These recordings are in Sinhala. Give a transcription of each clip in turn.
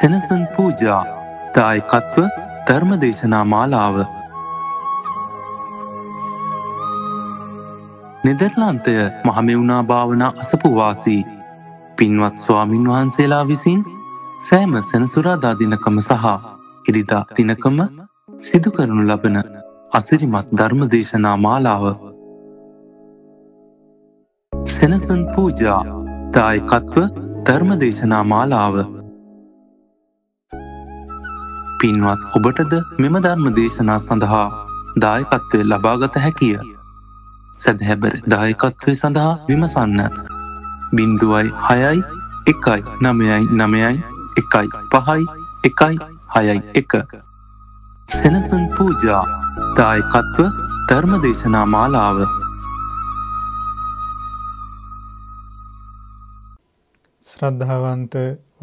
සෙනසුන් පූජා දායකත්ව ධර්මදේශනා මාලාව නෙදර්ලාන්තය මහමෙවුණා භාවනා අසපුවාසී පින්වත් ස්වාමින් වහන්සේලා විසින් සෑම සෙනසුරාදා දිනකම සහ ඉරිදා දිනකම සිදුකරනු ලබන අසිරිමත් ධර්මදේශනා මාලාව සෙනසුන් පූජා දායකත්ව ධර්මදේශනා මාලාව පින්වත් ඔබටද මෙම ධර්ම දේශනා සඳහා දායකත්වය ලබාගත හැකිය. සැදහැබැර දායකත්වය සඳහා විමසන්න. බින්දුවයි හයයි එකයි නමයයි නමයයි එකයි පහයි එකයි හයයි එක. සෙනසුන් පූජා දායකත්ව ධර්මදේශනා මාලාව. ශ්‍රද්ධාවන්ත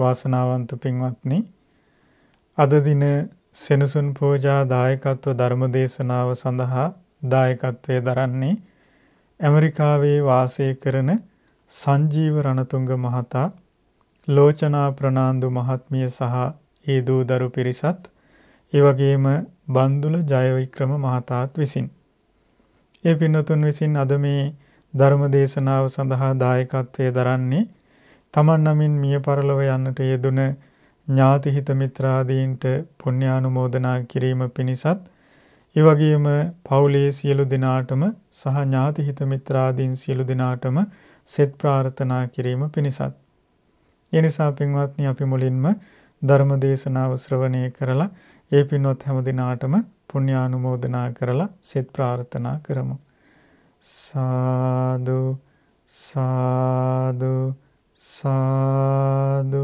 වාසනාවන්ත පින්වත්නිි අද දින සෙනසුන් පූජා දායකත්ව ධර්ම දේශනාව සඳහා දායකත්වයේ දරන්නේ ඇමරිකාවේ වාසය කරන සංජීව රණතුංග මහතා ලෝචනා ප්‍රනාන්දු මහත්මිය සහ ඒ දූදරු පිරිසත් ඒ වගේම බන්දුල ජයවික්‍රම මහතාත් විසින් ඒ පින්නතුන් විසින් අද මේ ධර්ම දේශනාව සඳහා දායකත්වයේ දරන්නේ තමන් නමින් මිය පරලොව යන්නට යෙදුන ඥාති හිත මිත්‍රාදීන්ට පුණ්‍යානුමෝදනා කිරීම පිණිසත් ඒ වගේම පවුලේ සියලු දෙනාටම සහ ඥාති හිත මිත්‍රාදීන් සියලු දෙනාටම සෙත් ප්‍රාර්ථනා කිරීම පිණිසත් ඒ නිසා පින්වත්නි අපි මුලින්ම ධර්ම දේශනාව ශ්‍රවණය කරලා ඒ පින්වත් හැම දිනාටම පුණ්‍යානුමෝදනා කරලා සෙත් ප්‍රාර්ථනා කරමු සාදු සාදු සාදු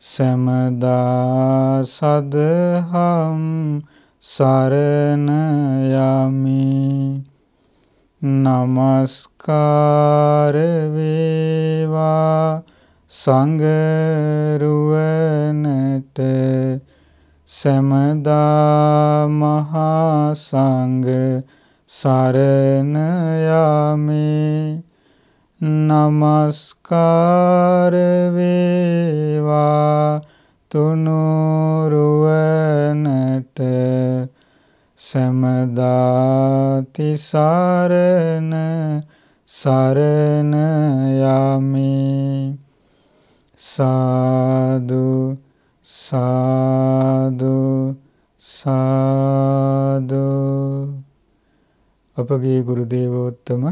සැමදා සදහම් සරණයමි නමස්කාරවේවා සංගරුවනට සැමදා මහා සංග සරණයාමේ නමස්කාර වේවා තුනුරුවනට සමදාති සරණ සරණ යමි සාදු සාදු සාදු අපගේ ගුරු දේවෝත්තම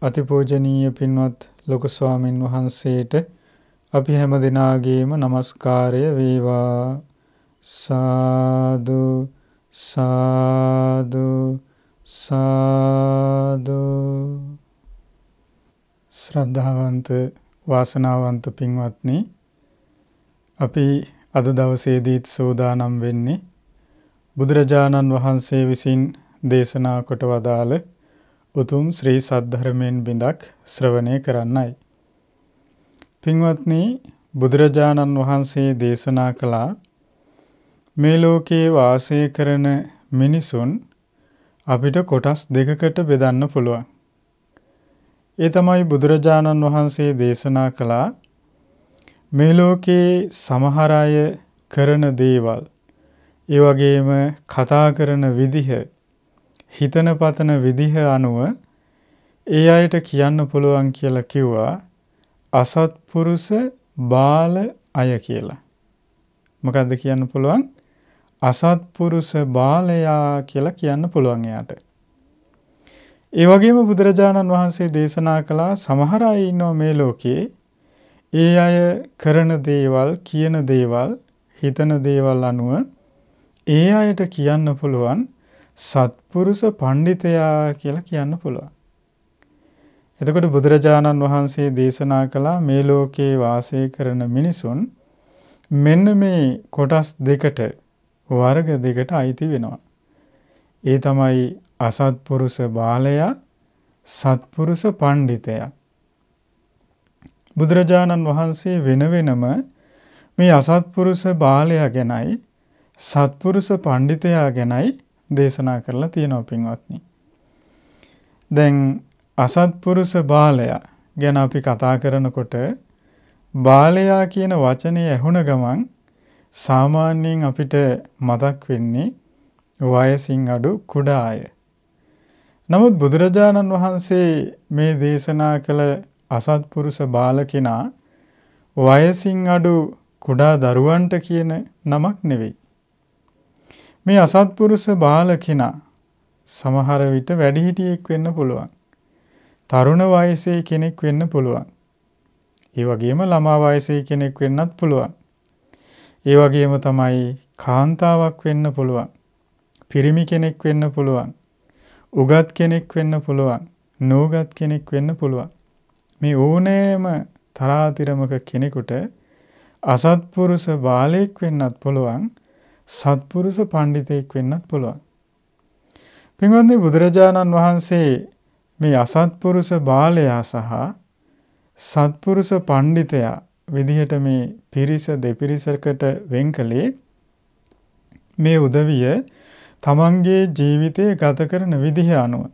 අතිපූජනීය පින්වත් ලොකු ස්වාමින් වහන්සේට අපි හැම දිනාගේම নমස්කාරය වේවා සාදු සාදු සාදු ශ්‍රද්ධාවන්ත වාසනාවන්ත පින්වත්නි අපි අද දවසේදීත් සෝදානම් වෙන්නේ බුදුරජාණන් වහන්සේ විසින් දේශනා කොට වදාළ උතුම් ශ්‍රී සද්ධර්මයෙන් බිඳක් ශ්‍රවණය කරන්නයි. පින්වත්නි බුදුරජාණන් වහන්සේ දේශනා කළා මේ ලෝකයේ වාසය කරන මිනිසුන් අපිට කොටස් දෙකකට බෙදන්න පුළුවන්. ඒ තමයි බුදුරජාණන් වහන්සේ දේශනා කළා මේ ලෝකයේ සමහර අය කරන දේවල් ඒ වගේම කතා කරන විදිහ හිතන පතන විදිහ අනුව ඒ අයට කියන්න පුළුවන් කියලා කිව්වා අසත්පුරුෂ බාල අය කියලා. මොකද්ද කියන්න පුළුවන්? අසත්පුරුෂ බාලයා කියලා කියන්න පුළුවන් එයාට. ඒ වගේම බුදුරජාණන් වහන්සේ දේශනා කළා සමහර අය ඉන්නවා මේ ලෝකේ ඒ අය කරන දේවල් කියන දේවල් හිතන දේවල් අනුව ඒ අයට කියන්න පුළුවන් සත්පුරුෂ පඬිතයා කියලා කියන්න පුළුවන්. එතකොට බුදුරජාණන් වහන්සේ දේශනා කළා මේ ලෝකේ වාසය කරන මිනිසුන් මෙන්න මේ කොටස් දෙකට වර්ග දෙකට අයිති වෙනවා. ඒ තමයි අසත්පුරුෂ බාලයා සත්පුරුෂ පණ්ඩිතයා. බුදුරජාණන් වහන්සේ වෙන වෙනම මේ අසත්පුරුෂ බාලයා ගැනයි සත්පුරුෂ පණ්ඩිතයා ගැනයි දේශනා කරලා තියෙනවා පින්වත්නි. දැන් අසත්පුරුෂ බාලයා ගැන අපි කතා කරනකොට බාලයා කියන වචනේ ඇහුණ ගමන් සාමාන්‍යයෙන් අපිට මතක් වෙන්නේ වයසින් අඩු කුඩා අය. නමුත් බුදුරජාණන් වහන්සේ මේ දේශනා කළ අසත්පුරුෂ බාල කෙනා වයසින් අඩු කුඩා දරුවන්ට කියන නමක් නෙවෙයි. මේ අසත්පුරුෂ බාල කෙනා සමහර විට වැඩිහිටියෙක් වෙන්න පුළුවන්. තරුණ වයසේ කෙනෙක් වෙන්න පුළුවන්. ඒ වගේම ළමා වයසේ කෙනෙක් වෙන්නත් පුළුවන්. ඒ වගේම තමයි කාන්තාවක් වෙන්න පුළුවන්. පිරිමි කෙනෙක් වෙන්න පුළුවන්. උගත් කෙනෙක් වෙන්න පුළුවන්. නූගත් කෙනෙක් වෙන්න පුළුවන්. මේ ඕනෑම තරාතිරමක කෙනෙකුට අසත්පුරුෂ බාලයෙක් වෙන්නත් පුළුවන්. සත්පුරුෂ පඬිතෙක් වෙන්නත් පුළුවන්. පින්වත්නි බුදුරජාණන් වහන්සේ මේ අසත්පුරුෂ බාලයා සහ සත්පුරුෂ පඬිතයා විදිහට මේ පිරිස දෙපිරිසකට වෙන් කළේ මේ උදවිය තමන්ගේ ජීවිතය ගත කරන විදිහ අනුව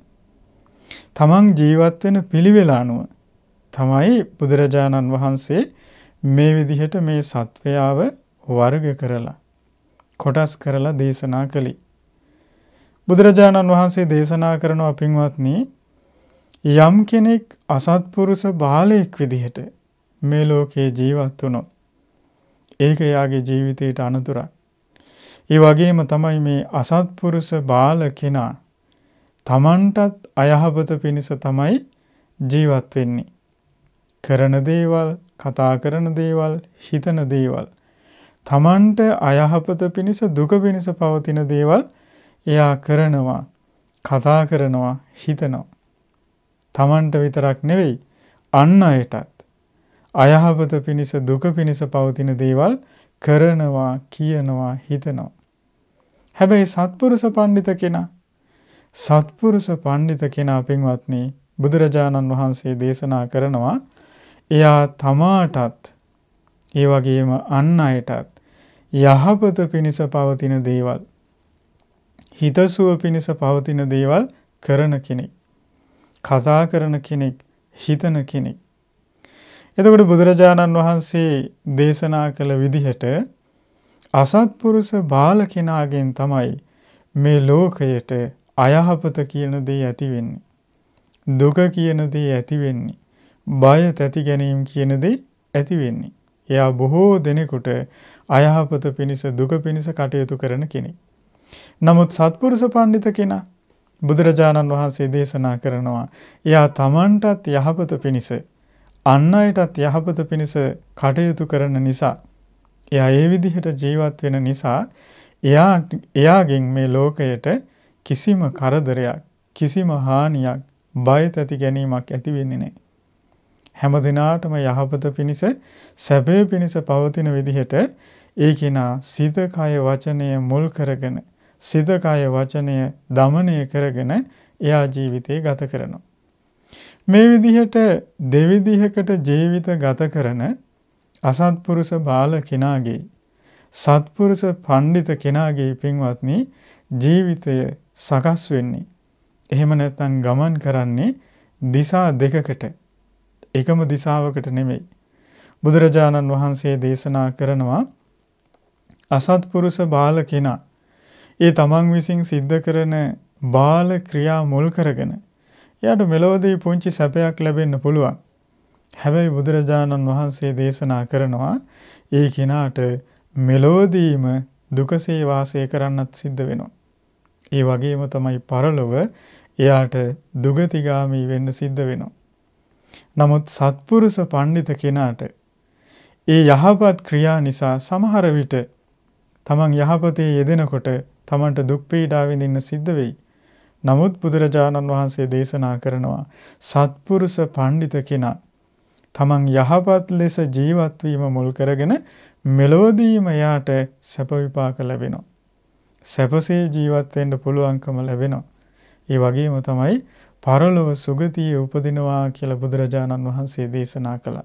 තමන් ජීවත් වෙන පිළිවෙල අනුව තමයි බුදුරජාණන් වහන්සේ මේ විදිහට මේ සත්වයාව වර්ග කරලා කොටස් කරලා දේශනා කළේ. බුදුරජාණන් වහන්සේ දේශනා කරනවා පින්වත්නි යම් කෙනෙක් අසත්පුරුෂ බාලයෙක් විදිහට මේ ලෝකේ ජීවත් වුණොත් ඒක එයාගේ ජීවිතයට අනතුරක්. ඒ වගේම තමයි මේ අසත්පුරුෂ බාල කෙනා තමන්ටත් අයහපත පිණිස තමයි ජීවත් වෙන්නේ. කරන දේවල්, කතා කරන දේවල්, හිතන දේවල් – තමන්ට අයහපත පිණිස දුක පිණිස පවතින දේවල් එයා කරනවා කතා කරනවා හිතනවා තමන්ට විතරක් නෙවෙයි අන්න අයටත් අයහපත පිණිස දුක පිණිස පවතින දේවල් කරනවා කියනවා හිතනවා හැබැයි සත්පුරුෂ පඬිත කෙනා සත්පුරුෂ පඬිත කෙනා පින්වත්නි බුදුරජාණන් වහන්සේ දේශනා කරනවා එයා තමාටත් ඒ වගේම අන් අයටත් යහපත පිණිස පවතින දේවල් හිතසුව පිණිස පවතින දේවල් කරන කෙනෙක් කතා කරන කෙනෙක් හිතන කෙනෙක් එතකොට බුදුරජාණන් වහන්සේ දේශනා කළ විදිහට අසත්පුරුෂ බාල කෙනාගෙන් තමයි මේ ලෝකයට අයහපත කියන දේ ඇති වෙන්නේ දුක කියන දේ ඇති වෙන්නේ බය තැති ගැනීම කියන දේ ඇති වෙන්නේ එයා බොහෝ දෙනෙකුට අයහපත පිණිස දුක පිණිස කටයුතු කරන කෙනෙක්. නමුත් සත්පුරුෂ පඬිත කෙනා බුදුරජාණන් වහන්සේ දේශනා කරනවා එයා තමන්ටත් යහපත පිණිස අන් අයටත් යහපත පිණිස කටයුතු කරන නිසා එයා ඒ විදිහට ජීවත් වෙන නිසා එයා එයාගෙන් මේ ලෝකයට කිසිම කරදරයක් කිසිම හානියක් බය තැති ගැනීමක් ඇති වෙන්නේ නැහැ. හැම දිනාටම යහපත පිණිස සැපේ පිණිස පවතින විදිහට ඒ කෙනා සිත කය වචනය මුල් කරගෙන සිත කය වචනය দমনය කරගෙන එයා ජීවිතේ ගත කරනවා මේ විදිහට දෙවිධයකට ජීවිත ගත කරන අසත්පුරුෂ බාල කෙනාගේ සත්පුරුෂ පඬිත කෙනාගේ පින්වත්නි ජීවිතය සකස් වෙන්නේ එහෙම නැත්නම් ගමන් කරන්නේ දිසා දෙකකට එකම දිශාවකට නෙමෙයි. බුදුරජාණන් වහන්සේ දේශනා කරනවා අසත්පුරුෂ බාල කෙනා ඒ තමන් විසින් සිද්ධ කරන බාල ක්‍රියා මුල් කරගෙන එයාට මෙලොවදී පුංචි සැපයක් ලැබෙන්න පුළුවන්. හැබැයි බුදුරජාණන් වහන්සේ දේශනා කරනවා ඒ කෙනාට මෙලොවදීම දුකසේ වාසය කරන්නත් සිද්ධ වෙනවා. ඒ වගේම තමයි පරලොව එයාට දුගතිගාමී වෙන්න සිද්ධ වෙනවා. නමුත් සත්පුරුෂ පණ්ඩිත කෙනාට ඒ යහපත් ක්‍රියා නිසා සමහර විට තමන් යහපතේ යෙදෙනකොට තමන්ට දුක් පීඩා විඳින්න සිද්ධ වෙයි. නමුත් බුදුරජාණන් වහන්සේ දේශනා කරනවා සත්පුරුෂ පණ්ඩිත කෙනා තමන් යහපත් ලෙස ජීවත් වීම මුල් කරගෙන මෙලොවදීම යාට සැප විපාක ලැබෙනවා. සැපසේ ජීවත් වෙන්න පුළුවන්කම ලැබෙනවා. ඒ වගේම තමයි පරලොව සුගතියේ උපදිනවා කියලා බුදුරජාණන් වහන්සේ දේශනා කළා.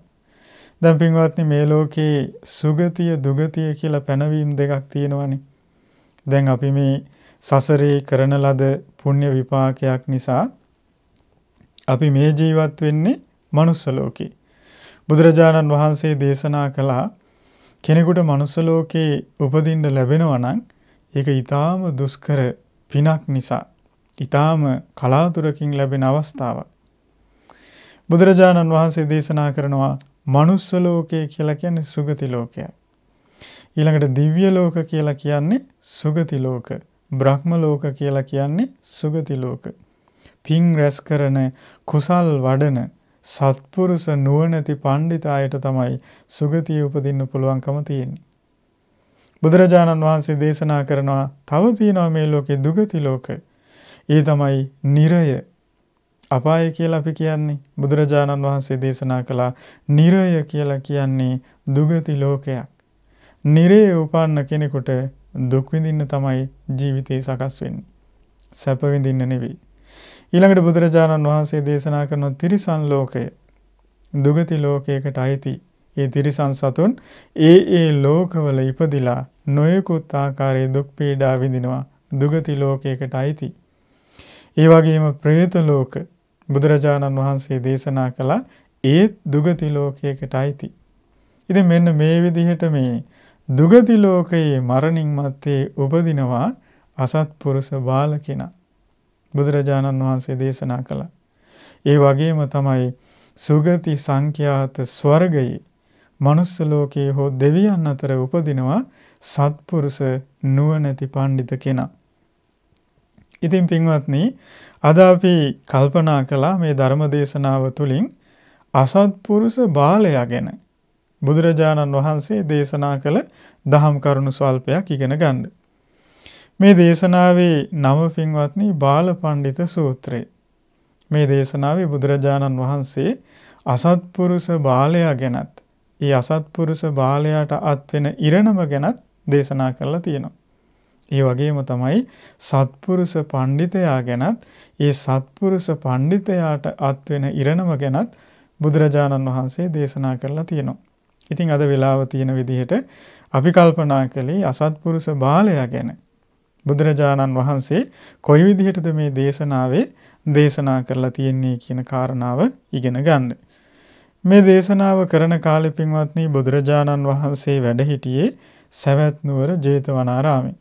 දැන් පින්වත්නි මේ ලෝකේ සුගතිය දුගතිය කියලා පැනවීම් දෙකක් තියෙනවානේ. දැන් අපි මේ සසරේ කරන ලද පුණ්‍ය විපාකයක් නිසා අපි මේ ජීවත් වෙන්නේ මනුස්ස ලෝකේ. බුදුරජාණන් වහන්සේ දේශනා කළා කෙනෙකුට මනුස්ස ලෝකේ උපදින්න ලැබෙනවා නම් ඒක ඊටාම දුෂ්කර පිනක් නිසා. ඊටාම කලාතුරකින් ලැබෙන අවස්ථාවක්. බුදුරජාණන් වහන්සේ දේශනා කරනවා මනුස්ස ලෝකය කියලා කියන්නේ සුගති ලෝකයක්. ඊළඟට දිව්‍ය ලෝක කියලා කියන්නේ සුගති ලෝක. බ්‍රහ්ම ලෝක කියලා කියන්නේ සුගති ලෝක. පිං රැස් කරන කුසල් වඩන සත්පුරුෂ නුවණැති පඬිතායට තමයි සුගතිය උපදින්න පුළුවන්කම තියෙන්නේ. බුදුරජාණන් වහන්සේ දේශනා කරනවා තව තියෙනවා මේ ලෝකේ දුගති ලෝකය. ඒ තමයි නිරය. අපාය කියලා අපි කියන්නේ බුදුරජාණන් වහන්සේ දේශනා කළා නිරය කියලා කියන්නේ දුගති ලෝකයක්. නිරේ උපන්න කෙනෙකුට දුක් විඳින්න තමයි ජීවිතේ සකස් වෙන්නේ. සැප විඳින්න නෙවෙයි. ඊළඟට බුදුරජාණන් වහන්සේ දේශනා කරන තිරිසන් ලෝකය දුගති ලෝකයකට අයිති. ඒ තිරිසන් සතුන් ඒ ඒ ලෝකවල ඉපදිලා නොයෙකුත් ආකාරයේ දුක් පීඩා විඳිනවා. දුගති ලෝකයකට අයිති. ඒ වගේම പ്രേත ලෝක බුදුරජාණන් වහන්සේ දේශනා කළා ඒ දුගති ලෝකයකට අයිති. ඉතින් මෙන්න මේ විදිහට මේ දුගති ලෝකයේ මරණින් මත්තේ උපදිනවා අසත්පුරුෂ බාල කෙනා. බුදුරජාණන් වහන්සේ දේශනා කළා. ඒ වගේම තමයි සුගති සංඛ්‍යාත ස්වර්ගයේ මනුස්ස ලෝකයේ හෝ දෙවියන් අතර උපදිනවා සත්පුරුෂ නුවණැති පඬිත කෙනා. ඉතින් පින්වත්නි අද අපි කල්පනා කළා මේ ධර්ම දේශනාව තුළින් අසත්පුරුෂ බාලයා ගැන බුදුරජාණන් වහන්සේ දේශනා කළ දහම් කරුණු ස්වල්පයක් ඉගෙන ගන්න. මේ දේශනාවේ නම පින්වත්නි බාල පණ්ඩිත සූත්‍රය. මේ දේශනාවේ බුදුරජාණන් වහන්සේ අසත්පුරුෂ බාලයා ගැනත් ඒ අසත්පුරුෂ බාලයාට අත්වෙන ඉරණම ගැනත් දේශනා කරලා තියෙනවා. ඒ වගේම තමයි සත්පුරුෂ පණ්ඩිතයා ගැනත් ඒ සත්පුරුෂ පණ්ඩිතයාට අත්වෙන ඉරණම ගැනත් බුදුරජාණන් වහන්සේ දේශනා කරලා තියෙනවා. ඉතින් අද වෙලාව තියෙන විදිහට අපි කල්පනා කළේ අසත්පුරුෂ බාලයා ගැන. බුදුරජාණන් වහන්සේ කොයි විදිහටද මේ දේශනාවේ දේශනා කරලා තියෙන්නේ කියන කාරණාව ඉගෙන ගන්න. මේ දේශනාව කරන කාලෙ පින්වත්නි බුදුරජාණන් වහන්සේ වැඩ හිටියේ සවැත් නුවර ජේතවනාරාමේ.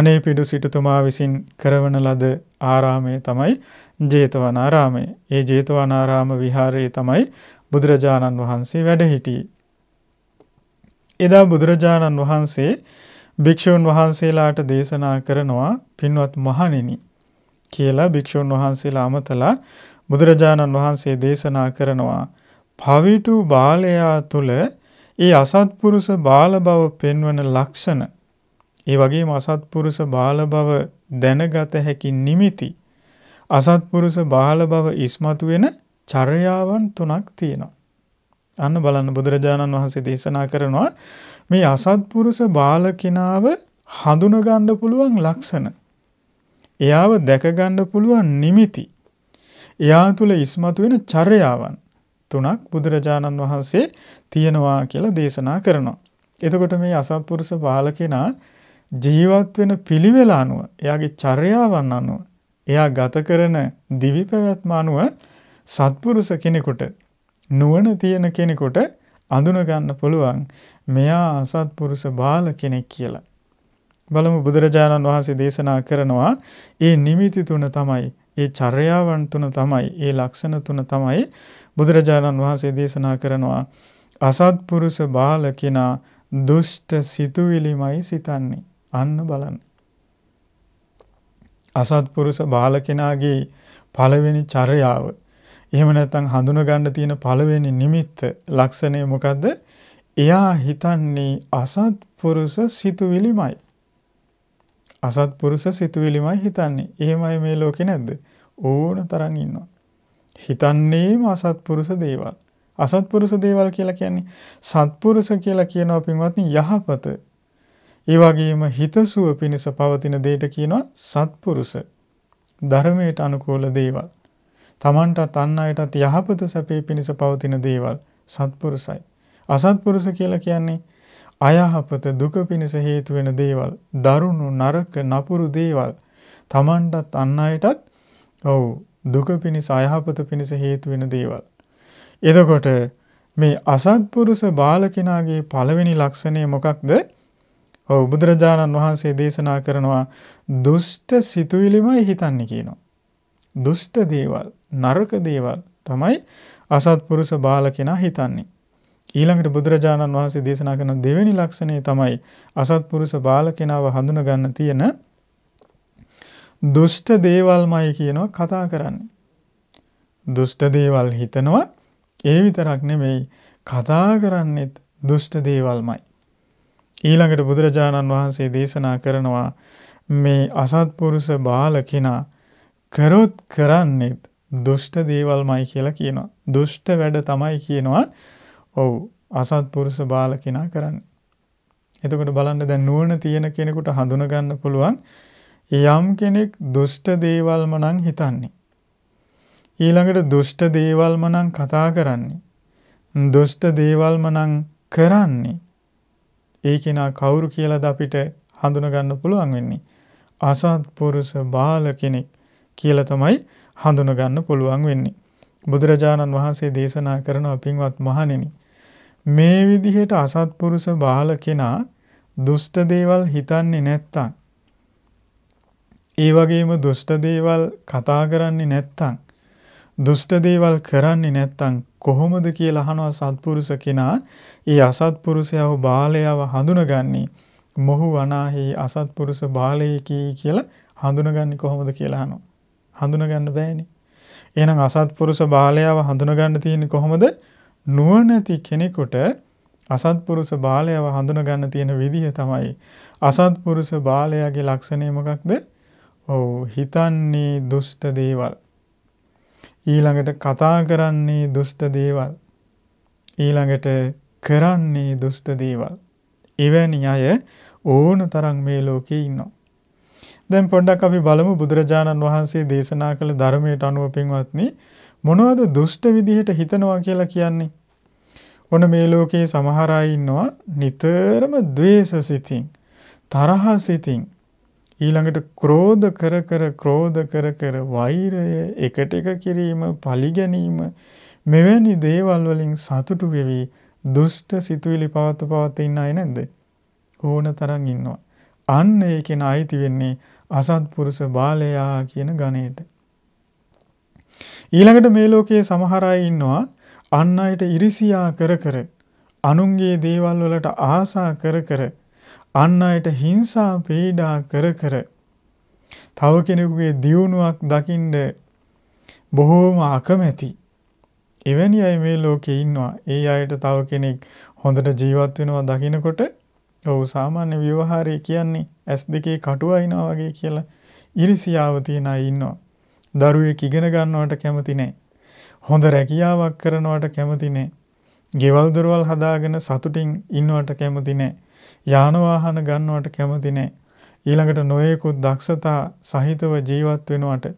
අනේ පිඩු සිටුතුමා විසින් කරවන ලද ආරාමය තමයි ජේතවනාරාමය. ඒ ජේතවනාරාම විහාරයේ තමයි බුදුරජාණන් වහන්සේ වැඩ සිටියේ. එදා බුදුරජාණන් වහන්සේ භික්ෂූන් වහන්සේලාට දේශනා කරනවා පින්වත් මහණෙනි කියලා භික්ෂූන් වහන්සේලා අමතලා බුදුරජාණන් වහන්සේ දේශනා කරනවා පවිටු බාලයා තුල ඒ අසත්පුරුෂ බාල බව පෙන්වන ලක්ෂණ ඒ වගේම අසත්පුරුෂ බාල බව දැනගත හැකි නිමිති අසත්පුරුෂ බාල බව ඉස්මතු වෙන චර්යාවන් තුනක් තියෙනවා. අන්න බලන්න බුදුරජාණන් වහන්සේ දේශනා කරනවා මේ අසත්පුරුෂ බාල කිනාව හඳුන ගන්න පුළුවන් ලක්ෂණ. එයාව දැක ගන්න පුළුවන් නිමිති. එයා තුල ඉස්මතු වෙන චර්යාවන් තුනක් බුදුරජාණන් වහන්සේ තියෙනවා කියලා දේශනා කරනවා. එතකොට මේ අසත්පුරුෂ බාල කිනා ජීවත් වෙන පිළිවෙල අනුව, එයාගේ චර්යාවන් අනුව, එයා ගත කරන දිවි පැවැත්ම අනුව සත්පුරුෂ කෙනෙකුට නුවණ තියෙන කෙනෙකුට අඳුන ගන්න පුළුවන් මෙයා අසත්පුරුෂ බාල කෙනෙක් කියලා. බලමු බුදුරජාණන් වහන්සේ දේශනා කරනවා ඒ නිමිති තුන තමයි ඒ චර්යාවන් තුන තමයි ඒ ලක්ෂණ තුන තමයි බුදුරජාණන් වහන්සේ දේශනා කරනවා අසත්පුරුෂ බාල කෙනා දුෂ්ට සිතුවිලිමයි සිතන්නේ අන්න බලන්න. අසත්පුරුෂ බාලකෙනාගේ පළවෙනි චර්යාව එහෙම නැත්නම් හඳුන ගන්න තියෙන පළවෙනි නිමිත්ත ලක්ෂණය මොකද්ද? එයා හිතන්නේ අසත්පුරුෂ සිතුවිලිමයි. අසත්පුරුෂ සිතුවිලිමයි හිතන්නේ. එහෙමයි මේ ලෝකේ නැද්ද? ඕන තරම් ඉන්නවා. හිතන්නේම අසත්පුරුෂ දේවල්. අසත්පුරුෂ දේවල් කියලා කියන්නේ සත්පුරුෂ කියලා කියනවා පින්වත්නි යහපත ඒ වගේම හිතසුව පිණිස පවතින දෙයට කියනවා සත්පුරුෂ. ධර්මයට අනුකූල දේවල්. Tamanටත් අන් අයටත් යහපත සැපේ පිණිස පවතින දේවල් සත්පුරුසයි. අසත්පුරුෂ කියලා කියන්නේ අයහපත දුක පිණිස හේතු වෙන දේවල්, දරුණු නරක නපුරු දේවල් Tamanටත් අන් අයටත් ඔව් දුක පිණිස අයහපත පිණිස හේතු වෙන දේවල්. එතකොට මේ අසත්පුරුෂ බාලකෙනාගේ පළවෙනි ලක්ෂණය මොකක්ද? ඔව් බුදුරජාණන් වහන්සේ දේශනා කරනවා දුෂ්ට සිතුවිලිමයි හිතන්නේ කියනවා. දුෂ්ට දේවල්, නරක දේවල් තමයි අසත්පුරුෂ බාලකෙනා හිතන්නේ. ඊළඟට බුදුරජාණන් වහන්සේ දේශනා කරන දෙවෙනි ලක්ෂණය තමයි අසත්පුරුෂ බාලකෙනාව හඳුනගන්න තියෙන දුෂ්ට දේවල්මයි කියනවා කතා කරන්නේ. දුෂ්ට දේවල් හිතනවා ඒ විතරක් නෙමෙයි කතා කරන්නේත් දුෂ්ට දේවල්මයි. ඊළඟට බුදුරජාණන් වහන්සේ දේශනා කරනවා මේ අසත්පුරුෂ බාල කෙනා කරොත් කරන්නේත් දුෂ්ට දේවල්මයි කියලා කියනවා. දුෂ්ට වැඩ තමයි කියනවා. ඔව් අසත්පුරුෂ බාල කෙනා කරන්නේ. එතකොට බලන්න දැන් නුවණ තියෙන කෙනෙකුට හඳුන ගන්න පුළුවන් යම් කෙනෙක් දුෂ්ට දේවල්ම නම් හිතන්නේ. ඊළඟට දුෂ්ට දේවල්ම නම් කතා කරන්නේ. දුෂ්ට දේවල්ම නම් කරන්නේ. ඒ කෙනා කවුරු කියලාද අපිට හඳුනගන්න පුළුවන් වෙන්නේ. අසත්පුරුෂ බාල කෙනෙක් කියලා තමයි හඳුනගන්න පුළුවන් වෙන්නේ. බුදුරජාණන් වහන්සේ දේශනා කරන පින්වත් මහණෙනි මේ විදිහට අසත්පුරුෂ බාල කෙනා දුෂ්ට දේවල් හිතන්නේ නැත්තම් ඒ වගේම දුෂ්ට දේවල් කතා කරන්නේ නැත්තම් දුෂ්ට දේවල් කරන්නේ නැත්තම් කොහොමද කියලා අහනවා සත්පුරුෂ කෙනා. ඒ අසත්පුරුෂයව බාලයව හඳුනගන්නේ මොහු අනාහි අසත්පුරුෂ බාලයෙකි කියලා හඳුනගන්නේ කොහොමද කියලා අහනවා. හඳුනගන්න බෑනේ. එහෙනම් අසත්පුරුෂ බාලයව හඳුනගන්න තියෙන්නේ කොහොමද? නුවණැති කෙනෙකුට අසත්පුරුෂ බාලයව හඳුනගන්න තියෙන විදිහ තමයි අසත්පුරුෂ බාලයාගේ ලක්ෂණය මොකක්ද? ඔව් හිතන්නේ දුෂ්ට දේවල්. ඊළඟට කතා කරන්නේ දුෂ්ට දේවල්. ඊළඟට කරන්නේ දුෂ්ට දේවල්. එවැනි අය ඕන තරම් මේ ලෝකේ ඉන්නවා. දැන් පොඩ්ඩක් අපි බලමු බුදුරජාණන් වහන්සේ දේශනා කළ ධර්මයට අනුව පින්වත්නි මොනවද දුෂ්ට විදිහට හිතනවා කියලා කියන්නේ? ඔන්න මේ ලෝකේ සමහර අය ඉන්නවා නිතරම द्वේෂ සිතින්, තරහ සිතින්, ඊළඟට ක්‍රෝධ කර කර ක්‍රෝධ කර කර වෛරය එකට එක කිරීම පලිගැනීම මෙවැනි දේවල් වලින් සතුටු වෙවි දුෂ්ට සිතුවිලි පවත පවත ඉන්න අය නැද්ද ඕන තරම් ඉන්නවා අන්න ඒ කෙනා අයිති වෙන්නේ අසත්පුරුෂ බාලයා කියන ගණයට ඊළඟට මේ ලෝකයේ සමහර අය ඉන්නවා අන් අයට ඉරිසියා කර කර අනුන්ගේ දේවල් වලට ආසා කර කර අන් අයට හිංසා පීඩා කර කර තව කෙනෙකුගේ දියුණුවක් දකින්න බොහෝම අකමැති එවැනි අය මේ ලෝකේ ඉන්නවා ඒ අයට තව කෙනෙක් හොඳට ජීවත් වෙනවා දකිනකොට ඔව් සාමාන්‍ය ව්‍යවහාරය කියන්නේ ඇස් දෙකේ කටුව අයිනවා වගේ කියලා ඉරිසියාව තියෙන අය ඉන්නවා. දරුවෙක් ඉගෙන ගන්නවට කැමති නැහැ. හොඳ රැකියාවක් කරනවට කැමති නැහැ. ගෙවල් දොරවල් හදාගෙන සතුටින් ඉන්නවට කැමති නැහැ. යාන වාහන ගන්නවට කැමති නැහැ. ඊළඟට නොයෙකුත් දක්ෂතා සහිතව ජීවත් වෙනවට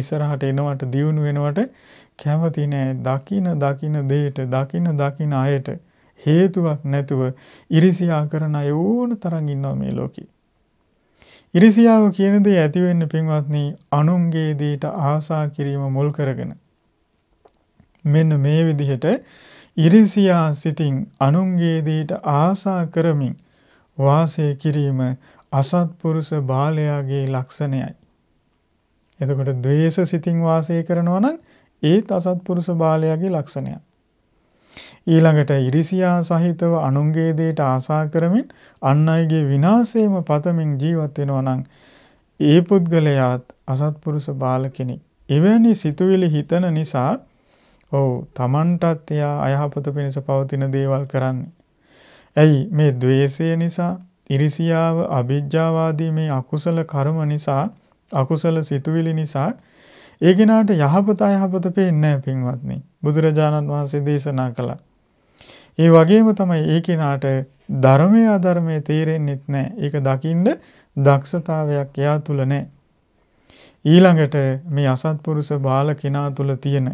ඉස්සරහට එනවට දියුණු වෙනවට කැමති නැහැ. දකින දකින දෙයට දකින දකින අයට හේතුවක් නැතුව ඉරිසියා කරන අය ඕන තරම් ඉන්නවා මේ ලෝකේ. ඉරිසියාව කියන දේ ඇති වෙන්නේ පින්වත්නි අනුන්ගේ දේට ආසා කිරීම මුල් කරගෙන මෙන්න මේ විදිහට ඉරිසියා සිතින් අනුන්ගේ දේට ආසා කරමින් වාසය කිරීම අසත්පුරුෂ බාලයාගේ ලක්ෂණයයි. එතකොට ද්වේෂ සිතින් වාසය කරනවා නම් ඒත් අසත්පුරුෂ බාලයාගේ ලක්ෂණයක්. ඊළඟට ඉරිසියා සහිතව අනුන්ගේ දේට ආසා කරමින් අන් අයගේ විනාශයම පතමින් ජීවත් වෙනවා නම් ඒ පුද්ගලයාත් අසත්පුරුෂ බාල කෙනෙක්. එවැනි සිතුවිලි හිතන නිසා ඔව් Tamanටත් එයා අයහපත පිණිස පවතින දේවල් කරන්නේ. ඇයි මේ द्वේෂය නිසා, ඉරිසියාව, අවිජ්ජාව මේ අකුසල කර්ම නිසා, අකුසල සිතුවිලි නිසා ඒ ගිනාට යහපත අයහපත පේන්නේ පින්වත්නි. බුදුරජාණන් වහන්සේ දේශනා කළා. ඒ වගේම තමයි ඒ කෙනාට ධර්මයේ අධර්මයේ තේරෙන්නෙත් නැහැ. ඒක දකින්න දක්ෂතාවයක් එයා තුල නැහැ. ඊළඟට මේ අසත්පුරුෂ බාල කෙනා තුල තියෙන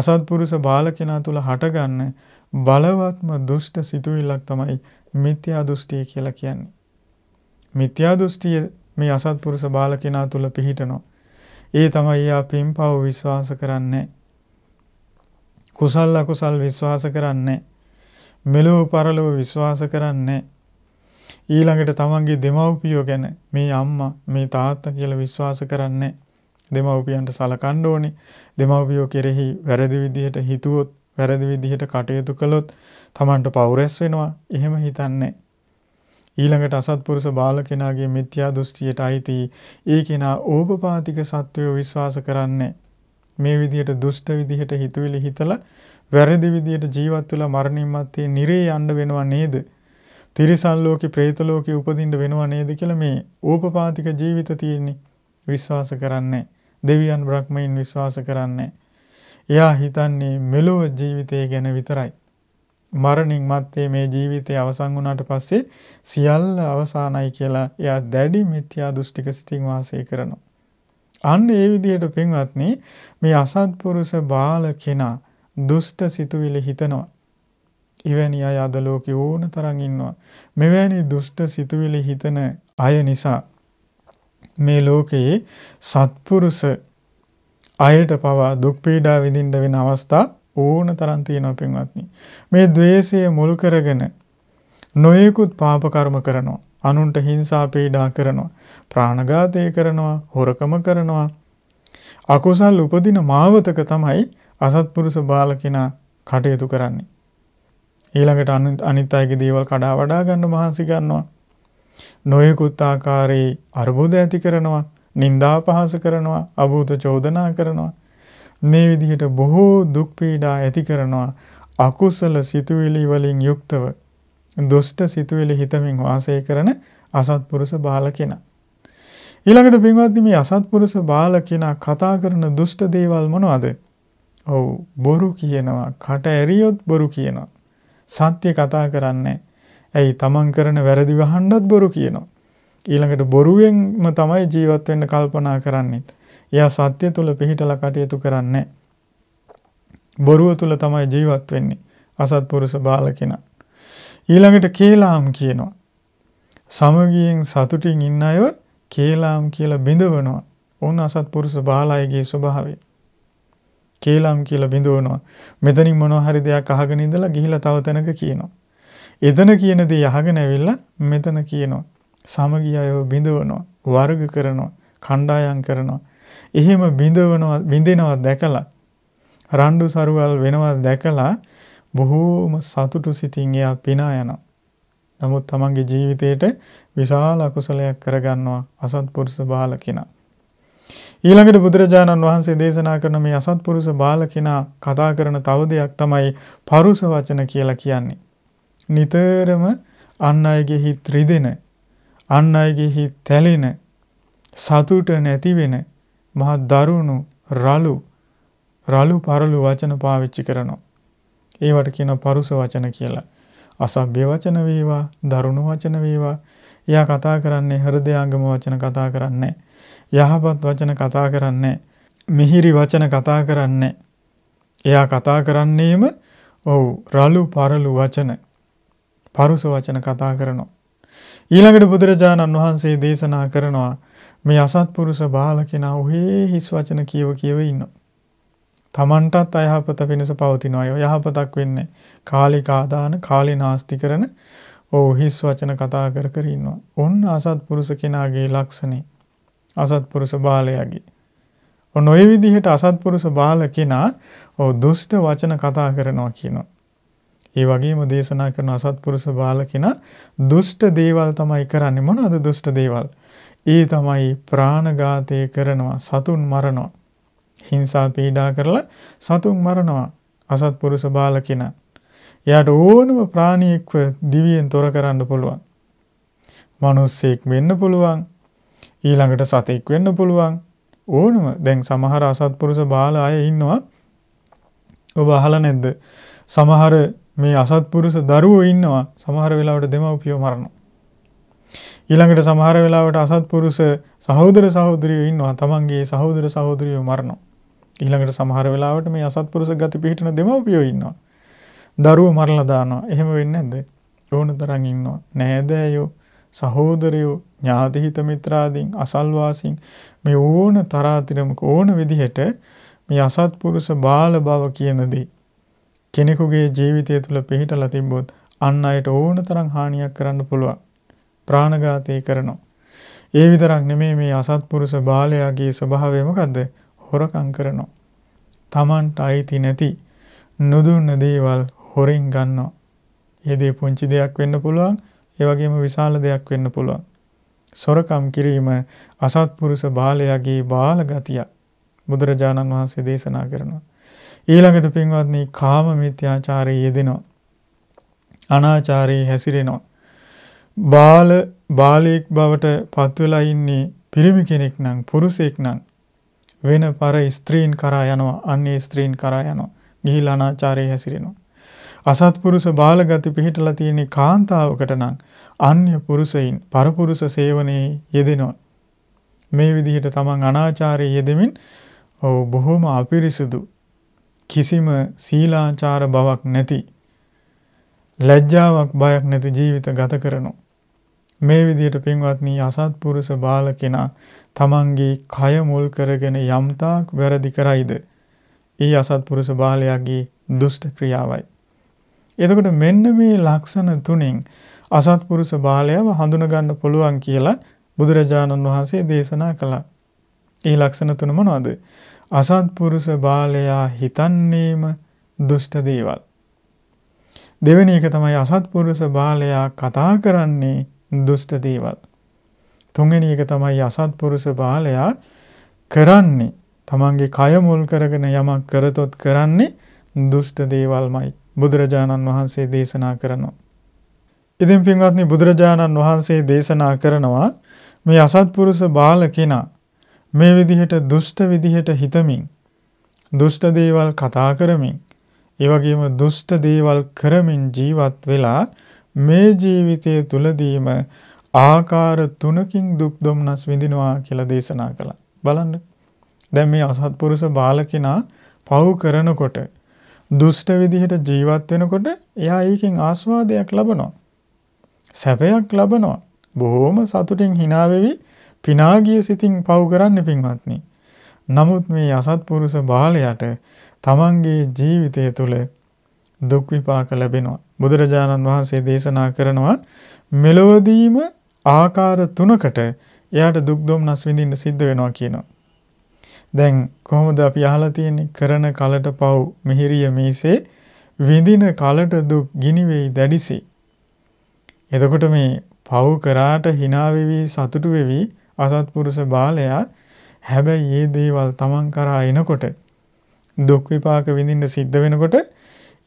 අසත්පුරුෂ බාල කෙනා තුල හටගන්න බලවත්ම දුෂ්ට සිතුවිල්ලක් තමයි මිත්‍යා දෘෂ්ටිය කියලා කියන්නේ. මිත්‍යා දෘෂ්ටිය මේ අසත්පුරුෂ බාලකෙනා තුල පිහිටනවා. ඒ තමයි යා පින්පව විශ්වාස කරන්නේ. කුසල් අකුසල් විශ්වාස කරන්නේ. මෙලොව පරලොව විශ්වාස කරන්නේ. ඊළඟට තමන්ගේ දෙමව්පියෝ ගැන මේ අම්මා මේ තාත්තා කියලා විශ්වාස කරන්නේ. දෙමව්පියන්ට සලකන්න ඕනේ. දෙමව්පියෝ කෙරෙහි වැරදි විදිහට හිතුවොත් වැරදි විදිහට කටයුතු කළොත් Tamanට පෞරස් වෙනවා. එහෙම හිතන්නේ. ඊළඟට අසත්පුරුෂ බාලකෙනාගේ මිත්‍යා දෘෂ්ටියට අයිති ඒ කෙනා ඕපපාතික සත්වය විශ්වාස කරන්නේ. මේ විදිහට දුෂ්ට විදිහට හිතුවිලි හිතලා වැරදි විදියට ජීවත් වෙලා මරණින් මත්තේ නිරේ යන්න වෙනව නේද? තිරිසන් ලෝකේ, പ്രേත ලෝකේ උපදින්න වෙනව නේද කියලා මේ ඕපපාතික ජීවිත තියෙන්නේ. විශ්වාස කරන්නේ. දෙවියන් බ්‍රහ්මයන් විශ්වාස කරන්නේ. එයා හිතන්නේ මෙලොව ජීවිතය ගැන විතරයි. මරණින් මත්තේ මේ ජීවිතය අවසන් වුණාට පස්සේ සියල්ල අවසానයි කියලා එයා දැඩි මිත්‍යා දෘෂ්ටික සිතින් වාසය කරනවා. අන්න ඒ විදිහට පින්වත්නි මේ අසත්පුරුෂ බාල කෙනා දුෂ්ට සිතුවිලි හිතනවා. ඉවැනි අය අද ලෝකේ ඕන තරම් ඉන්නවා. මෙවැනි දුෂ්ට සිතුවිලි හිතන අය නිසා මේ ලෝකයේ සත්පුරුෂ අයට පවා දුක් පීඩා විඳින්න වෙන අවස්ථා ඕන තරම් තියෙනවා පින්වත්නි. මේ द्वේෂය මුල් කරගෙන නොයෙකුත් පාප කර්ම කරනවා. අනුන්ට හිංසා පීඩා කරනවා. ප්‍රාණඝාතය කරනවා, හොරකම කරනවා. අකුසල් උපදින මාවතක තමයි අසත්පුරුෂ බාලකිනා කටයුතු කරන්නේ. ඊළඟට අනිත් අයගේ දේවල් කඩා වඩා ගන්න මහන්සි ගන්නවා. නොයෙකුත් ආකාරයේ අරුබුද ඇති කරනවා. නින්දා පහස කරනවා, අභූත චෝදනා කරනවා. මේ විදිහට බොහෝ දුක් පීඩා ඇති කරනවා. අකුසල සිතුවිලි වලින් යුක්තව දුෂ්ට සිතුවිලි හිතමින් වාසය කරන අසත්පුරුෂ බාලකෙනා. ඊළඟට පින්වත්නි මේ අසත්පුරුෂ බාලකෙනා කතා කරන දුෂ්ට දේවල් මොනවද? ඔව් බොරු කියනවා, කට ඇරියොත් බොරු කියනවා. සත්‍ය කතා කරන්නේ ඇයි තමන් කරන වැරදි වහන්නත් බොරු කියනවා. ඊළඟට බොරුවෙන්ම තමයි ජීවත් වෙන්න කල්පනා කරන්නේත්. එයා සත්‍ය තුල පිහිටලා කටයුතු කරන්නේ බොරුව තුල තමයි ජීවත් වෙන්නේ. අසත්පුරුෂ බාලකෙනා. ඊළඟට කේලාම් කියනවා. සමගියෙන් සතුටින් ඉන්න අයව කේලාම් කියලා බිඳවනවා. ඕන අසත්පුරුෂ බාලයගේ ස්වභාවය. කේලාම් කියලා බිඳවනවා. මෙතනින් මොනවා හරි දෙයක් අහගෙන ඉඳලා ගිහිලා තව තැනක කියනවා. එතන කියන දේ අහගෙන ඇවිල්ලා මෙතන කියනවා. සමගිය අයව බිඳවනවා වර්ග කරනවා කණ්ඩායම් කරනවා එහෙම බිඳවනවා බිඳිනවා දැකලා රණ්ඩු සරුවල් වෙනවා දැකලා බොහෝම සතුටු සිතින් එයා පිනා යනවා නමුත් තමන්ගේ ජීවිතේට විශාල අකුසලයක් කරගන්නවා අසත්පුරුෂ බාලකිනා ඊළඟට බුදුරජාණන් වහන්සේ දේශනා කරන මේ අසත්පුරුෂ බාලකිනා කතා කරන තව දෙයක් තමයි පරුස වචන කියලා කියන්නේ. නිතරම අන් අයගේ හිත රිදෙන අන් අයගේ හිත් තැලෙන සතුට නැති වෙන මහා දරුණු රළු රළු පරළු වචන පාවිච්චි කරනවා. ඒවට කියන පරුස වචන කියලා. අසභ්‍ය වචන වේවා, දරුණු වචන වේවා. එයා කතා කරන්නේ හෘදයාංගම වචන කතා කරන්නේ. යහපත් වචන කතා කරන්නේ. මිහිරි වචන කතා කරන්නේ. එයා කතා කරන්නේම ඔව් රළු පරළු වචන පරුස වචන කතා කරනවා. ඊළඟට බුදුරජාණන් වහන්සේ දේශනා කරනවා මේ අසත්පුරුෂ බාල කෙනා ඔහේ හිස් වචන කියව කියව ඉන්නවා. තමන්ටත් අයහපත වෙනස පවතිනවා. යහපතක් වෙන්නේ කාලිකාදාන කාලිනාස්ති කරන ඔව් හිස් වචන කතා කර කර ඉන්නවා. ඔන්න අසත්පුරුෂ කෙනාගේ ලක්ෂණේ. අසත්පුරුෂ බාලයාගේ. ඔන්න ඔය විදිහට අසත්පුරුෂ බාල කෙනා ඔව් දුෂ්ට වචන කතා කරනවා කියනවා. ඒ වගේම දේශනා කරන අසත්පුරුෂ බාලකින දුෂ්ට දේවල් තමයි කරන්නේ මොනවද දුෂ්ට දේවල්? ඒ තමයි ප්‍රාණඝාතය කරනවා, සතුන් මරනවා, හිංසා පීඩා කරලා සතුන් මරනවා අසත්පුරුෂ බාලකින. එයාට ඕනම ප්‍රාණියෙක්ව දිවියෙන් තොර කරන්න පුළුවන්. මිනිස්සෙක් වෙන්න පුළුවන්. ඊළඟට සතෙක් වෙන්න පුළුවන්. ඕනම දැන් සමහර අසත්පුරුෂ බාල අය ඉන්නවා. ඔබ අහලා නැද්ද? සමහර මේ අසත්පුරුෂ දරුවෝ ඉන්නවා සමහර වෙලාවට දෙමව්පියෝ මරනවා. ඊළඟට සමහර වෙලාවට අසත්පුරුෂ සහෝදර සහෝදරියෝ ඉන්නවා තමන්ගේ සහෝදර සහෝදරියෝ මරනවා. ඊළඟට සමහර වෙලාවට මේ අසත්පුරුෂ ගති පිහිටන දෙමව්පියෝ ඉන්නවා. දරුවෝ මරලා දානවා. එහෙම වෙන්නේ නැද්ද? ඕන තරම් ඉන්නවා. නෑදෑයෝ සහෝදරයෝ ඥාතිහිත මිත්‍රාදීන් අසල්වාසීන් මේ ඕන තරාතිරමක ඕන විදිහට මේ අසත්පුරුෂ බාල බව කියන දේ කෙනෙකුගේ ජීවිතය තුළ පිහිටලා තිබ්බොත් අන් අයට ඕන තරම් හානියක් කරන්න පුළුවන්. ප්‍රාණඝාතය කරනවා. ඒ විතරක් නෙමෙයි මේ අසත්පුරුෂ බාලයාගේ ස්වභාවය මොකද්ද? හොරකම් කරනවා. Tamanට අයිති නැති නුදුන්න දේවල් හොරින් ගන්නවා. ඒ දේ පුංචි දෙයක් වෙන්න පුළුවන්, ඒ වගේම විශාල දෙයක් වෙන්න පුළුවන්. සොරකම් කිරීම අසත්පුරුෂ බාලයාගේ බාල ගතියක්. බුදුරජාණන් වහන්සේ දේශනා කරනවා. ඊළඟට පින්වත්නි කාම මිත්‍යාචාරයේ යෙදෙනවා. අනාචාරයේ හැසිරෙනවා. බාල බාලයෙක් බවට පත් වෙලා ඉන්නේ පිරිමි කෙනෙක් නම් පුරුෂයෙක් නම් වෙන පර ස්ත්‍රීන් කරා යනවා. අන්නේ ස්ත්‍රීන් කරා යනවා. ගිහිලා අනාචාරයේ හැසිරෙනවා. අසත්පුරුෂ බාලගති පිහිටලා තියෙන කාන්තාවකට නම් අන්‍ය පුරුෂයින් පරපුරුෂ සේවනයේ යෙදෙනවා. මේ විදිහට තමන් අනාචාරයේ යෙදෙමින් ඔව් බොහොම අපිරිසිදු කිසිම සීලාචාර බවක් නැති ලැජ්ජාවක් බයක් නැති ජීවිත ගත කරනවා. මේ විදිහට පින්වත්නි අසත්පුරුෂ බාලකෙනා තමන්ගේ කය මුල් කරගෙන යම්තාක් වැරදි කරයිද ඒ අසත්පුරුෂ බාලයාගේ දුෂ්ට ක්‍රියාවයි. එතකොට මෙන්න මේ ලක්ෂණ තුනෙන් අසත්පුරුෂ බාලයව හඳුනගන්න පුළුවන් කියලා බුදුරජාණන් වහන්සේ දේශනා කළා. ඒ ලක්ෂණ තුන මොනවද? අසත්පුරුෂ බාලයා හිතන්නේම දුෂ්ට දේවල්. දෙවෙනි එක තමයි අසත්පුරුෂ බාලයා කතා කරන්නේ දුෂ්ට දේවල්. තුන්වෙනි එක තමයි අසත්පුරුෂ බාලයා කරන්නේ තමන්ගේ කය මුල් කරගෙන යමක් කරතොත් කරන්නේ දුෂ්ට දේවල්මයි බුදුරජාණන් වහන්සේ දේශනා කරනවා. ඉතින් පින්වත්නි බුදුරජාණන් වහන්සේ දේශනා කරනවා මේ අසත්පුරුෂ බාල කෙනා මේ විදිහට දුෂ්ට විදිහට හිතමින් දුෂ්ට දේවල් කතා කරමින් ඒ වගේම දුෂ්ට දේවල් කරමින් ජීවත් වෙලා මේ ජීවිතය තුලදීම ආකාර තුනකින් දුක් දුම්නස් විඳිනවා කියලා දේශනා කළා. බලන්න. දැන් මේ අසත්පුරුෂ බාලකිනා පව් කරනකොට දුෂ්ට විදිහට ජීවත් වෙනකොට එයා ඒකෙන් ආස්වාදයක් ලබනවා. සැපයක් ලබනවා. බොහොම සතුටින් hina වෙවි පිනාගිය සිතින් පව් කරන්න පින්වත්නි. නමුත් මේ අසත්පුරුෂ බාලයට තමන්ගේ ජීවිතය තුළ දුක් විපාක ලැබෙනවා. බුදුරජාණන් වහන්සේ දේශනා කරනවා මෙලොවදීම ආකාර තුනකට එයාට දුක් දුම්නස් විඳින්න සිද්ධ වෙනවා කියනවා. දැන් කොහොමද අපි අහලා තියෙන්නේ කරන කලට පව් මිහිරිය මේසේ විඳින කලට දුක් ගිනි වෙයි දැඩිසේ. එතකොට මේ පව් කරාට hina වෙවි සතුටු වෙවි අසත්පුරුෂ බාලයා හැබැයි මේ දේවල් තමන් කරා එනකොට දුක් විපාක විඳින්න සිද්ධ වෙනකොට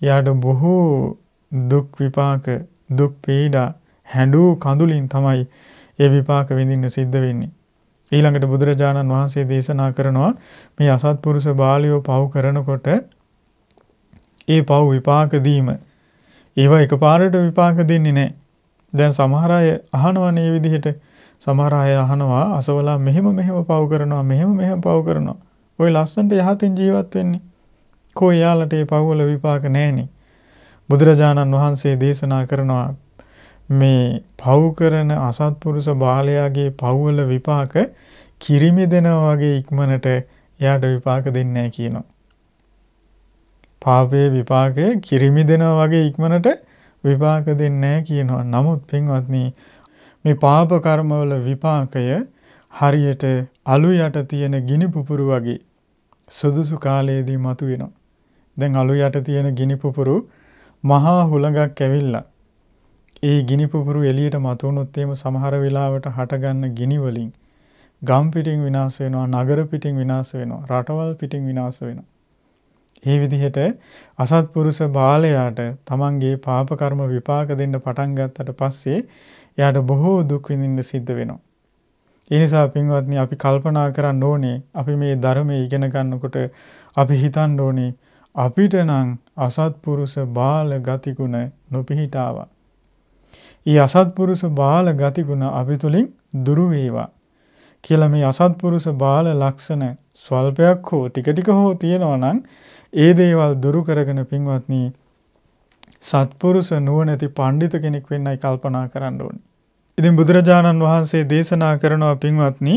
එයාට බොහෝ දුක් විපාක දුක් පීඩා හැඬූ කඳුලින් තමයි ඒ විපාක විඳින්න සිද්ධ වෙන්නේ. ඊළඟට බුදුරජාණන් වහන්සේ දේශනා කරනවා මේ අසත්පුරුෂ බාලයෝ පව් කරනකොට ඒ පව් විපාක දීම ඒවා එකපාරට විපාක දෙන්නේ නැහැ. දැන් සමහර අය අහනවනේ මේ විදිහට සමහර අය අහනවා අසවලා මෙහෙම මෙහෙම පව කරනවා මෙහෙම මෙහෙම පව කරනවා. ওই ලස්සනට යහතින් ජීවත් වෙන්නේ. කෝ යාලට ඒ පවවල විපාක නැහෙනි. බුදුරජාණන් වහන්සේ දේශනා කරනවා මේ පව කරන අසත්පුරුෂ බාලයාගේ පවවල විපාක කිරිමි දෙනවා වගේ ඉක්මනට එයාට විපාක දෙන්නේ නැහැ කියනවා. පාපයේ විපාකය කිරිමි දෙනවා වගේ ඉක්මනට විපාක දෙන්නේ නැහැ කියනවා. නමුත් පින්වත්නි මේ පාප කර්මවල විපාකය හරියට අලු යට තියෙන ගිනි පුපුරු වගේ සුදුසු කාලයේදී මතුවෙනවා. දැන් අලු යට තියෙන ගිනි පුපුරු මහා හුළඟක් ඇවිල්ලා ඒ ගිනි පුපුරු එළියට මතුනොත් එහෙම සමහර වෙලාවට හටගන්න ගිනි වලින් ගම් පිටින් විනාශ වෙනවා නගර පිටින් විනාශ වෙනවා රටවල් පිටින් විනාශ වෙනවා ඒ විදිහට අසත්පුරුෂ බාලයාට තමන්ගේ පාප කර්ම විපාක දෙන්න පටන් ගත්තට පස්සේ එයාට බොහෝ දුක් විඳින්න සිද්ධ වෙනවා. ඒ නිසා පින්වත්නි අපි කල්පනා කරන්න ඕනේ අපි මේ ධර්මයේ ඉගෙන ගන්නකොට අපි හිතන්න ඕනේ අපිට නම් අසත්පුරුෂ බාල ගතිගුණ නොපිහිටාවා. ඊ අසත්පුරුෂ බාල ගතිගුණ අපි තුලින් දුරු වේවා. කියලා මේ අසත්පුරුෂ බාල ලක්ෂණ ස්වල්පයක් හෝ ටික ටික හෝ තියෙනවා නම් ඒ දේවල් දුරු කරගෙන පින්වත්නි සත්පුරුෂ නුවණැති පඬිත කෙනෙක් වෙන්නයි කල්පනා කරන්න ඕනේ. ඉතින් බුදුරජාණන් වහන්සේ දේශනා කරනවා පින්වත්නි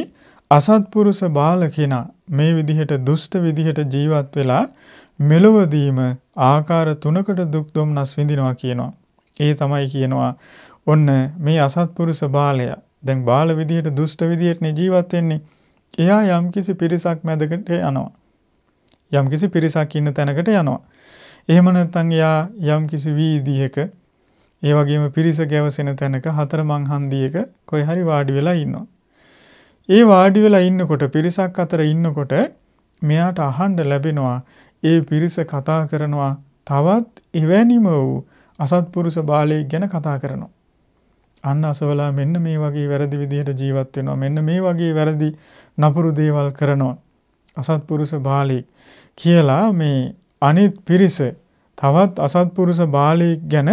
අසත්පුරුෂ බාල කෙනා මේ විදිහට දුෂ්ට විදිහට ජීවත් වෙලා මෙලොවදීම ආකාර තුනකට දුක් දුම්නස් විඳිනවා කියනවා. ඒ තමයි කියනවා ඔන්න මේ අසත්පුරුෂ බාලයා දැන් බාල විදිහට දුෂ්ට විදිහටනේ ජීවත් වෙන්නේ. එයා යම්කිසි පිරිසක් මැදකට යනවා. යම්කිසි පිරිසක් ඉන්න තැනකට යනවා. එහෙම නැත්නම් එයා යම් කිසි වීදියක ඒ වගේම පිරිස ගැවසෙන තැනක හතර මංහන්දියක කොයි හරි වාඩි වෙලා ඉන්නවා. ඒ වාඩි වෙලා ඉන්නකොට පිරිසක් අතර ඉන්නකොට මෙයාට අහන්න ලැබෙනවා ඒ පිරිස කතා කරනවා තවත් එවැනිම වූ අසත්පුරුෂ බාලයෙක් ගැන කතා කරනවා. අන්න අසවලා මෙන්න මේ වගේ වැරදි විදිහට ජීවත් වෙනවා. මෙන්න මේ වගේ වැරදි නපුරු දේවල් කරනවා. අසත්පුරුෂ බාලෙක් කියලා මේ අනිත් පිරිස තවත් අසත්පුරුෂ බාලයෙක් ගැන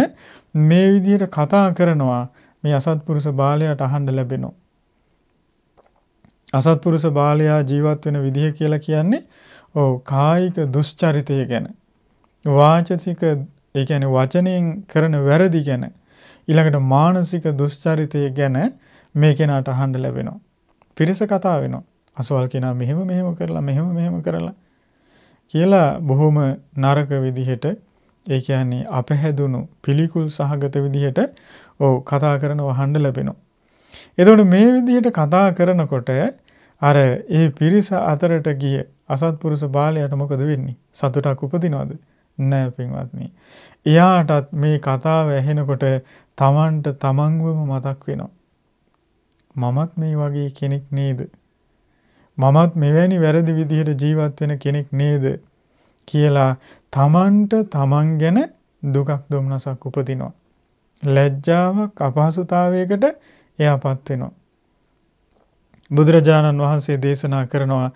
මේ විදිහට කතා කරනවා මේ අසත්පුරුෂ බාලයාට අහන්න ලැබෙනවා. අසත්පුරුෂ බාලයා ජීවත් වෙන විදිහ කියලා කියන්නේ ඔව් කායික දුෂ්චරිතය ගැන. වාචසික ඒ කියන්නේ වචනයෙන් කරන වැරදි ගැන ඊළඟට මානසික දුෂ්චරිතය ගැන මේ කෙනාට අහන්න ලැබෙනවා. පිරිස කතා වෙනවා. අසවල් කෙනා මෙහෙම මෙහෙම කරලා මෙහෙම මෙහෙම කරලා කියලා බොහොම නරක විදිහට ඒ කියන්නේ අපහැදුණු පිළිකුල් සහගත විදිහට ඔව් කතා කරන වහන්න ලැබෙනවා. එතකොට මේ විදිහට කතා කරනකොට අර ඒ පිරිස අතරට ගිය අසත්පුරුෂ බාලයට මොකද වෙන්නේ? සතුටක් උපදිනවද? නෑ පින්වත්නි. එයාටත් මේ කතාව ඇහෙනකොට තමන්ට තමන්වම මතක් වෙනවා. මමත් මේ වගේ කෙනෙක් නේද? මමත් මෙවැනි වැරදි විදිහට ජීවත් වෙන කෙනෙක් නේද කියලා තමන්ට තමන් ගැන දුකක් දුම්නසක් උපදිනවා. ලැජ්ජාවක් අපහසුතාවයකට එයාපත් වෙනවා. බුදුරජාණන් වහන්සේ දේශනා කරනවා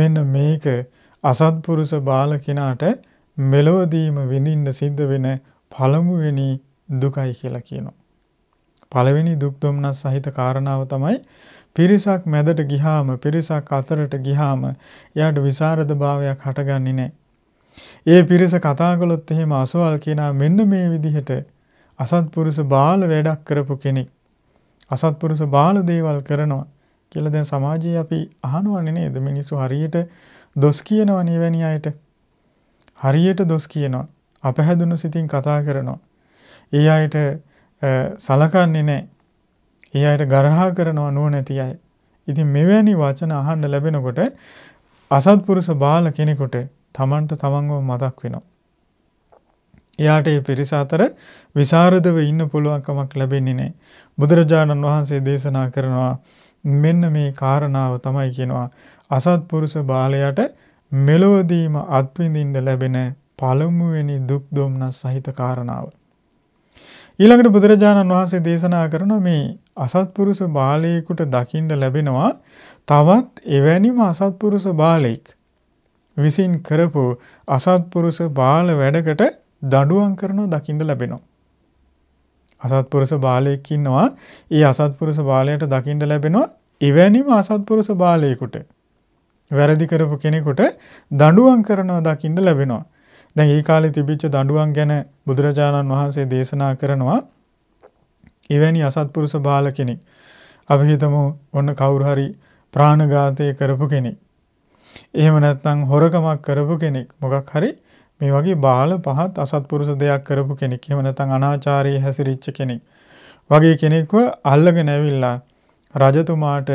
මෙන්න මේක අසත්පුරුෂ බාල කෙනාට මෙලොවදීම විඳින්න සිද්ධ වෙන පළමුවෙනි දුකයි කියලා කියනවා. පළවෙනි දුක් දුම්නස් සහිත කාරණාව තමයි පිරිසක් මැදට ගිහාම පිරිසක් අතරට ගිහාම එයාට විසරද භාවයක් හටගන්නේ නැහැ. ඒ පිරිස කතා කළොත් එහෙම අසවල් කියනා මෙන්න මේ විදිහට අසත්පුරුෂ බාල වැඩක් කරපු කෙනෙක් අසත්පුරුෂ බාල දේවල් කරනවා කියලා දැන් සමාජයේ අපි අහනවන්නේ නේද මිනිස්සු හරියට දොස් කියනවනේ වැනි අයට හරියට දොස් කියනවා අපහැදුණු සිතින් කතා කරනවා ඒ අයට සලකන්නේ නැහැ ඒ අයට ගරහා කරනවා නුවණැති අය. ඉතින් මෙවැනි වචන අහන්න ලැබෙනකොට අසත්පුරුෂ බාල කෙනෙකුට තමන්ට තමන්ව මතක් වෙනවා. එයාට මේ පිරිස අතර විසරදව ඉන්න පුළුවන්කමක් ලැබෙන්නේ නැහැ. බුදුරජාණන් වහන්සේ දේශනා කරනවා මෙන්න මේ කාරණාව තමයි කියනවා අසත්පුරුෂ බාලයට මෙලොවදීම අත්විඳින්න ලැබෙන පළමුවෙනි දුක් දුම්නස් සහිත කාරණාව. ඊළඟට බුදුරජාණන් වහන්සේ දේශනා කරන මේ අසත්පුරුෂ බාලයෙකුට දකින්න ලැබෙනවා තවත් එවැනිම අසත්පුරුෂ බාලයෙක් විසින් කරපු අසත්පුරුෂ බාල වැඩකට දඬුවම් කරනවා දකින්න ලැබෙනවා. අසත්පුරුෂ බාලයෙක් ඉන්නවා. ඒ අසත්පුරුෂ බාලයට දකින්න ලැබෙනවා එවැනිම අසත්පුරුෂ බාලයෙකුට. වැරදි කරපු කෙනෙකුට දඬුවම් කරනවා දකින්න ලැබෙනවා. දැන් ඒ කාලේ තිබිච්ච දඬුවම් ගැන බුදුරජාණන් වහන්සේ දේශනා කරනවා. එවැනි අසත්පුරුෂ බාල කෙනෙක් අපි හිතමු ඔන්න කවුරු හරි ප්‍රාණඝාතය කරපු කෙනෙක්. එහෙම නැත්නම් හොරකමක් කරපු කෙනෙක් මොකක් හරි මේ වගේ බාල පහත් අසත්පුරුෂ දෙයක් කරපු කෙනෙක්. එහෙම නැත්නම් අනාචාරයේ හැසිරිච්ච කෙනෙක්. වගේ කෙනෙක්ව අල්ලගෙන ඇවිල්ලා රජතුමාට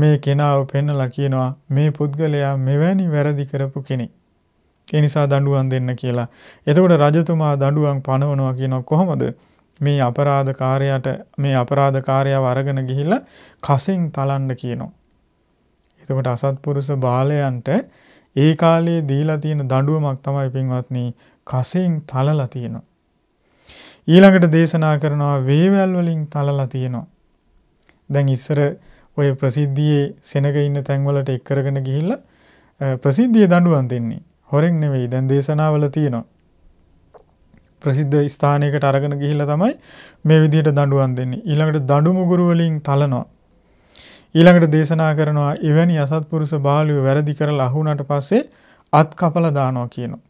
මේ කෙනාව පෙන්නලා කියනවා මේ පුද්ගලයා මෙවැනි වැරදි කරපු කෙනෙක්. ඒ නිසා දඬුවම් දෙන්න කියලා. එතකොට රජතුමා දඬුවම් පනවනවා කියනවා කොහොමද? මේ අපරාධකාරයාට මේ අපරාධකාරයාව අරගෙන ගිහිල්ලා කසින් තලන්න කියනවා. එතකොට අසත්පුරුෂ බාලයන්ට ඒ කාලේ දීලා තියෙන දඬුවමක් තමයි පින්වත්නි කසින් තලලා තියෙනවා. ඊළඟට දේශනා කරනවා වේවැල් වලින් තලලා තියෙනවා. දැන් ඉස්සර ඔය ප්‍රසිද්ධියේ සෙනග ඉන්න තැන්වලට එක් කරගෙන ගිහිල්ලා ප්‍රසිද්ධියේ දඬුවම් දෙන්නේ. හොරෙන් නෙවෙයි දැන් දේශනාවල තියෙනවා. ප්‍රසිද්ධ ස්ථානයකට අරගෙන ගිහිල්ලා තමයි මේ විදිහට දඬුවම් දෙන්නේ. ඊළඟට දඬු මුගුරු වලින් තලනවා. ඊළඟට දේශනා කරනවා එවැනි අසත්පුරුෂ බාලුව වැරදි කරලා අහුණාට පස්සේ අත් කපලා දානවා කියනවා.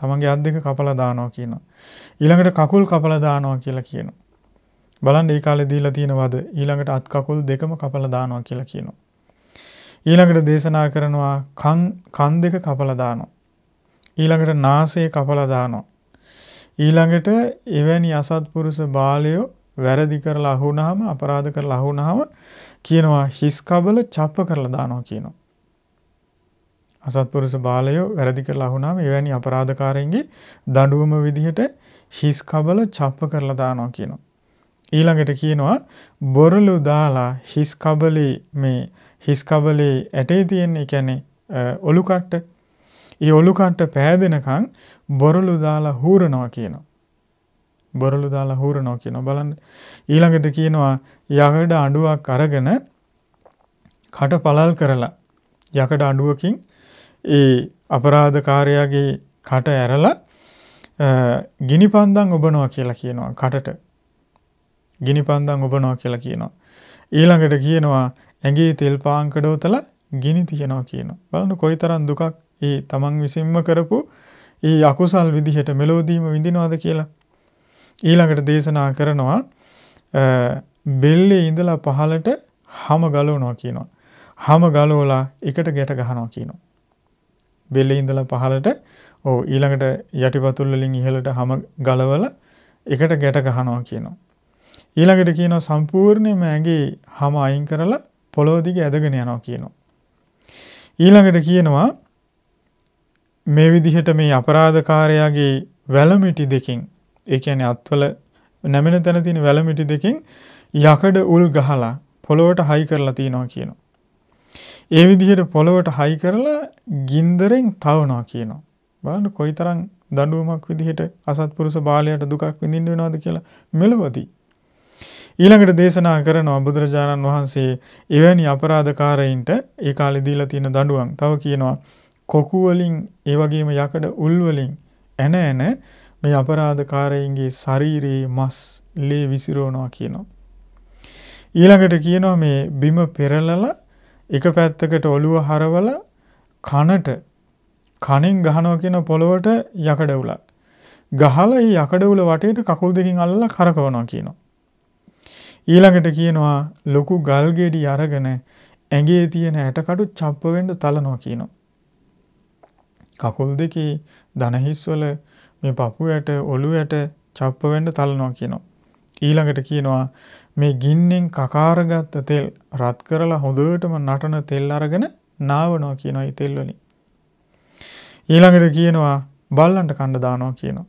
තමන්ගේ අත් දෙක කපලා දානවා කියනවා. ඊළඟට කකුල් කපලා දානවා කියලා කියනවා. බලන්න ඒ කාලේ දීලා තියෙනවද ඊළඟට අත් කකුල් දෙකම කපලා දානවා කියලා කියනවා. ඊළඟට දේශනා කරනවා කන් කන් දෙක කපලා දානවා. ඊළඟට නාසය කපලා දානවා. ඊළඟට එවැනි අසත්පුරුෂ බාලයෝ වැරදි කරලා අහුනහම අපරාධ කරලා අහුනහම කියනවා හිස් කබල චප්ප කරලා දානවා කියනවා. අසත්පුරුෂ බාලයෝ වැරදි කරලා අහුනහම එවැනි අපරාධකාරයන්ගේ දඬුවම විදිහට හිස් කබල චප්ප කරලා දානවා කියනවා. ඊළඟට කියනවා බොරළු දාලා හිස් කබලේ මේ හිස්කබලේ ඇටේ තියෙන්නේ කියන්නේ ඔලුකට්ට. ඒ ඔලුකට්ට පෑදෙනකන් බොරළු දාලා හූරනවා කියනවා. බොරළු දාලා හූරනවා කියනවා බලන්න. ඊළඟට කියනවා යකඩ අඬුවක් අරගෙන කට පළල් කරලා යකඩ අඬුවකින් ඒ අපරාධකාරයාගේ කට ඇරලා ගිනි පන්දන් ඔබනවා කියලා කියනවා කටට ගිනි පන්දන් ඔබනවා කියලා කියනවා ඊළඟට කියනවා ඇගේ තෙල් පාංකඩෝතල ගිනි තියනවා කියන. බලන්න කොයි තරන් දුකක් ඒ තමන් විසින්ම කරපු ඒ අකුසල් විදිහට මෙලෝදීම විඳිනවාද කියලා. ඊළඟට දේශනා කරනවා බෙල්ලේ ඉඳලා පහලට හම ගලවනවා කියනවා. හම ගලෝලා එකට ගැට ගහනවා කියනවා. බෙල්ලේ ඉඳලා පහලට ඕ ඊළඟට යටිපතුල් වලින් ඉහළට හම ගලවලා එකට ගැට ගහනවා කියනවා. ඊළඟට කියනවා සම්පූර්ණයෙන්ම ඇඟේ හැම අයින් කරලා පොළොවදිග ඇදගෙන යනවා කියනවා. ඊළඟට කියනවා මේ විදිහට මේ අපරාධකාරයාගේ වැලමිටි දෙකින් ඒ කියන්නේ අත්වල නැමෙන තැන තියෙන වැලමිටි දෙකින් යකඩ උල් ගහලා පොළොවට හයි කරලා තියනවා කියනවා. ඒ විදිහට පොළොවට හයි කරලා ගින්දරෙන් තවනවා කියනවා. බලන්න කොයිතරම් දඬුවමක් විදිහට අසත්පුරුෂ බාලයට දුකක් විඳින්න වෙනවද කියලා මෙලවදී ඊළඟට දේශනා කරනවා බුදුරජාණන් වහන්සේ එවැනි අපරාධකාරයින්ට ඒ කාලේ දීලා තියෙන දඬුවම්. තව කියනවා කොකු වලින් ඒ වගේම යකඩ උල් වලින් ඇන ඇන මේ අපරාධකාරයින්ගේ ශරීරයේ මස් ලේ විසිරවනවා කියනවා. ඊළඟට කියනවා මේ බිම පෙරලලා එක පැත්තකට ඔළුව හරවලා කනට කණෙන් ගහනවා කියන පොළොවට යකඩ උලක්. ගහලා ඒ යකඩ උල වටේට කකුල් දෙකෙන් අල්ලලා කරකවනවා කියනවා. ඊළඟට කියනවා ලොකු ගල් ගෙඩි අරගෙන ඇඟේ තියෙන ඇටකඩු චප්ප වෙන්න තලනවා කියනවා. කකුල් දෙකේ දන හිස්වල මේ පපුවට ඔළුවට චප්ප වෙන්න තලනවා කියනවා. ඊළඟට කියනවා මේ ගින්නෙන් කකාරගත්ත තෙල් රත් කරලා හොඳටම නටන තෙල් අරගෙන නාවනවා කියනවා ඒ තෙල් වලින්. ඊළඟට කියනවා බල්ලන්ට කණ්ඩ දානවා කියනවා.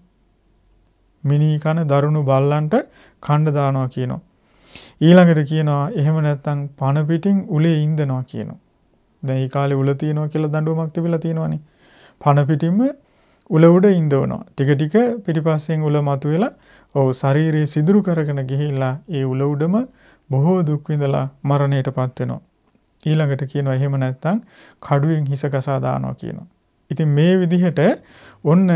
මිනී කන දරුණු බල්ලන්ට කණ්ඩ දානවා කියනවා. ඊළඟට කියනවා එහෙම නැත්නම් පණ පිටින් උලේ ඉඳනවා කියනවා. දැන් ඒ කාලේ උල තියනවා කියලා දඬුවමක් තිබිලා තියෙනවනේ. පණ පිටින්ම උල උඩ ඉඳවනවා. ටික ටික පිටිපස්සෙන් උල මතුවෙලා ඔව් ශාරීරිය සිදුරු කරගෙන ගිහිල්ලා ඒ උල උඩම බොහෝ දුක් විඳලා මරණයටපත් වෙනවා. ඊළඟට කියනවා එහෙම නැත්නම් කඩුවෙන් හිස කසා දානවා කියනවා. ඉතින් මේ විදිහට ඔන්න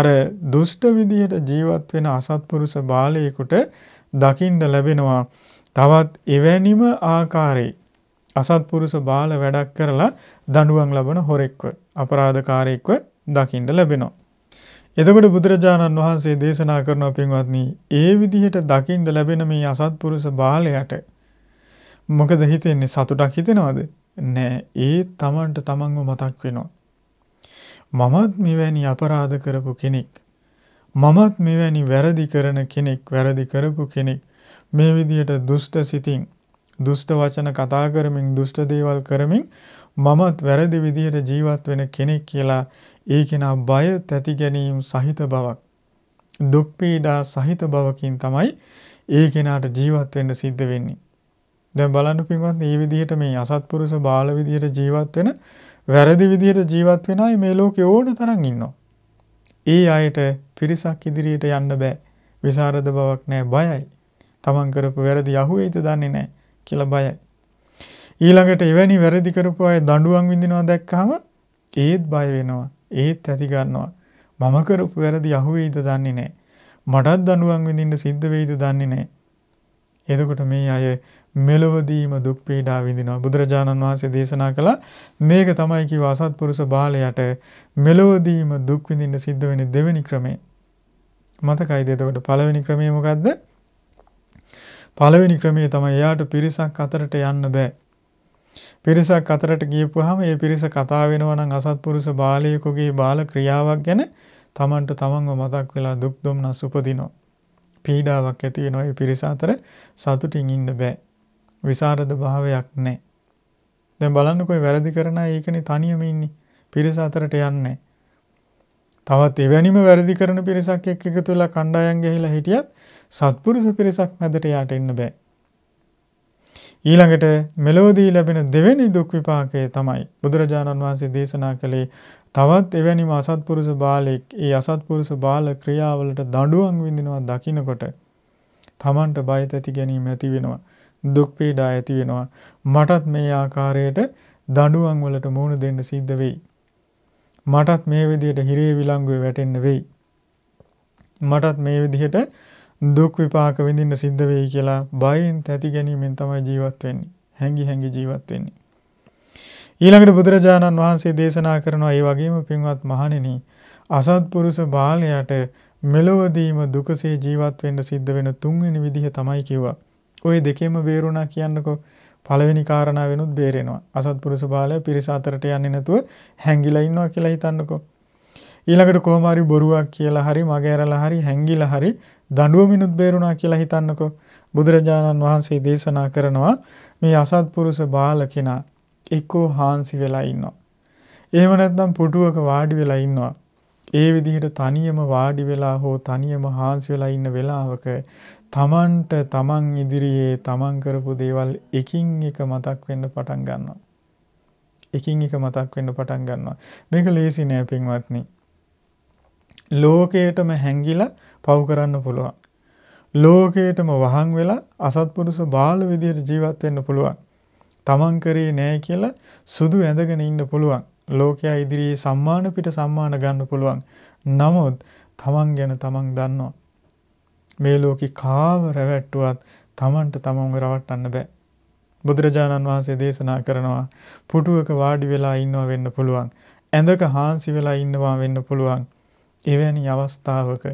අර දුෂ්ට විදිහට ජීවත් වෙන අසත්පුරුෂ බාලයෙකුට දකින්න ලැබෙනවා තවත් එවැනිම ආකාරයේ අසත්පුරුෂ බාල වැඩක් කරලා දඬුවම් ලබන හොරෙක්ව අපරාධකාරයෙක්ව දකින්න ලැබෙනවා. එතකොට බුදුරජාණන් වහන්සේ දේශනා කරන පින්වත්නි, ඒ විදිහට දකින්න ලැබෙන මේ අසත්පුරුෂ බාලයට මොකද හිතෙන්නේ? සතුටක් හිතෙනවද? නෑ. ඒ තමන්ට තමන්ව මතක් වෙනවා. මමත් මෙවැනි අපරාධ කරපු කෙනෙක්. මමත් මෙවැනි වැරදි කරන කෙනෙක්, වැරදි කරපු කෙනෙක්. මේ විදියට දුෂ්ට සිතින් දුෂ්ට වචන කතා කරමින් දුෂ්ට දේවල් කරමින් මමත් වැරදි විදියට ජීවත් වෙන කෙනෙක් කියලා ඒ කෙනා බය තැති ගැනීම සහිත බවක් දුක් පීඩා සහිත බවකින් තමයි ඒ කෙනාට ජීවත් වෙන්න සිද්ධ වෙන්නේ. දැන් බලන්න පින්වත් මේ විදිහට මේ අසත්පුරුෂ බාල විදිහට ජීවත් වෙන වැරදි විදිහට ජීවත් වෙන අය මේ ලෝකේ ඕන තරම් ඉන්නවා. ඒ අයට පිරිසක් ඉදිරියට යන්න බෑ. විසරද බවක් නෑ බයයි. තමන් කරපු වැරදි යහුවේද දන්නේ නැහැ කියලා බයයි. ඊළඟට එවැනි වැරදි කරපු අය දඬුවම් විඳිනවා දැක්කම ඒත් බය වෙනවා. ඒත් ඇති ගන්නවා. මම කරපු වැරදි යහුවේද දන්නේ නැහැ. මටත් දඬුවම් විඳින්න සිද්ධ වෙයිද දන්නේ නැහැ. එතකොට මේ අය මෙලොවදීම දුක් පීඩා විඳිනවා. බුදුරජාණන් වහන්සේ දේශනා කළා මේක තමයි කිව්ව අසත්පුරුෂ බාලයට මෙලොවදීම දුක් විඳින්න සිද්ධ වෙන දෙවෙනි ක්‍රමය. මතකයිද එතකොට පළවෙනි ක්‍රමය මොකද්ද? පළවෙනි ක්‍රමේ තමයි එයාට පිරිසක් අතරට යන්න බෑ. පිරිසක් අතරට ගියපුවාම ඒ පිරිස කතා වෙනවා නම් අසත්පුරුෂ බාලයෙකුගේ බාල ක්‍රියාවක් ගැන තමන්ට තමන්ව මතක් වෙලා දුක් දුම්නස් උපදිනවා. පීඩාවක් ඇති වෙනවා ඒ පිරිස අතර සතුටින් ඉන්න බෑ. විසරද භාවයක් නැහැ. දැන් බලන්නකෝ මේ වැරදි කරන අය ඒකනේ තනියම ඉන්නේ. පිරිස අතරට යන්නේ තවත් එවැනිම වැරදි කරන පිරිසක් එක්ක එකතු වෙලා කණ්ඩායම් ගහලා හිටියත් සත්පුරුෂ පිරිසක් මැදට යාට එන්න බෑ. ඊළඟට මෙලෝදී ලැබෙන දෙවෙනි දුක් විපාකය තමයි බුදුරජාණන් වහන්සේ දේශනා කළේ තවත් එවැනිම අසත්පුරුෂ බාලෙක් ඒ අසත්පුරුෂ බාල ක්‍රියාවලට දඬුවම් විඳිනවා දකින්නකොට තමන්ට බය තැති ගැනීම ඇති වෙනවා දුක් පීඩා ඇති වෙනවා මටත් මේ ආකාරයට දඬුවම් වලට මුහුණ දෙන්න සිද්ධ වෙයි මටත් මේ විදිහට හිරේ විලංගුවේ වැටෙන්න වෙයි මටත් මේ විදිහට දුක් විපාක විඳින්න සිද්ධ වෙයි කියලා බයෙන් තැති ගැනීමෙන් තමයි ජීවත් වෙන්නේ. හැඟි හැඟි ජීවත් වෙන්නේ. ඊළඟට බුදුරජාණන් වහන්සේ දේශනා කරනවා ඒ වගේම පින්වත් මහණෙනි අසත්පුරුෂ බාලයට මෙලොවදීම දුකසේ ජීවත් වෙන්න සිද්ධ වෙන තුන්වෙනි විදිහ තමයි කිව්වා. ওই දෙකේම බේරුණා කියන්නකෝ පළවෙනි කාරණා වෙනුත් බේරෙනවා. අසත්පුරුෂ බාලය පිරිස අතරට යන්නේ නැතුව හැංගිලා ඉන්නවා කියලා හිතන්නකෝ. ඊළඟට කොහොම හරි බොරුවක් කියලා හරි මගහැරලා හරි හැංගිලා හරි දඬුවමිනුත් බේරුණා කියලා හිතන්නකෝ. බුදුරජාණන් වහන්සේ දේශනා කරනවා මේ අසත්පුරුෂ බාලකිනා එක්කෝ හාන්සි වෙලා ඉන්නවා. එහෙම නැත්නම් පුටුවක වාඩි වෙලා ඉන්නවා. ඒ විදිහට තනියම වාඩි වෙලා හෝ තනියම හාන්සි වෙලා ඉන්න වෙලාවක තමන්ට තමන් ඉදිරියේ තමන් කරපු දේවල් එකින් එක මතක් වෙන්න පටන් ගන්නවා. එකින් එක මතක් වෙන්න පටන් ගන්නවා. මේක ලේසි නෑ පින්වත්නි. ලෝකයටම හැංගිලා පව් කරන්න පුළුවන්. ලෝකයටම වහන් වෙලා අසත්පුරුෂ බාල විදියට ජීවත් වෙන්න පුළුවන්. තමන් කරේ නෑ කියලා සුදු ඇඳගෙන ඉන්න පුළුවන්. ලෝකයා ඉදිරියේ සම්මාන පිට සම්මාන ගන්න පුළුවන්. නමුත් තමන් ගැන තමන් දන්නවා. මේ ලෝකේ කාව රැවට්ටුවත් තමන්ට තමන්ව රවට්ටන්න බෑ. බුදුරජාණන් වහන්සේ දේශනා කරනවා පුටුවක වාඩි වෙලා ඉන්නවා වෙන්න පුළුවන්. ඇඳක හාන්සි වෙලා ඉන්නවා වෙන්න පුළුවන්. එවැනි අවස්ථාවක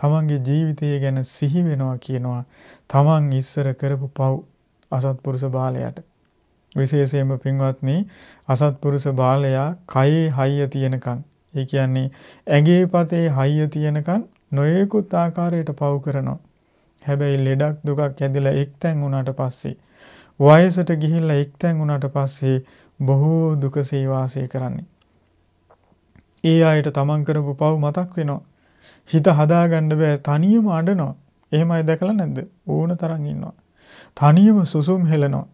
තමන්ගේ ජීවිතය ගැන සිහි වෙනවා කියනවා තමන් ඉස්සර කරපු පව් අසත්පුරුෂ බාලයට. විශේෂයෙන්ම පින්වත්නි අසත්පුරුෂ බාලයා කයේ හයිය තියෙනකන් ඒ කියන්නේ ඇඟේ පතේ හයිය තියෙනකන් නොයෙකුත් ආකාරයට පව කරනවා. හැබැයි ලෙඩක් දුකක් ඇදලා එක්තැන් වුණාට පස්සේ වයසට ගිහිල්ලා එක්තැන් වුණාට පස්සේ බොහෝ දුකසේ වාසය කරන්නේ. ඒ අයට තමන් කරපු පව් මතක් වෙනවා. හිත හදාගන්න බෑ තනියම අඬනවා. එහෙමයි දැකලා නැද්ද? ඕන තරම් ඉන්නවා. තනියම සුසුම් හෙලනවා.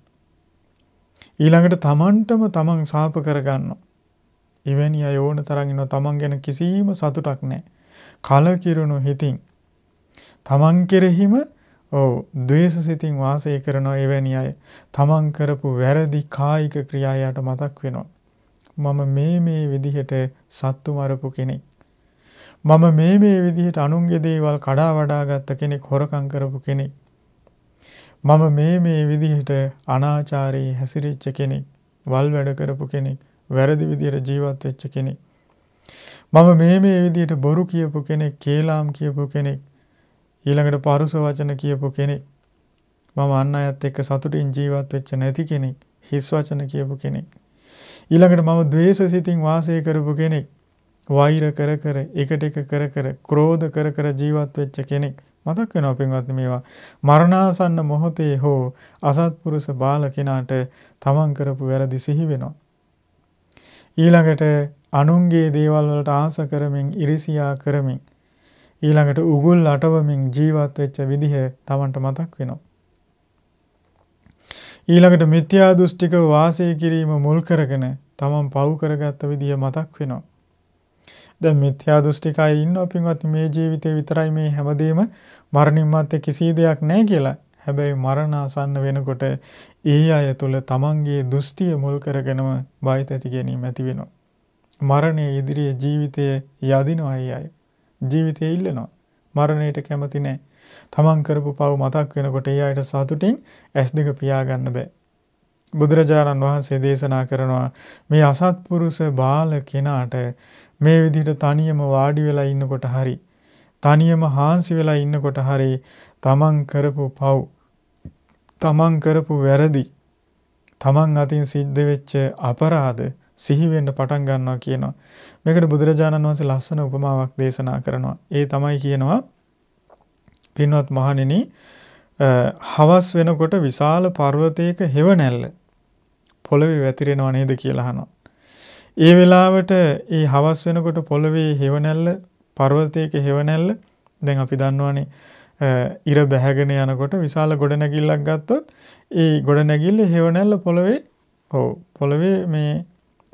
ඊළඟට තමන්ටම තමන් සාප කරගන්නවා. එවැනි අය ඕන තරම් ඉන්නවා. තමන් ගැන කිසිම සතුටක් නැහැ. කලකිරුණු හිතින් තමන් කෙරෙහිම ඔව් ද්වේෂ සිතින් වාසය කරන එවැනි අය තමන් කරපු වැරදි කායික ක්‍රියායට මතක් වෙනවා මම මේ මේ විදිහට සත්තු මරපු කෙනෙක්. මම මේ මේ විදිහට අනුන්ගේ දේවල් කඩා වඩා ගත්ත කෙනෙක් හොරකම් කරපු කෙනෙක්. මම මේ මේ විදිහට අනාචාරයේ හැසිරෙච්ච කෙනෙක්, වල් වැඩ කරපු කෙනෙක්, වැරදි විදිහට ජීවත් වෙච්ච කෙනෙක්. මම මේ මේ විදිහට බොරු කියපු කෙනෙක්, කේලාම් කියපු කෙනෙක්, ඊළඟට පරුස වචන කියපු කෙනෙක්. මම අන් අයත් එක්ක සතුටින් ජීවත් වෙච්ච නැති කෙනෙක්, හිස් වචන කියපු කෙනෙක්. ඊළඟට මම ද්වේෂ සිතින් වාසය කරපු කෙනෙක් වෛර කර කර එකට එක කර කර ක්‍රෝධ කර කර ජීවත් වෙච්ච කෙනෙක් මතක් වෙනවා පින්වත්නි මේවා මරණාසන්න මොහොතේ හෝ අසත්පුරුෂ බාල කෙනාට තමන් කරපු වැරදි සිහි වෙනවා ඊළඟට අනුන්ගේ දේවල් වලට ආස කරමින් ඉරිසියා කරමින් ඊළඟට උගුල් අටවමින් ජීවත් වෙච්ච විදිහ තමන්ට මතක් වෙනවා ඊළඟට මිත්‍යා දෘෂ්ටික වාසය කිරීම මුල් කරගෙන තමන් පව් කරගත්ත විදිය මතක් වෙනවා. දැන් මිත්‍යා දෘෂ්ටිකයි ඉන්නවා පින්වත් මේ ජීවිතේ විතරයි මේ හැමදේම මරණින් මත්තේ කිසි දෙයක් නැහැ කියලා. හැබැයි මරණ ආසන්න වෙනකොට ඒ අය තුල තමන්ගේ දෘෂ්ටිය මුල් කරගෙනම බයිත ඇති ගැනීම ඇති වෙනවා. මරණයේ ඉදිරියේ ජීවිතය යදිනවා අය. ජීවිතය ඉල්ලනවා. මරණයට කැමති නැහැ. තමන් කරපු පව් මතක් වෙනකොට ඒ අයට සතුටින් ඇස් දෙක පියාගන්න බෑ. බුදුරජාණන් වහන්සේ දේශනා කරනවා මේ අසත්පුරුෂ බාල කෙනාට මේ විදිහට තනියම වාඩි වෙලා ඉන්නකොට හරි තනියම හාන්සි වෙලා ඉන්නකොට හරි තමන් කරපු පව් තමන් කරපු වැරදි තමන් අතින් සිද්ධ වෙච්ච අපරාධ සිහි වෙන්න පටන් ගන්නවා කියනවා. මේකට බුදුරජාණන් වහන්සේ ලස්සන උපමාවක් දේශනා කරනවා. ඒ තමයි කියනවා පින්වත් මහණෙනි හවස් වෙනකොට විශාල පර්වතයක හෙව නැල්ල පොළවේ වැතිරෙනව නේද කියලා අහනවා. ඒ වෙලාවට ඒ හවස් වෙනකොට පොළවේ හෙව නැල්ල පර්වතයක හෙව නැල්ල දැන් අපි දන්නවනේ ඉර බැහැගෙන යනකොට විශාල ගොඩනැගිල්ලක් ගත්තොත් ඒ ගොඩනැගිල්ල හෙව නැල්ල පොළවේ ඔව් පොළවේ මේ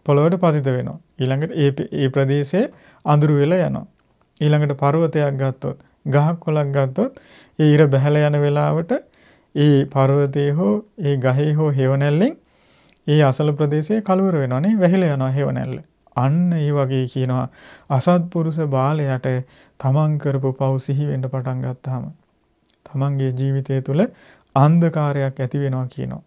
පොළවට පතිත වෙනවා. ඊළඟට ඒ ඒ ප්‍රදේශයේ අඳුරු වෙලා යනවා. ඊළඟට පර්වතයක් ගත්තොත් ගහක් කොළක් ගත්තොත් ඒ ඉර බැහැලා යන වෙලාවට ඒ පර්වතයේ හෝ ඒ ගහේ හෝ හේවණැල්ලෙන් ඒ අසල ප්‍රදේශයේ කලවර වෙනවා නේ වැහිලා යනවා හේවණැල්ල. අන්න ඒ වගේ කියනවා අසත්පුරුෂ බාලයට තමන් කරපු පව් සිහි වෙන්න පටන් ගත්තාම තමන්ගේ ජීවිතය තුළ අන්ධකාරයක් ඇති වෙනවා කියනවා.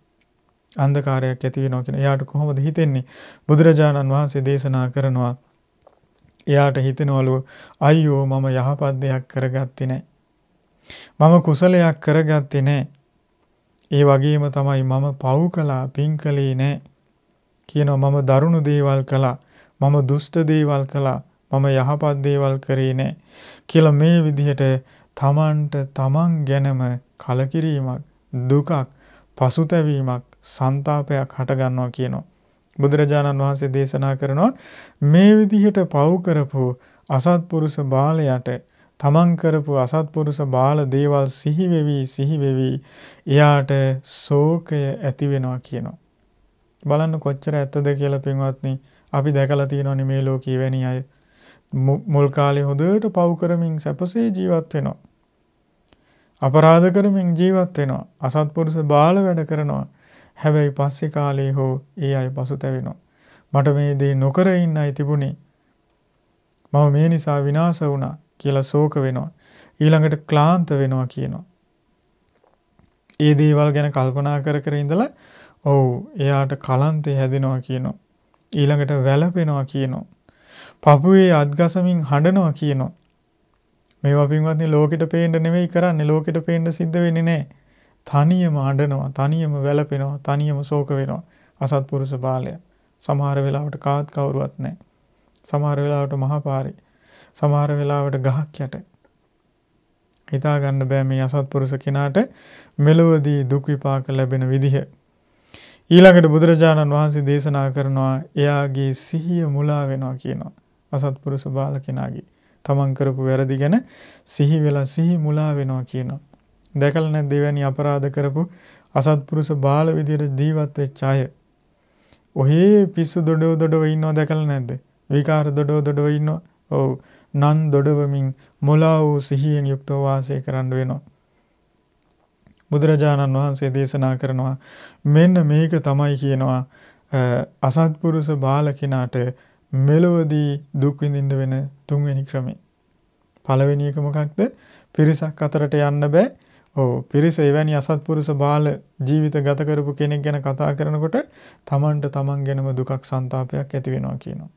අන්ධකාරයක් ඇති වෙනවා කියන එයාට කොහොමද හිතෙන්නේ? බුදුරජාණන් වහන්සේ දේශනා කරනවා එයාට හිතෙනවලු අයියෝ මම යහපත් දෙයක් කරගත්තේ නැහැ. මම කුසලයක් කරගත්තේ නැහැ. ඒ වගේම තමයි මම පව් කළා, පින් කළේ නැහැ. කියනවා මම දරුණු දේවල් කළා, මම දුෂ්ට දේවල් කළා, මම යහපත් දේවල් කරේ නැහැ කියලා මේ විදිහට තමන්ට තමන් ගැනම කලකිරීමක්, දුකක්, පසුතැවීමක්, සන්තාපයක් හටගන්නවා කියනවා. බුදුරජාණන් වහන්සේ දේශනා කරනවා මේ විදිහට පව් කරපු අසත්පුරුෂ බාලයට තමන් කරපු අසත්පුරුෂ බාල දේවල් සිහි වෙවි සිහි වෙවි එයාට ශෝකය ඇති වෙනවා කියනවා බලන්න කොච්චර ඇත්තද කියලා පින්වත්නි අපි දැකලා තියෙනවනේ මේ ලෝකයේ වැනි අය මුල් කාලේ හොඳට පව් කරමින් සැපසේ ජීවත් වෙනවා අපරාධ කරමින් ජීවත් වෙනවා අසත්පුරුෂ බාල වැඩ කරනවා හැබැයි පස්සේ කාලේ හෝ ඒ අය පසුතැවෙනවා. මට මේ දේ නොකර ඉන්නයි තිබුණේ. මම මේ නිසා විනාශ වුණා කියලා ශෝක වෙනවා. ඊළඟට ක්ලාන්ත වෙනවා කියනවා. ඒ දේවල් ගැන කල්පනා කර කර ඉඳලා ඔව් එයාට කලන්තේ හැදෙනවා කියනවා. ඊළඟට වැළපෙනවා කියනවා. පපුවේ අත්ගසමින් හඬනවා කියනවා. මේවා පින්වත්නි ලෝකෙට පේන්න නෙවෙයි කරන්නේ ලෝකෙට පේන්න සිද්ධ වෙන්නේ නැහැ. තනියම අඬනවා තනියම වැළපෙනවා තනියම ශෝක වෙනවා අසත්පුරුෂ බාලය සමහර වෙලාවට කාත් කවුරුවත් නැහැ සමහර වෙලාවට මහපාරේ සමහර වෙලාවට ගහක් යට හිතා ගන්න බෑ මේ අසත්පුරුෂ කෙනාට මෙලොවදී දුක් විපාක ලැබෙන විදිහ ඊළඟට බුදුරජාණන් වහන්සේ දේශනා කරනවා එයාගේ සිහිය මුලා වෙනවා කියනවා අසත්පුරුෂ බාල කෙනාගේ තමන් කරපු වැරදි ගැන සිහි වෙලා සිහි මුලා වෙනවා කියනවා දැකලා නැද්ද එවැනි අපරාධ කරපු අසත්පුරුෂ බාල විදියට ජීවත් වෙච්ච අය. ඔහේ පිස්සු දොඩව දොඩව ඉන්නව දැකලා නැද්ද? විකාර දොඩව දොඩව ඉන්නව. ඔව්. නන් දොඩවමින් මොලා වූ සිහියෙන් යුක්තව වාසය කරන්න වෙනවා. බුදුරජාණන් වහන්සේ දේශනා කරනවා මෙන්න මේක තමයි කියනවා අසත්පුරුෂ බාල කෙනාට මෙලොවදී දුක් විඳින්න වෙන තුන්වෙනි ක්‍රමය. පළවෙනි එක මොකක්ද? පිරිසක් අතරට යන්න බෑ. ඔව් පිරිස එවැනි අසත්පුරුෂ බාල ජීවිත ගත කරපු කෙනෙක් ගැන කතා කරනකොට තමන්ට තමන් ගැනම දුකක් ਸੰతాපයක් ඇති වෙනවා කියනවා.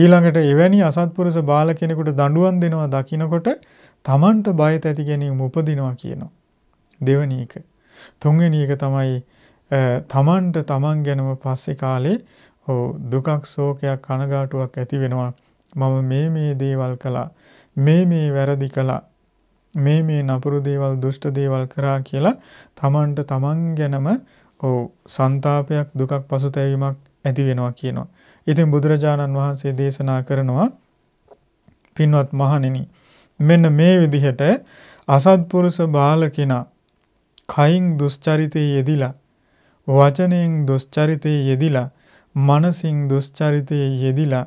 ඊළඟට එවැනි අසත්පුරුෂ බාල කෙනෙකුට දඬුවම් දෙනවා දකිනකොට තමන්ට බය තැති ගැනීම උපදිනවා කියනවා. දෙවැනි එක. තුන්වෙනි එක තමයි තමන්ට තමන් ගැනම පස්සේ කාලේ ඔව් දුකක් ශෝකයක් කනගාටුවක් ඇති වෙනවා. මම මේ මේ දේවල් කළා. මේ මේ වැරදි කළා. මේ මේ නපුරු දේවල් දුෂ්ට දේවල් කරා කියලා තමන්ට තමන් ගැනම ඔව් සන්තාපයක් දුකක් පසුතැවීමක් ඇති වෙනවා කියනවා. ඉතින් බුදුරජාණන් වහන්සේ දේශනා කරනවා පින්වත් මහණෙනි මෙන්න මේ විදිහට අසත්පුරුෂ බාලකිනා කයින් දුස්චරිතයේ යෙදිලා වචනයෙන් දුස්චරිතයේ යෙදිලා මනසින් දුස්චරිතයේ යෙදිලා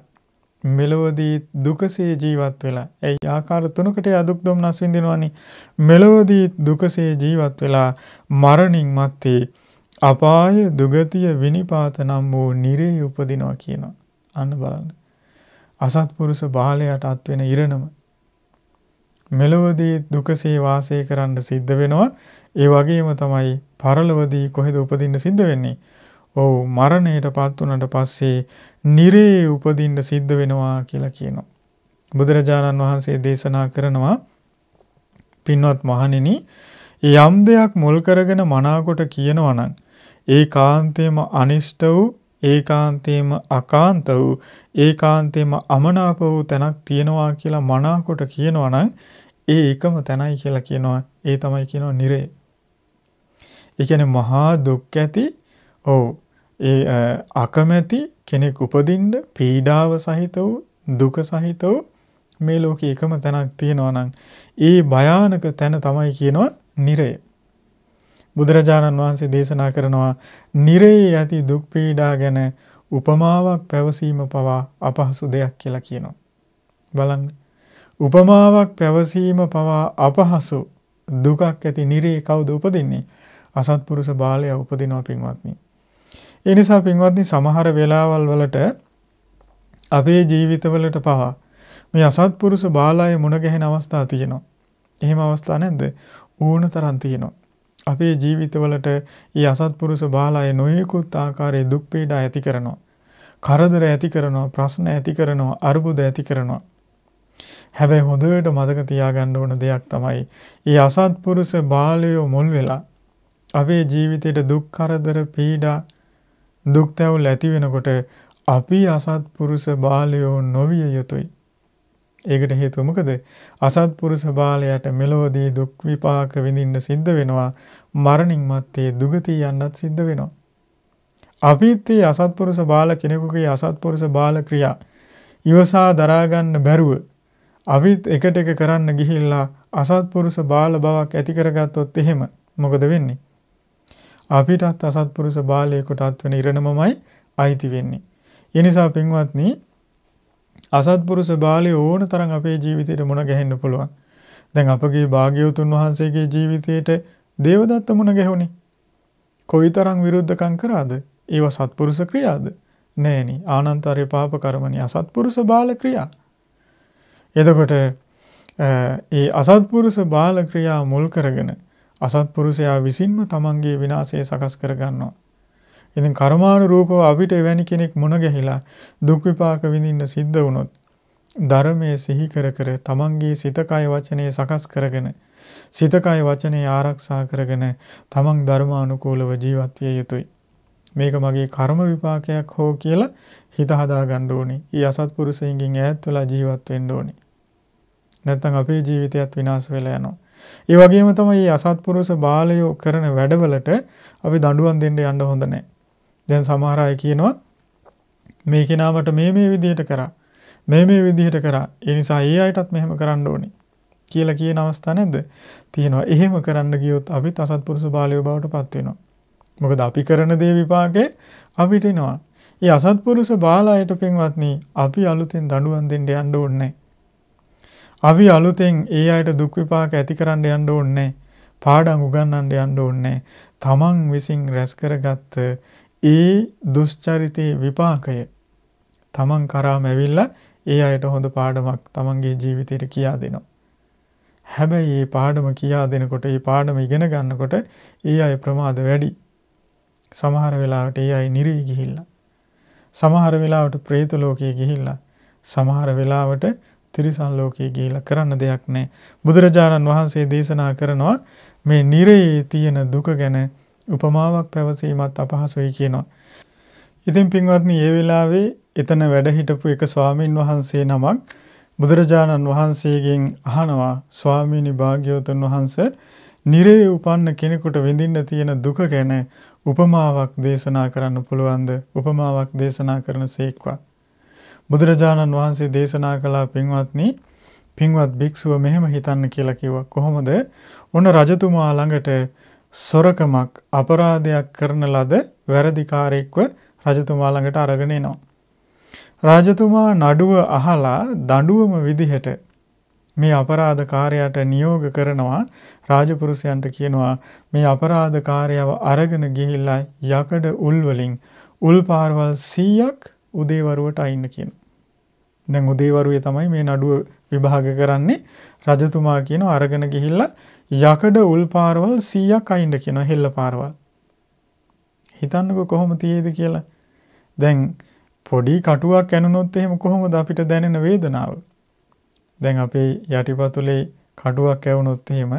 මෙලොවදී දුකසේ ජීවත් වෙලා ඇයි ආකාර තුනකට අදුක් දුම්නස් විඳිනවනේ මෙලොවදී දුකසේ ජීවත් වෙලා මරණින් මත්තේ අපාය දුගතිය විනිපාත නම් වූ නිරේ උපදිනවා කියනවා අන්න බලන්න අසත්පුරුෂ බාලයට අත් වෙන ඉරණම මෙලොවදී දුකසේ වාසය කරන්න සිද්ධ වෙනවා ඒ වගේම තමයි පරලොවදී කොහෙද උපදින්න සිද්ධ වෙන්නේ ඔව් මරණයටපත් උනට පස්සේ නිරේ උපදින්න සිද්ධ වෙනවා කියලා කියනවා. බුදුරජාණන් වහන්සේ දේශනා කරනවා පින්වත් මහණෙනි යම් දෙයක් මුල් කරගෙන මනාකොට කියනවා නම් ඒකාන්තේම අනිෂ්ට වූ ඒකාන්තේම අකාන්ත වූ ඒකාන්තේම අමනාප වූ තැනක් තියෙනවා කියලා මනාකොට කියනවා නම් ඒ එකම තැනයි කියලා කියනවා ඒ තමයි කියනවා නිරේ. ඒ කියන්නේ මහා දුක් ඇති ඔව් ඒ අකමැති කෙනෙක් උපදින්න පීඩාව සහිත වූ දුක සහිත වූ මේ ලෝකේ එකම තැනක් තියෙනවා නම් ඒ භයානක තැන තමයි කියනවා නිරය. බුදුරජාණන් වහන්සේ දේශනා කරනවා නිරයේ ඇති දුක් පීඩා ගැන උපමාවක් පැවසීම පවා අපහසු දෙයක් කියලා කියනවා. බලන්න. උපමාවක් පැවසීම පවා අපහසු දුකක් ඇති නිරේ කවුද උපදින්නේ? අසත්පුරුෂ බාලයා උපදිනවා පින්වත්නි. ඒ නිසා පින්වත්නි සමහර වෙලාවල් වලට අපේ ජීවිතවලට පවා මේ අසත්පුරුෂ බාලය මුණ ගැහෙන අවස්ථා තියෙනවා. එහෙම අවස්ථා නැද්ද? ඕන තරම් තියෙනවා. අපේ ජීවිතවලට මේ අසත්පුරුෂ බාලය නොයෙකුත් ආකාරයේ දුක් පීඩා ඇති කරනවා. කරදර ඇති කරනවා, ප්‍රශ්න ඇති කරනවා, අරුබුද ඇති කරනවා. හැබැයි හොඳට මතක තියාගන්න ඕන දෙයක් තමයි මේ අසත්පුරුෂ බාලයෝ මුල් වෙලා අපේ ජීවිතේට දුක් කරදර පීඩා දුක් තැවුල් ඇති වෙනකොට අපි අසත්පුරුෂ බාලයෝ නොවිය යුතුයි. ඒකට හේතුව මොකද? අසත්පුරුෂ බාලයාට මෙලොවදී දුක් විපාක විඳින්න සිද්ධ වෙනවා. මරණින් මත්තේ දුගතිය යන්නත් සිද්ධ වෙනවා. අපිත් මේ අසත්පුරුෂ බාල කෙනෙකුගේ අසත්පුරුෂ බාල ක්‍රියා ඉවසා දරා ගන්න බැරුව අවිත් එකට එක කරන්න ගිහිල්ලා අසත්පුරුෂ බාල බවක් ඇති කරගත්තොත් එහෙම මොකද වෙන්නේ? අපිටත් අසත්පුරුෂ බාලයෙකුටත් වෙන ඉරණමමයි අයිති වෙන්නේ. ඒ නිසා පින්වත්නි අසත්පුරුෂ බාලය ඕන තරම් අපේ ජීවිතේට මුණ ගැහෙන්න පුළුවන්. දැන් අපගේ භාග්‍යවතුන් වහන්සේගේ ජීවිතේට දේවදත්ත මුණ ගැහුණේ. කොයිතරම් විරුද්ධකම් කරාද? ඒව සත්පුරුෂ ක්‍රියාද? නෑනේ. ආනන්තරේ පාප කර්මනි අසත්පුරුෂ බාල ක්‍රියා. එතකොට ඒ අසත්පුරුෂ බාල ක්‍රියා මුල් කරගෙන අසත්පුරුෂයා විසින්ම තමන්ගේ විනාශය සකස් කරගන්නවා. ඉතින් කර්මානුරූපව අපිට එවැනි කෙනෙක් මුණ ගැහිලා දුක් විපාක විඳින්න සිද්ධ වුණොත් ධර්මයේ සිහි කර කර තමන්ගේ සිත කය වචනේ සකස් කරගෙන සිත කය වචනේ ආරක්ෂා කරගෙන තමන් ධර්මානුකූලව ජීවත් විය යුතුයි. මේක මගේ කර්ම විපාකයක් හෝ කියලා හිත හදා ගන්න ඕනේ. ඊ අසත්පුරුෂයන්ගෙන් ඈත් වෙලා ජීවත් වෙන්න ඕනේ. නැත්නම් අපේ ජීවිතයත් විනාශ වෙලා යනවා. ඒ වගේම තමයි මේ අසත්පුරුෂ බාලයෝ කරන වැඩවලට අපි දඬුවම් දෙන්න යන්න හොඳ නැහැ. දැන් සමහර අය කියනවා මේ කෙනාට මේ මේ විදිහට කරා. මේ මේ විදිහට කරා. ඒ නිසා ඒ අයටත් මෙහෙම කරන්න ඕනේ කියලා කියන අවස්ථා නැද්ද? තියෙනවා. එහෙම කරන්න ගියොත් අපිත් අසත්පුරුෂ බාලයෝ බවට පත් වෙනවා. මොකද අපි කරන දේ විපාකේ අපිට එනවා. ඒ අසත්පුරුෂ බාලයට පින්වත්නි අපි අලුතෙන් දඬුවම් දෙන්න යන්න ඕනේ නැහැ. අපි අලුතෙන් ඒ අයට දුක් විපාක ඇති කරන්න යන්න ඕනේ පාඩම් උගන්වන්න යන්න ඕනේ තමන් විසින් රැස් කරගත්ත ඒ දුස්චරිතේ විපාකය තමන් කරාම ඇවිල්ලා ඒ අයට හොඳ පාඩමක් තමන්ගේ ජීවිතයට කියා දෙනවා හැබැයි මේ පාඩම කියා දෙනකොට මේ පාඩම ඉගෙන ගන්නකොට ඒ අය ප්‍රමාද වැඩි. සමහර වෙලාවට ඒ අය නිරී ගිහිල්ලා. සමහර වෙලාවට പ്രേත ලෝකයේ ගිහිල්ලා. සමහර වෙලාවට තිරිසන් ලෝකයේ ගිහිලා කරන්න දෙයක් නැහැ. බුදුරජාණන් වහන්සේ දේශනා කරනවා මේ නිරයේ තියෙන දුක ගැන උපමාවක් පැවසීමත් අපහසුයි කියනවා. ඉතින් පින්වත්නි, මේ වෙලාවේ එතන වැඩ හිටපු එක ස්වාමින් වහන්සේ නමක් බුදුරජාණන් වහන්සේගෙන් අහනවා ස්වාමීනි භාග්‍යවතුන් වහන්සේ නිරේ උපන්න කෙනෙකුට විඳින්න තියෙන දුක ගැන උපමාවක් දේශනා කරන්න පුළුවන්ද උපමාවක් දේශනා කරන සේක්වා බුදුරජාණන් වහන්සේ දේශනා කළා පින්වත්නි පින්වත් භික්ෂුව මෙහෙම හිතන්න කියලා කිව්වා. කොහොමද? ඔන්න රජතුමා ළඟට සොරකමක් අපරාධයක් කරන ලද වැරදිකාරයෙක්ව රජතුමා ළඟට අරගෙන එනවා. රාජතුමා නඩුව අහලා දඬුවම විදිහට මේ අපරාධකාරයාට නියෝග කරනවා රාජපුරුෂයන්ට කියනවා මේ අපරාධකාරයව අරගෙන ගිහිල්ලා යකඩ උල් වලින් උල් පාරවල් 100ක් උදේවරුවට අයින්න කියන. දැන් උදේවරුවේ තමයි මේ නඩුව විභාග කරන්නේ රජතුමා කියන අරගෙන ගිහිල්ලා යකඩ උල් පාරවල් 100ක් අයින්න කියන හෙල්ල පාරවල්. හිතන්නකෝ කොහොම තියේද කියලා. දැන් පොඩි කටුවක් ඇනුනොත් එහෙම කොහොමද අපිට දැනෙන වේදනාව? දැන් අපේ යටිපතුලේ කටුවක් ඇවුනොත් එහෙම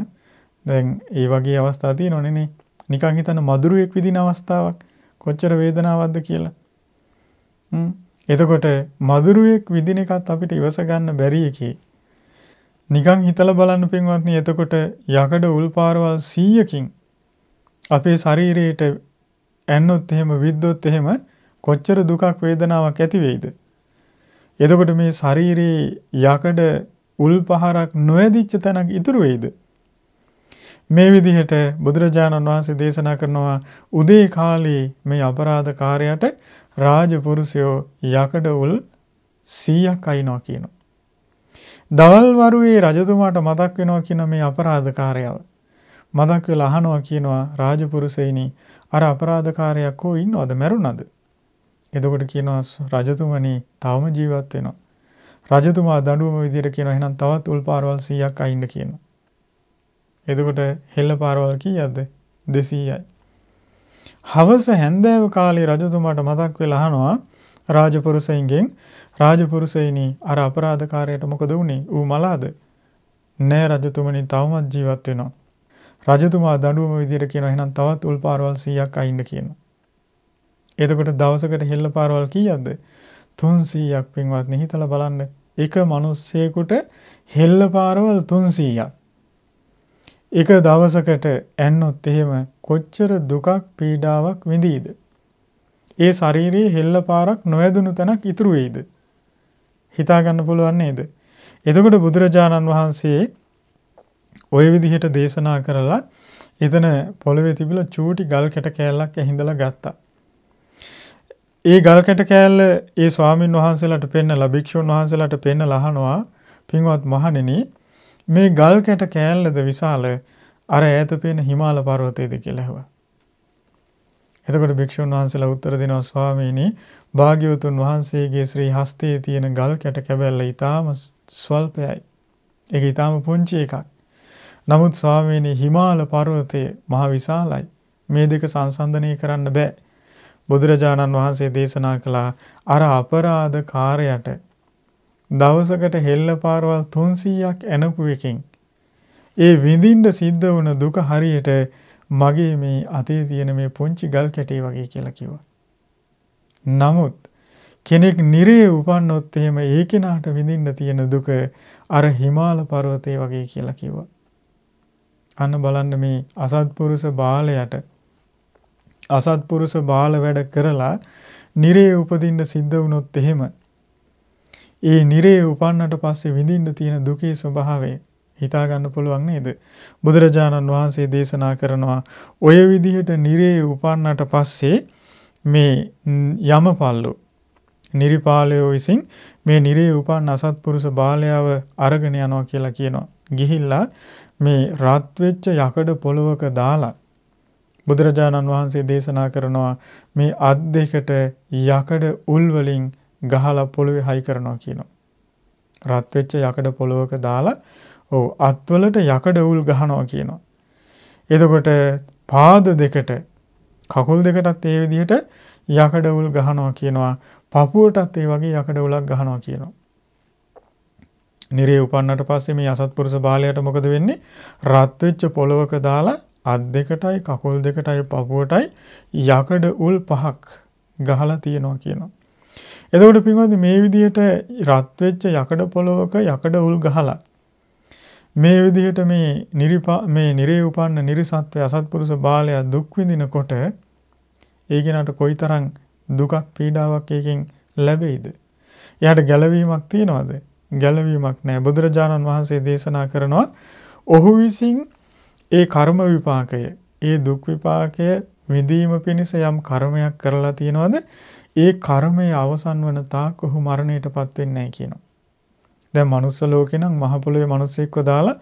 දැන් ඒ වගේ අවස්ථා තියෙනවනේ නිකන් හිතන මధుරයක් විදින අවස්ථාවක් කොච්චර වේදනාවක්ද කියලා එතකොට මధుරයක් විදින එකත් අපිට ඉවස ගන්න බැරි එකේ. නිකන් හිතලා බලන්න පින්වත්නි එතකොට යකඩ උල් පාරවල් 100කින් අපේ ශරීරයට ඇන්නොත් එහෙම විද්දොත් එහෙම කොච්චර දුකක් වේදනාවක් ඇති වෙයිද? එතකොට මේ ශරීරයේ යකඩ උල් පහරක් නොඇදිච්ච තැනක් ඉතුරු වෙයිද? මේ විදිහට බුදුරජාණන් වහන්සේ දේශනා කරනවා උදේ කාලේ මේ අපරාධ කාර්යයට රාජපුරුෂයෝ යකඩ උල් 100ක් අයිනවා කියනවා. දවල් වරුවේ රජතුමාට මතක් වෙනවා කියන මේ අපරාධකාරයව. මතක් වෙලා අහනවා කියනවා රාජපුරුෂෙයිනි අර අපරාධකාරයක් හෝ ඉන්නවද මැරුණද? එතකොට කියනවා රජතුමනි තවම ජීවත් වෙනවා. රජතුමා දඬුවම විදියට කියනවා එහෙනම් තවත් උල් පාරවල් 100ක් අයින්න කියනවා. එතකොට හෙල්ල පාරවල් කීයක්ද? 200යි. හවස හැන්දෑව කාලේ රජතුමාට මතක් වෙලා අහනවා රාජපුරුෂයින්ගෙන් රාජපුරුෂයිනි අර අපරාධකාරයට මොකද වුනේ? ඌ මලාද? නෑ රජතුමනි තවමත් ජීවත් වෙනවා. රජතුමා දඬුවම විදියට කියනවා එහෙනම් තවත් උල් පාරවල් 100ක් අයින්න කියනවා. එතකොට දවසකට හෙල්ල පාරවල් කීයක්ද? 300ක් පින්වත්නි හිතලා බලන්න. එක මිනිස්සෙකුට හෙල්ල පාරවල් 300ක්. එක දවසකට ඇන්නොත් එහෙම කොච්චර දුකක් පීඩාවක් විඳීද? ඒ ශාරීරියේ හෙල්ල පාරක් නොයදුණු තැනක් ඉතුරු වෙයිද? හිතා ගන්න පුළුවන් නේද? එතකොට බුදුරජාණන් වහන්සේ ওই විදිහට දේශනා කරලා එතන පොළවේ තිබිලා චූටි ගල් කැට කෑල්ලක් ඇහිඳලා ගත්තා. ඒ ගල් කැට කෑල්ල ඒ ස්වාමින් වහන්සේලාට පෙන්න ලබික්ෂුන් වහන්සේලාට පෙන්න ලහනවා පින්වත් මහණෙනි මේ ගල් කැට කෑල්ලද විශාල අර ඈත පේන හිමාල පර්වතයේද කියලා ඇහුවා. එතකොට භික්ෂුන් වහන්සේලා උත්තර දෙනවා ස්වාමීනි, භාග්‍යවතුන් වහන්සේගේ ශ්‍රී හස්තයේ තියෙන ගල් කැට කැබැල්ල ඊටාම ස්වල්පයයි. ඒක ඊටාම පුංචි එකක්. නමුත් ස්වාමීනි හිමාල පර්වතය මහ විශාලයි. මේ දෙක සංසන්දනය කරන්න බෑ. බුදුරජාණන් වහන්සේ දේශනා කළා අර අපරාධ කාර්යයට දවසකට හෙල්ල පාරවල් 300ක් ඇනපු එකෙන් ඒ විඳින්න සිද්ධ වුණ දුක හරියට මගේ මේ අතේ තියෙන මේ පුංචි ගල් කැටේ වගේ කියලා කිව්වා. නමුත් කෙනෙක් නිරේ උපන්නොත් එහෙම ඒ කෙනාට විඳින්න තියෙන දුක අර හිමාල පර්වතය වගේ කියලා කිව්වා. අන්න බලන්න මේ අසත්පුරුෂ බාලයට අසත්පුරුෂ බාල වැඩ කරලා නිරේ උපදින්න සිද්ධ වුණොත් එහෙම ඒ නිරේ උපන්නට පස්සේ විඳින්න තියෙන දුකේ ස්වභාවය හිතා ගන්න පුළුවන් නේද? බුදුරජාණන් වහන්සේ දේශනා කරනවා ඔය විදිහට නිරේ උපන්නට පස්සේ මේ යමපල්ලෝ නිරිපාලයෝ විසින් මේ නිරේ උපන් අසත්පුරුෂ බාලයාව අරගෙන යනවා කියලා කියනවා. ගිහිල්ලා මේ රත් වෙච්ච යකඩ පොළවක දාලා බුදුරජාණන් වහන්සේ දේශනා කරනවා මේ අත් දෙකට යකඩ උල් වලින් ගහලා පොළවේ හයි කරනවා කියනවා. රත් වෙච්ච යකඩ පොළවක දාලා ඔව් අත්වලට යකඩ උල් ගහනවා කියනවා. එතකොට පාද දෙකට කකුල් දෙකටත් ඒ විදිහට යකඩ උල් ගහනවා කියනවා. පපුවටත් ඒ වගේ යකඩ උලක් ගහනවා කියනවා. නිරේ උපන්නට පස්සේ මේ අසත්පුරුෂ බාලයට මොකද වෙන්නේ? රත් වෙච්ච පොළවක දාලා අත් දෙකටයි කකුල් දෙකටයි පපුවටයි යකඩ උල් පහක් ගහලා තියනවා කියනවා. එතකොට පින්වත්නි මේ විදිහට රත් වෙච්ච යකඩ පොලවක යකඩ උල් ගහලා මේ විදිහට මේ නිරිපා මේ නිරේ උපන්න නිර්සත්ව අසත්පුරුෂ බාලයා දුක් විඳිනකොට ඒ කෙනාට කොයිතරම් දුකක් පීඩාවක් එකකින් ලැබෙයිද? එයාට ගැලවීමක් තියනවද? ගැලවීමක් නැහැ. බුදුරජාණන් වහන්සේ දේශනා කරනවා ඔහු විසින් ඒ කර්ම විපාකය, ඒ දුක් විපාකය විඳීම පිණිස යම් කර්මයක් කරලා තියනවද? ඒ කර්මය අවසන් වන තාක් ඔහු මරණයටපත් වෙන්නේ නැහැ කියනවා. දැන් manuss ලෝකේ නම් මහ පොළොවේ මිනිස්සෙක්ව දාලා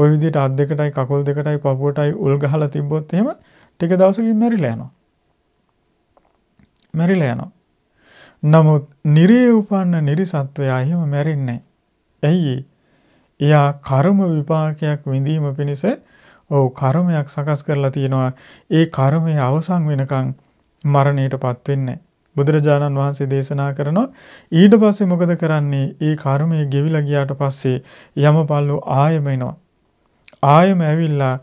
ওই විදිහට අත් දෙකටයි කකුල් දෙකටයි පපුවටයි උල් ගහලා තිබ්බොත් එහෙම ටික දවසකින් මැරිලා යනවා. මැරිලා යනවා. නමුත් නිරේ උපන්න නිර්සත්වයා එහෙම මැරෙන්නේ නැහැ. ඇයි එයා කර්ම විපාකයක් විඳීම පිණිස ඔව් කර්මයක් සකස් කරලා තියෙනවා. ඒ කර්මය අවසන් වෙනකන් මරණයටපත් වෙන්නේ බුදුරජාණන් වහන්සේ දේශනා කරනවා ඊට පස්සේ මොකද කරන්නේ? ඒ කර්මය ගෙවිලා ගියාට පස්සේ යමපල්ලෝ ආයම එනවා. ආයම ඇවිල්ලා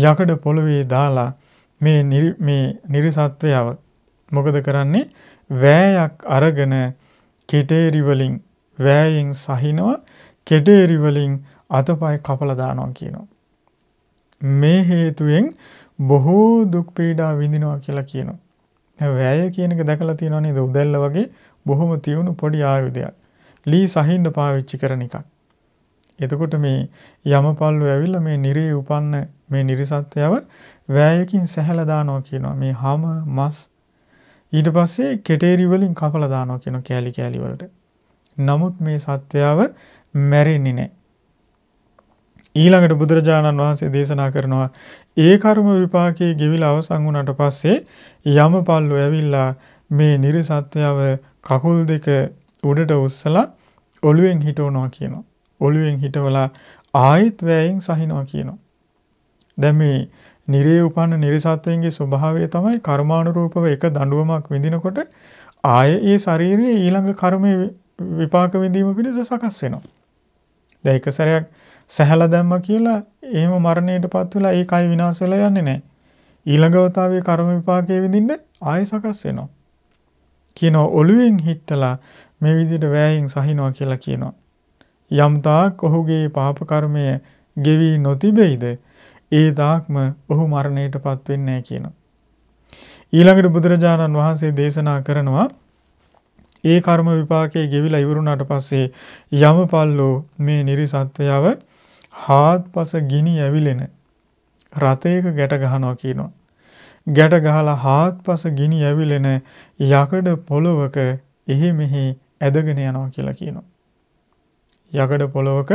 යකඩ පොළවේ දාලා මේ මේ නිර්සත්වයව මොකද කරන්නේ? වෑයක් අරගෙන කෙටේරි වලින් වෑයෙන් සහිනව කෙටේරි වලින් අතපය කපලා දානවා කියනවා. මේ හේතුවෙන් බොහෝ දුක් පීඩා විඳිනවා කියලා කියනවා. වැය කියන එක දැකලා තියෙනව නේද උදැල්ල වගේ බොහොම තියුණු පොඩි ආයුධයක්. ලී සහින්න පාවිච්චි කරන එකක්. එතකොට මේ යමපල්ලෝ ඇවිල්ලා මේ නිරේ උපන්න මේ නිර්සත්වයව වැයකින් සැහැලා දානවා කියනවා. මේ හැම මස් ඊට පස්සේ කෙටේරි වලින් කපලා දානවා කියන කෑලි කෑලි වලට. නමුත් මේ සත්වයව මැරෙන්නේ නැහැ. ඊළඟට බුදුරජාණන් වහන්සේ දේශනා කරනවා ඒ කර්ම විපාකයේ ගෙවිලා අවසන් වුණාට පස්සේ යමපල්ලෝ ඇවිල්ලා මේ නිර්සත්‍යව කකුල් දෙක උඩට උස්සලා ඔළුවෙන් හිටවනවා කියනවා. ඔළුවෙන් හිටවලා ආයෙත් වැයෙන් සහිනවා කියනවා. දැන් මේ නිරේ උපන්න නිර්සත්වයන්ගේ ස්වභාවය තමයි කර්මානුරූපව එක දඬුවමක් විඳිනකොට ආයෙ ඒ ශාරීරියේ ඊළඟ කර්මයේ විපාක විඳීම පිණිස සකස් වෙනවා. දැන් එක සැරයක් සැහැලා දැම්මා කියලා එහෙම මරණයටපත් වෙලා ඒ කය විනාශ වෙලා යන්නේ නැහැ. ඊළඟවතාවේ කර්ම විපාකයේ විඳින්න ආයෙ සකස් වෙනවා. කියනවා ඔළුවෙන් හිටලා මේ විදිහට වැයෙන් සහිනවා කියලා කියනවා. යම් තාක් ඔහුගේ පාප කර්මය ගෙවි නොතිබෙයිද ඒ තාක්ම ඔහු මරණයටපත් වෙන්නේ නැහැ කියනවා. ඊළඟට බුදුරජාණන් වහන්සේ දේශනා කරනවා ඒ කර්ම විපාකයේ ගෙවිලා ඉවරුණාට පස්සේ යමපල්ලෝ මේ නිර්සත්වයව හාත්පස ගිනි ඇවිලෙන රථයක ගැට ගහනවා කියනවා. ගැට ගහලා හාත්පස ගිනි ඇවිලෙන යකඩ පොළවක එහෙ මෙහි ඇදගෙන යනවා කියලා කියනවා. යකඩ පොළවක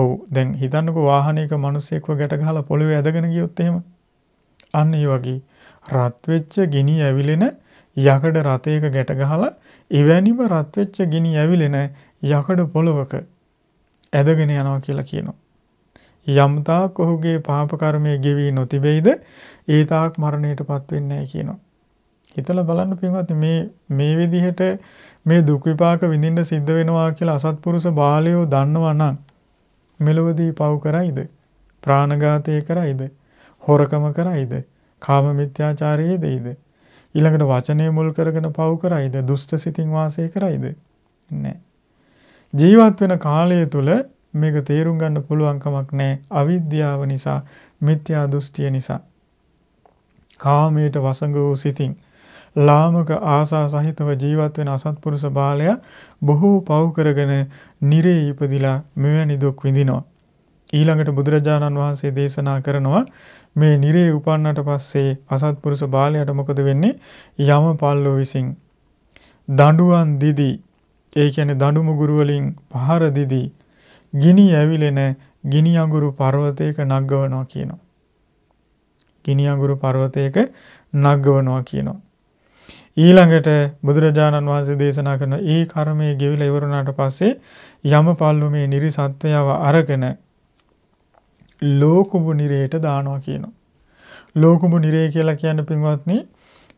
ඔව් දැන් හිතන්නකෝ වාහනයක මිනිස්සෙක්ව ගැට ගහලා පොළවේ ඇදගෙන ගියොත් එහෙම අන්න ඒ වගේ රත් වෙච්ච ගිනි ඇවිලෙන යකඩ රථයක ගැට ගහලා එවැනිම රත් වෙච්ච ගිනි ඇවිලෙන යකඩ පොළවක ඇදගෙන යනවා කියලා කියනවා. යම්තාක් ඔහුගේ පාප කර්මය ගෙවි නොතිබෙයිද ඒ තාක් මරණයටපත් වෙන්නේ නැහැ කියනවා. හිතලා බලන්න පින්වත් මේ මේ විදිහට මේ දුක් විපාක විඳින්න සිද්ධ වෙනවා කියලා අසත්පුරුෂ බාලයෝ දන්නවා නම් මෙලොවදී පව් කරයිද? ප්‍රාණඝාතය කරයිද? හොරකම කරයිද? කාම මිත්‍යාචාරයේ දෙයිද? ඊළඟට වචනේ මුල් කරගෙන පව් කරයිද? දුෂ්ට සිතින් වාසය කරයිද? නැහැ. ජීවත් වෙන කාලය තුල මේක තේරුම් ගන්න පුළුවන් කමක් නැහැ අවිද්‍යාව නිසා මිත්‍යා දෘෂ්ටිය නිසා කාමයට වසඟ වූ සිතින් ලාමක ආසා සහිතව ජීවත් වෙන අසත්පුරුෂ බාලයා බොහෝ පව් කරගෙන නිරේ ඉපදිලා මෙවැනි දුක් විඳිනවා ඊළඟට බුදුරජාණන් වහන්සේ දේශනා කරනවා මේ නිරේ උපන්නට පස්සේ අසත්පුරුෂ බාලයාට මොකද වෙන්නේ යම පල්ලෝ විසින් දඬුවම් දිදී ඒ කියන්නේ දඬුමුගුරු වලින් පහර දිදී ගිනි ඇවිලෙන ගිනි අඟුරු පර්වතයක නග්ගවනවා කියනවා. ගිනි අඟුරු පර්වතයක නග්ගවනවා කියනවා. ඊළඟට බුදුරජාණන් වහන්සේ දේශනා කරන ඒ කර්මය ගෙවිලා ඉවරනාට පස්සේ යමපල්ලු මේ නිර්සත්වයව අරගෙන ලෝකුඹු නිරේට දානවා කියනවා. ලෝකුඹු නිරේ කියලා කියන පින්වත්නි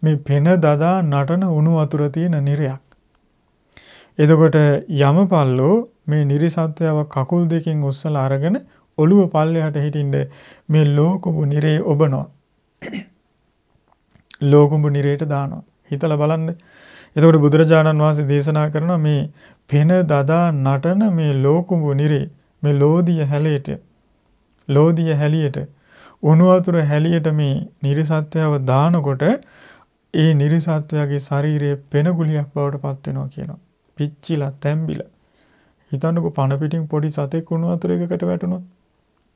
මේ පෙන දදා නටන උණු වතුර තියෙන නිරයක්. එතකොට යමපල්ලෝ මේ නිර්සත්‍යව කකුල් දෙකෙන් උස්සලා අරගෙන ඔළුව පල්ලෙහාට හිටින්න මේ ලෝකුඹු නිරේ ඔබනවා. ලෝකුඹු නිරේට දානවා. හිතලා බලන්න. එතකොට බුදුරජාණන් වහන්සේ දේශනා කරන මේ පෙන දදා නටන මේ ලෝකුඹු නිරේ මේ ලෝදිය හැලයට ලෝදිය හැලියට උණු වතුර හැලියට මේ නිර්සත්‍යව දානකොට ඒ නිර්සත්වයාගේ ශරීරයේ පෙනගුලියක් බවට පත් වෙනවා කියනවා. පිච්චිලා තැඹිලා හිතන්නකෝ පණ පිටින් පොඩි සතෙක් කුණු වතුරයකට වැටුණොත්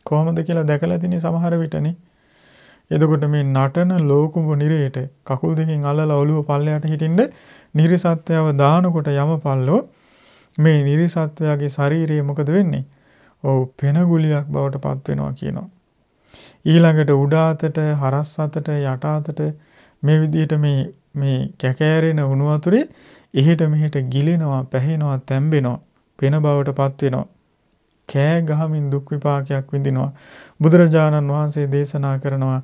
කොහොමද කියලා දැකලා තිනේ සමහර විටනේ. එතකොට මේ නටන ලෝකුඹ නිරේට කකුල් දෙකෙන් අල්ලලා ඔළුව පල්ලයට හිටින්න නිරිසත්වයව දානකොට යමපල්ලෝ මේ නිරිසත්වයාගේ ශරීරය මොකද වෙන්නේ? ඔව් පෙනගුලියක් බවට පත් වෙනවා කියනවා. ඊළඟට උඩ අතට, හරස් අතට, යට අතට මේ විදිහට මේ මේ කැකෑරෙන උණු වතුරේ එහෙට මෙහෙට ගිලිනවා, පැහෙනවා, තැම්බෙනවා. පෙන බවටපත් වෙනවා. කෑ ගහමින් දුක් විපාකයක් විඳිනවා. බුදුරජාණන් වහන්සේ දේශනා කරනවා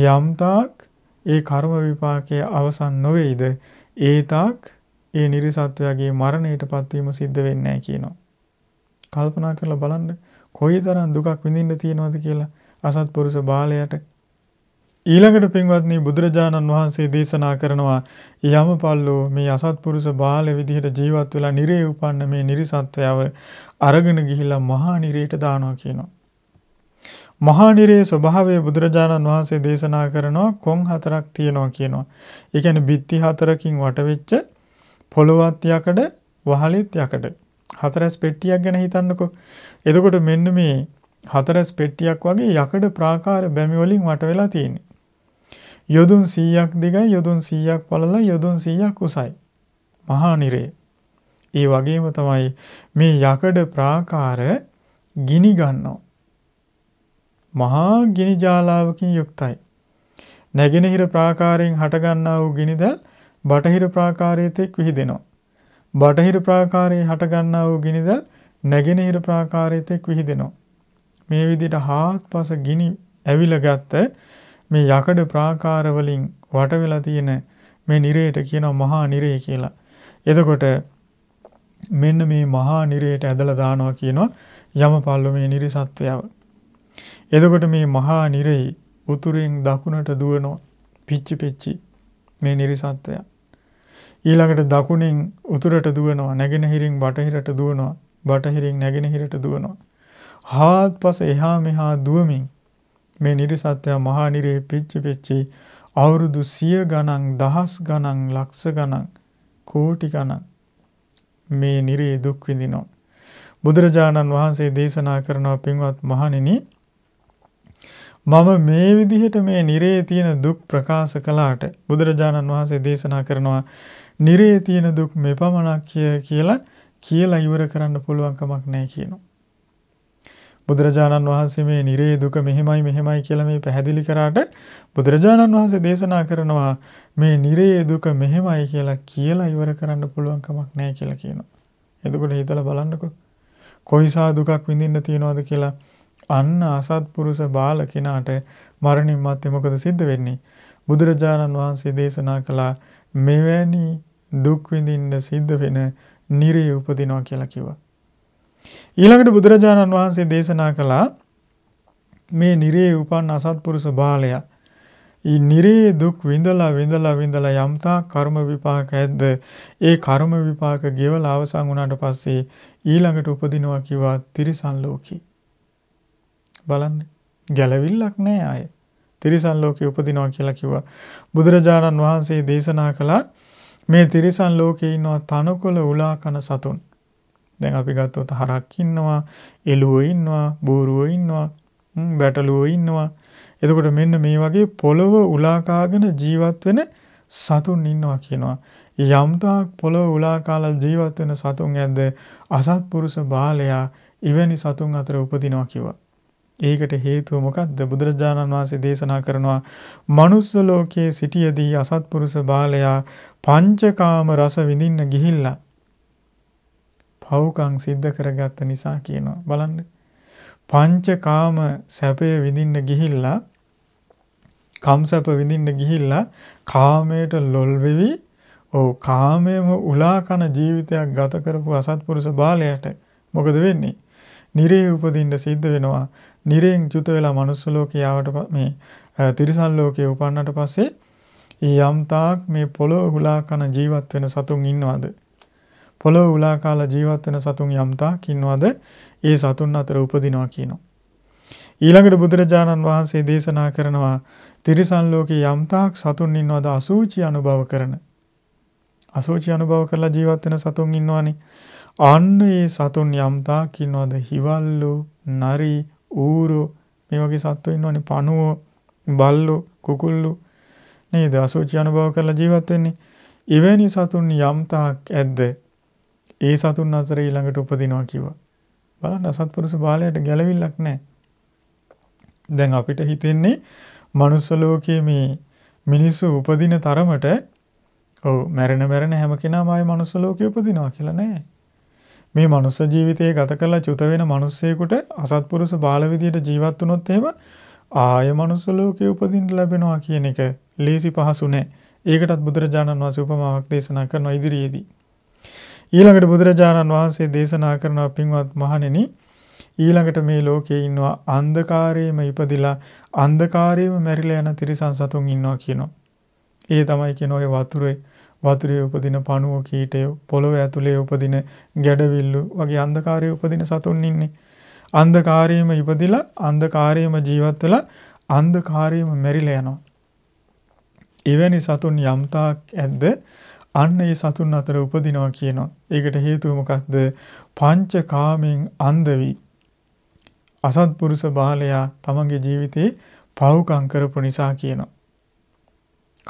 යම්තාක් ඒ කර්ම විපාකයේ අවසන් නොවේද ඒතාක් ඒ නිර්සත්වයාගේ මරණයටපත් වීම සිද්ධ වෙන්නේ නැහැ කියනවා. කල්පනා කරලා බලන්න කොයිතරම් දුකක් විඳින්න තියෙනවද කියලා අසත්පුරුෂ බාලයට ඊළඟට පින්වත්නි බුදුරජාණන් වහන්සේ දේශනා කරනවා යමපල්ලෝ මේ අසත්පුරුෂ බාල විදිහට ජීවත් වෙලා නිරේ උපන්න මේ නිර්සත්වයව අරගෙන ගිහිල්ලා මහා නිරේට දානවා කියනවා. මහා නිරේ ස්වභාවය බුදුරජාණන් වහන්සේ දේශනා කරනවා කොන් හතරක් තියෙනවා කියනවා. ඒ කියන්නේ බිත්ති හතරකින් වටවෙච්ච පොළොවත් යකඩ වහලෙත් යකඩ හතරස් පෙට්ටියක් ගැන හිතන්නකෝ. එතකොට මෙන්න මේ හතරස් පෙට්ටියක් වගේ යකඩ ප්‍රාකාර බැමි වලින් වට වෙලා තියෙන්නේ. යොදුන් 100ක් දිගයි යොදුන් 100ක් පළලයි යොදුන් 100ක් උසයි. මහා නිරේ. ඒ වගේම තමයි මේ යකඩ ප්‍රාකාර ගිනි ගන්නවා. මහා ගිනි ජාලාවකින් යුක්තයි. නැගෙනහිර ප්‍රාකාරයෙන් හටගන්නා වූ ගිනිදැල් බටහිර ප්‍රාකාරයට විහිදෙනවා. බටහිර ප්‍රාකාරයේ හටගන්නා වූ ගිනිදැල් නැගෙනහිර ප්‍රාකාරයට විහිදෙනවා. මේ විදිහට හාත්පස ගිනි ඇවිලගත්ත මේ යකඩ ප්‍රාකාර වලින් වට වෙලා තියෙන මේ නිරේට කියනවා මහා නිරේ කියලා. එතකොට මෙන්න මේ මහා නිරේට ඇදලා දානවා කියනවා යමපල්ලු මේ නිරිසත්වයව. එතකොට මේ මහා නිරේ උතුරෙන් දකුණට දුවනවා පිච්චි පිච්චි මේ නිරිසත්වයා. ඊළඟට දකුණෙන් උතුරට දුවනවා නැගෙනහිරින් බටහිරට දුවනවා බටහිරින් නැගෙනහිරට දුවනවා. හාත්පස එහා මෙහා දුවමින් මේ නිර්සත්‍ය මහා නිරේ පිච්චි පිච්චි අවුරුදු සිය ගණන් දහස් ගණන් ලක්ෂ ගණන් කෝටි ගණන් මේ නිරේ දුක් විඳිනවා. බුදුරජාණන් වහන්සේ දේශනා කරනවා පින්වත් මහණෙනි මම මේ විදිහට මේ නිරේ තියෙන දුක් ප්‍රකාශ කළාට බුදුරජාණන් වහන්සේ දේශනා කරනවා නිරේ තියෙන දුක් මෙපමණක් කියලා කියලා ඉවර කරන්න පුළුවන් කමක් නැහැ කියනවා. බුදුරජාණන් වහන්සේ මේ නිරේ දුක මෙහෙමයි මෙහෙමයි කියලා මේ පැහැදිලි කරාට බුදුරජාණන් වහන්සේ දේශනා කරනවා මේ නිරේ දුක මෙහෙමයි කියලා කියලා ඉවර කරන්න පුළුවන් කමක් නැහැ කියලා කියනවා. එතකොට හිතලා බලන්නකෝ. කොයිසා දුකක් විඳින්න තියනවද කියලා අන්න අසත්පුරුෂ බාල කෙනාට මරණින් මත්තේ මොකද සිද්ධ වෙන්නේ? බුදුරජාණන් වහන්සේ දේශනා කළා මෙවැනි දුක් විඳින්න සිද්ධ වෙන නිරේ උපදිනවා කියලා කිව්වා. ඊළඟට බුදුරජාණන් වහන්සේ දේශනා කළා මේ නිරේ උපන් අසත්පුරුෂ බාලයා ඊ නිරේ දුක් විඳලා විඳලා විඳලා යම්තා කර්ම විපාක ඇද්ද ඒ කර්ම විපාක ගෙවලා අවසන් වුණාට පස්සේ ඊළඟට උපදිනවා කිවා තිරිසන් ලෝකේ බලන්න ගැලවිල්ලක් නෑ ආය තිරිසන් ලෝකේ උපදිනවා කියලා කිව්වා බුදුරජාණන් වහන්සේ දේශනා කළා මේ තිරිසන් ලෝකේ ඉන්නවා තනකොළ උලා කන සතුන් දැන් අපි ගත්තොත් හරක් ඉන්නවා, එළුවෝ ඉන්නවා, බූරුවෝ ඉන්නවා, බැටළුවෝ ඉන්නවා. එතකොට මෙන්න මේ වගේ පොළව උලාකාගෙන ජීවත් වෙන සතුන් ඉන්නවා කියනවා. යම්තාක් පොළව උලාකාලා ජීවත් වෙන සතුන් ඇද්ද අසත්පුරුෂ බාලයා ඉවැනි සතුන් අතර උපදිනවා කිව්වා. ඒකට හේතුව මොකක්ද බුදුරජාණන් වහන්සේ දේශනා කරනවා මනුස්ස ලෝකයේ සිටියදී අසත්පුරුෂ බාලයා පංචකාම රස විඳින්න ගිහිල්ලා පව්කම් සිද්ධ කරගත්ත නිසා කියනවා. බලන්න. පංචකාම සැපය විඳින්න ගිහිල්ලා කම්සප විඳින්න ගිහිල්ලා කාමයට ලොල් වෙවි ඔව් කාමයේම උලාකන ජීවිතයක් ගත කරපු අසත්පුරුෂ බාලයට මොකද වෙන්නේ? නිරේ උපදින්න සිද්ධ වෙනවා. නිරෙන් චුත වෙලා manuss ලෝකේ ආවට මේ තිරිසන් ලෝකේ උපන්නට පස්සේ යම්තාක් මේ පොළොව හුලාකන ජීවත් වෙන සතුන් ඉන්නවද? පොළොව උලා කාලා ජීවත් වෙන සතුන් යම්තාක් ඉන්නවද ඒ සතුන් අතර උපදිනවා කියනවා. ඊළඟට බුදුරජාණන් වහන්සේ දේශනා කරනවා තිරිසන් ලෝකේ යම්තාක් සතුන් ඉන්නවද අසූචි අනුභව කරන. අසූචි අනුභව කරලා ජීවත් වෙන සතුන් ඉන්නවනේ. අන්න ඒ සතුන් යම්තාක් ඉන්නවද හිවල්ලු, නරි, ඌරු මේ වගේ සත්තු ඉන්නවනේ පණුවෝ, බල්ලෝ, කුකුල්ලෝ නේද අසෝචි අනුභව කරලා ජීවත් වෙන්නේ. එවැනි සතුන් යම්තාක් ඇද්ද ඒ සතුන් අතර ඊළඟට උපදිනවා කිව්වා. බලන්න අසත්පුරුෂ බාලයට ගැළවිල්ලක් නැහැ. දැන් අපිට හිතෙන්නේ මනුස්ස ලෝකයේ මේ මිනිස්සු උපදින තරමට ඔව් මැරෙන මැරෙන හැම කෙනාම ආයේ මනුස්ස ලෝකයේ උපදිනවා කියලා නෑ. මේ මනුස්ස ජීවිතයේ ගත කරලා චුත වෙන මිනිස්සෙකුට අසත්පුරුෂ බාල විදියට ජීවත් වුණොත් එහෙම ආයේ මනුස්ස ලෝකයේ උපදින්න ලැබෙනවා කියන එක ලේසි පහසු නෑ. ඒකටත් බුදුරජාණන් වහන්සේ උපමාවක් දේශනා කරනවා ඉදිරියේදී. ඊළඟට බුදුරජාණන් වහන්සේ දේශනා කරන පින්වත් මහණෙනි ඊළඟට මේ ලෝකේ ඉන්නවා අන්ධකාරයේම ඉපදිලා අන්ධකාරයේම මැරිලා යන තිරිසන් සතුන් ඉන්නවා කියනවා. ඒ තමයි කියන ඔය වතුරේ වතුරේ උපදින පණුව කීටය පොළොව ඇතුලේ උපදින ගැඩවිල්ලු වගේ අන්ධකාරයේ උපදින සතුන් ඉන්නේ. අන්ධකාරයේම ඉපදිලා අන්ධකාරයේම ජීවත් වෙලා අන්ධකාරයේම මැරිලා යනවා. එවැනි සතුන් යම්තාක් ඇද්ද අන්න ඒ සතුන් අතර උපදිනවා කියනවා. ඒකට හේතුව මොකක්ද? පංචකාමෙන් අන්ධ වී අසත්පුරුෂ බාලයා තමගේ ජීවිතේ පව්කම් කරපු නිසා කියනවා.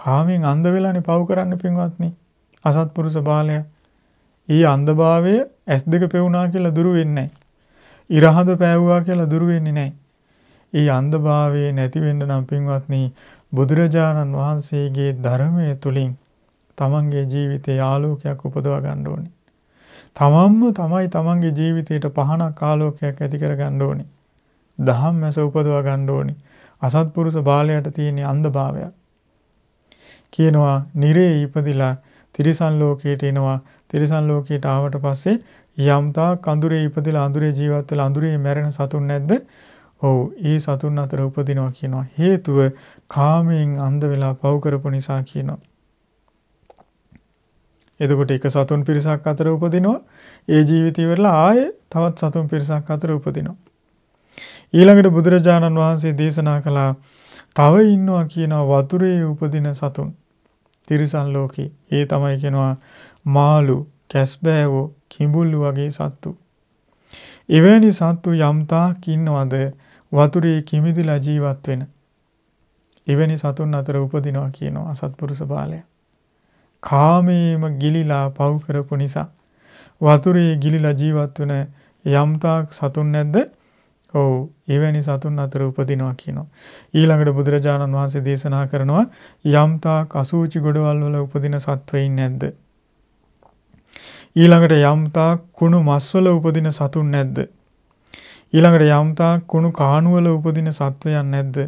කාමෙන් අන්ධ වෙලානේ පව් කරන්න පින්වත්නි. අසත්පුරුෂ බාලයා. ඊ අන්ධභාවය ඇස් දෙක පෙවුනා කියලා දුරු වෙන්නේ ඉරහඳ පෑවුවා කියලා දුරු වෙන්නේ නැහැ. ඒ අන්ධභාවයේ නැති වෙන්න නම් පින්වත්නි බුදුරජාණන් වහන්සේගේ ධර්මයේ තුලින් තමන්ගේ ජීවිතයේ ආලෝකයක් උපදවා ගන්න ඕනේ. තමන්ම තමයි තමන්ගේ ජීවිතයට පහනක් ආලෝකයක් ඇති කර ගන්න ඕනේ. දහම් මැස උපදවා ගන්න ඕනේ. අසත්පුරුෂ බාලයට තියෙන අන්ධභාවයක්. කියනවා නිරේ ඉපදිලා තිරිසන් ලෝකයට එනවා. තිරිසන් ලෝකයට ආවට පස්සේ යම්තා කඳුරේ ඉපදිලා අඳුරේ ජීවත් වෙලා අඳුරේ මැරෙන සතුන් නැද්ද? ඔව් ඒ සතුන් අතර උපදිනවා කියනවා. හේතුව කාමයෙන් අන්ධ වෙලා පව කරපු නිසා කියනවා. එතකොට එක සතුන් පිරිසක් අතර උපදිනවා. ඒ ජීවිතය වෙරලා ආයේ තවත් සතුන් පිරිසක් අතර උපදිනවා. ඊළඟට බුදුරජාණන් වහන්සේ දේශනා කළා තව ඉන්නවා කියනවා වතුරේ උපදින සතුන්. තිරිසන් ලෝකේ. ඒ තමයි කියනවා මාළු, කැස්බෑවෝ, කිඹුල්ලු වගේ සත්තු. එවැනි සත්තු යම්තාක් ඉන්නවද වතුරේ කිමිදිලා ජීවත් වෙන. එවැනි සතුන් අතර උපදිනවා කියනවා අසත්පුරුෂ බාලයා. කාමයේම ගිලිලා පව් කරපු නිසා වතුරේ ගිලිලා ජීවත් වෙන යම්තාක් සතුන් නැද්ද? ඔව් එවැනි සතුන් අතර උපදිනවා කියනවා. ඊළඟට බුදුරජාණන් වහන්සේ දේශනා කරනවා යම්තාක් අසූචි ගොඩවල් වල උපදින සත්වයින් නැද්ද? ඊළඟට යම්තාක් කුණු මස්වල උපදින සතුන් නැද්ද? ඊළඟට යම්තාක් කුණු කාණු වල උපදින සත්වයන් නැද්ද?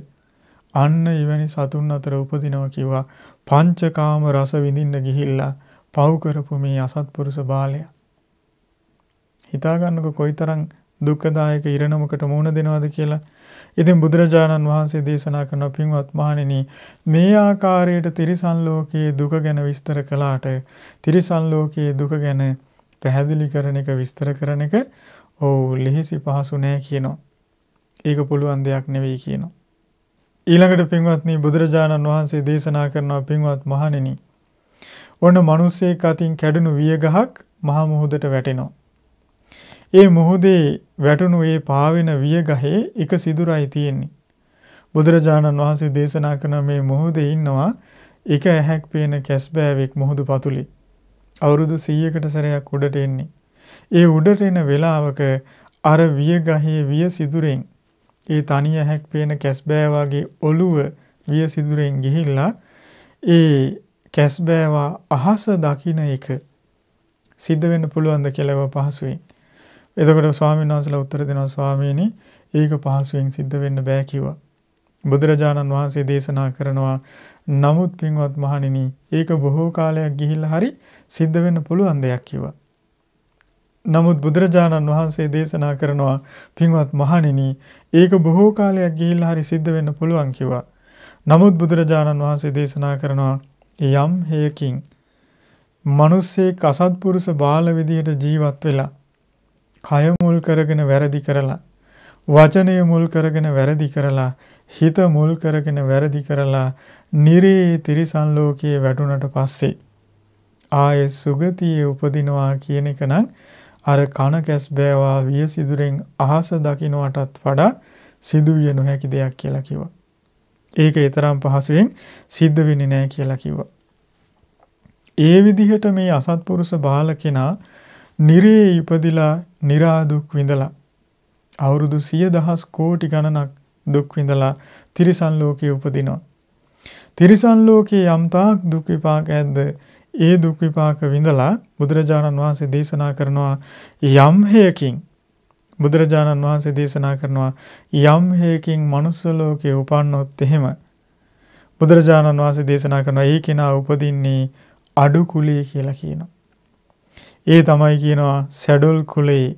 අන්න එවැනි සතුන් අතර උපදිනවා කිව්වා පංචකාම රස විඳින්න ගිහිල්ලා පව් කරපු මේ අසත්පුරුෂ බාලයා හිතාගන්නකො කොයිතරම් දුක්ඛදායක ඉරණමකට මුහුණ දෙනවද කියලා. ඉතින් බුදුරජාණන් වහන්සේ දේශනා කරන පින්වත් මහණෙනි මේ ආකාරයට තිරිසන් ලෝකයේ දුක ගැන විස්තර කළාට තිරිසන් ලෝකයේ දුක ගැන පැහැදිලි කරන එක විස්තර කරන එක ඔව් ලිහිසි පහසු නෑ කියනවා. ඒක පුළුවන් දෙයක් නෙවෙයි කියනවා. ඊළඟට පින්වත්නි බුදුරජාණන් වහන්සේ දේශනා කරනවා පින්වත් මහණෙනි. ඔන්න මිනිසෙක් අතින් කැඩුණු වියගහක් මහා මුහුදට වැටෙනවා. ඒ මුහුදේ වැටුණු ඒ පාවෙන වියගහේ එක සිදුරයි තියෙන්නේ. බුදුරජාණන් වහන්සේ දේශනා කරන මේ මුහුදේ ඉන්නවා එක ඇහැක් පේන කැස්බෑවෙක් මුහුදු පතුලේ. අවුරුදු 100කට සැරයක් උඩට එන්නේ. ඒ උඩට එන වෙලාවක අර වියගහේ විය සිදුරෙන් ඒ තනිය හැක් පේන කැස්බෑ වගේ ඔළුව විය සිදුරෙන් ගිහිල්ලා ඒ කැස්බෑවා අහස දකින එක සිද්ධ වෙන්න පුළුවන්ද කියලාව පහසුවෙන්. එතකොට ස්වාමීන් වහන්සේලා උත්තර දෙනවා ස්වාමීනි ඒක පහසුවෙන් සිද්ධ වෙන්න බෑ කිව්වා. බුදුරජාණන් වහන්සේ දේශනා කරනවා නමුත් පින්වත් මහණෙනි ඒක බොහෝ කාලයක් ගිහිල්ලා හරි සිද්ධ වෙන්න පුළුවන් දෙයක් කිව්වා. නමුත් බුදුරජාණන් වහන්සේ දේශනා කරනවා පින්වත් මහණෙනි ඒක බොහෝ කාලයක් ගිහිල්ලා හරි සිද්ධ වෙන්න පුළුවන් කිව්වා. නමුත් බුදුරජාණන් වහන්සේ දේශනා කරනවා යම් හේයකින් මිනිස්සෙක් අසත්පුරුෂ බාල විදියට ජීවත් වෙලා කය මුල් කරගෙන වැරදි කරලා වචනය මුල් කරගෙන වැරදි කරලා හිත මුල් කරගෙන වැරදි කරලා නිරේ තිරිසන් ලෝකයේ වැටුණට පස්සේ ආයේ සුගතියේ උපදිනවා කියන එක නම් අර කන කැස් බෑවා විය සිදුරෙන් අහස දකින්නටත් වඩා සිදුවිය නොහැකි දෙයක් කියලා කිව්වා. ඒක ඊතරම් පහසුවෙන් සිද්ධ වෙන්නේ නැහැ කියලා කිව්වා. ඒ විදිහට මේ අසත්පුරුෂ බාලකෙනා නිරේ ඉපදිලා निराදුක් විඳලා අවුරුදු 10000 කෝටි ගණනක් දුක් විඳලා තිරිසන් ලෝකයේ උපදිනවා. තිරිසන් ලෝකයේ යම්තාක් දුක් විපාක ඇද්ද ඒ දුක් විපාක විඳලා බුදුරජාණන් වහන්සේ දේශනා කරනවා යම් හේයකින් බුදුරජාණන් වහන්සේ දේශනා කරනවා යම් හේයකින් manuss ලෝකේ උපන්නොත් එහෙම බුදුරජාණන් වහන්සේ දේශනා කරනවා ඒ කෙනා උපදින්නේ අඩු කුලේ කියලා කියනවා. ඒ තමයි කියනවා සැඩොල් කුලේ,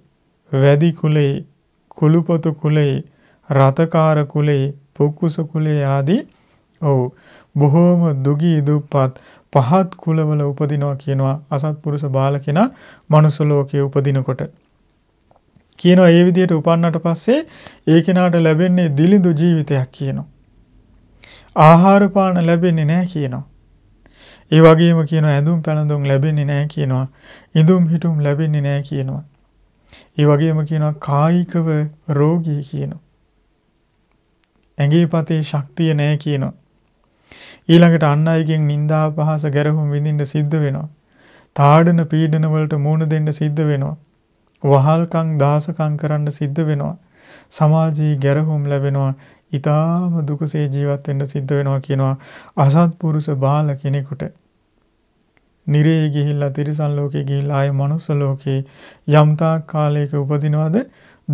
වැදි කුලේ, කුළුපොතු කුලේ, රතකාර කුලේ, පොක්කුස කුලේ ආදී ඔව් බොහෝම දුගී දුප්පත් පහත් කුලවල උපදිනවා කියනවා අසත්පුරුෂ බාලකෙනා මනුස්ස ලෝකයේ උපදිනකොට. කියනවා ඒ විදිහට උපන්නට පස්සේ ඒ කෙනාට ලැබෙන්නේ දිලිඳු ජීවිතයක් කියනවා. ආහාර පාන ලැබෙන්නේ නැහැ කියනවා. ඒ වගේම කියනවා ඇඳුම් පැළඳුම් ලැබෙන්නේ නැහැ කියනවා. ඉඳුම් හිටුම් ලැබෙන්නේ නැහැ කියනවා. ඒ වගේම කියනවා කායිකව රෝගී කියනවා. ඇඟේ පතේ ශක්තිය නැහැ කියනවා. ඊළඟට අන් අයගෙන් නිନ୍ଦා පහස ගැරහුම් විඳින්න සිද්ධ වෙනවා. තාඩන පීඩන වලට මුහුණ දෙන්න සිද්ධ වෙනවා. වහල්කම් දාසකම් කරන්න සිද්ධ වෙනවා. සමාජයේ ගැරහුම් ලැබෙනවා. ඊටාම දුකසේ ජීවත් වෙන්න සිද්ධ වෙනවා කියනවා අසත්පුරුෂ බාල කෙනෙකුට. නිරේ ගිහිල්ලා තිරිසන් ලෝකේ ගිහිල්ලා ආයේ මනුස්ස ලෝකේ යම්තා කාලයක උපදිනවද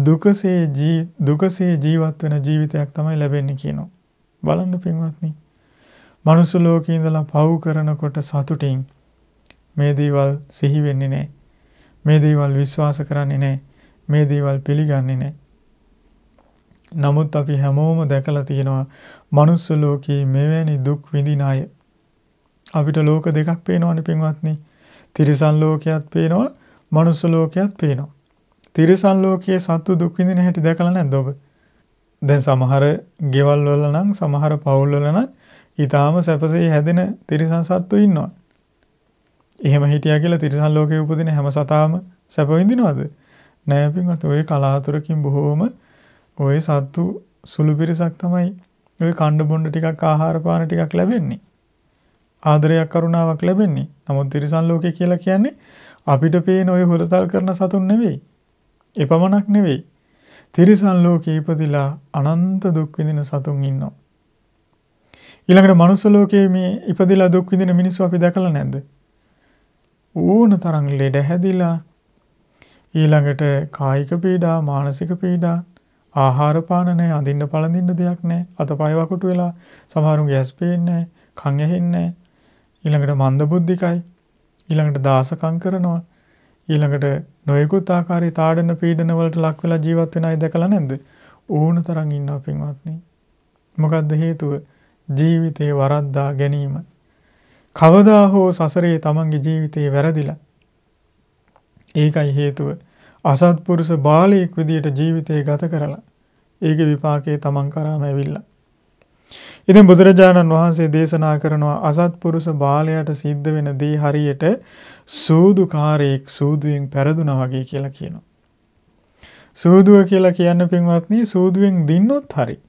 දුකසේ ජී දුකසේ ජීවත් වෙන ජීවිතයක් තමයි ලැබෙන්නේ කියනවා. බලන්න පින්වත්නි මනුස්ස ලෝකේ ඉඳලා පව් කරනකොට සතුටින් මේ දේවල් සිහි වෙන්නේ නැහැ. මේ දේවල් විශ්වාස කරන්නේ නැහැ. මේ දේවල් පිළිගන්නේ නැහැ. නමුත් අපි හැමෝම දැකලා තියෙනවා මනුස්ස ලෝකයේ මෙවැනි දුක් විඳින අය. අපිට ලෝක දෙකක් පේනවනේ පින්වත්නි. තිරිසන් ලෝකයක් පේනවා, මනුස්ස ලෝකයක් පේනවා. තිරිසන් ලෝකයේ සත්තු දුක් විඳින හැටි දැකලා නැද්ද ඔබ? දැන් සමහර ගෙවල් වල නම් සමහර පවුල් වල නම් ඊටාම සැපසේ හැදෙන තිරිසන් සත්තු ඉන්නවා. එහෙම හිටියා කියලා තිරිසන් ලෝකේ උපදින හැම සතාම සැප විඳිනවද? නෑ පින්වත් ඔය කලාතුරකින් බොහෝම ඔය සත්තු සුළු පිරිසක් තමයි ඔය කණ්ඩ බොණ්ඩ ටිකක් ආහාර පාන ටිකක් ලැබෙන්නේ. ආදරයක් කරුණාවක් ලැබෙන්නේ. නමුත් තිරිසන් ලෝකේ කියලා කියන්නේ අපිට පේන ඔය හොරතල් කරන සතුන් නෙවෙයි. එපමණක් නෙවෙයි. තිරිසන් ලෝකේ ඉපදිලා අනන්ත දුක් විඳින සතුන් ඉන්නවා. ඊළඟට මනුස්ස ලෝකයේ මේ ඉපදිලා දුක් විඳින මිනිස්සු අපි දැකලා නැද්ද? ඕන තරම් ලෙඩ හැදිලා ඊළඟට කායික පීඩා, මානසික පීඩා, ආහාර පාන නැහැ, අඳින්න පළඳින්න දෙයක් නැහැ, අතපය වකුටු වෙලා සමහරුන්ගේ ඇස් පේන්නේ නැහැ, කන් ඇහෙන්නේ නැහැ. ඊළඟට මන්දබුද්ධිකයි. ඊළඟට දාසකම් කරනවා. ඊළඟට නොයෙකුත් ආකාරයේ තාඩන පීඩන වලට ලක් වෙලා ජීවත් වෙන අය දැකලා නැද්ද? ඕන තරම් ඉන්නවා පින්වත්නි. මොකද්ද හේතුව? ජීවිතේ වරද්දා ගැනීම. කවදා හෝ සසරේ තමන්ගේ ජීවිතේ වැරදිලා. ඒකයි හේතුව. අසත්පුරුෂ බාලයෙක් විදියට ජීවිතේ ගත කරලා ඒකේ විපාකේ තමන් කරාම ඇවිල්ලා. ඉතින් බුදුරජාණන් වහන්සේ දේශනා කරනවා අසත්පුරුෂ බාලයට සිද්ධ වෙන දේ හරියට සූදුකාරයෙක් සූදුවෙන් පෙරදුනා වගේ කියලා කියනවා. සූදුව කියලා කියන්න පින්වත්නි සූදුවෙන් දින්නොත් හරියි.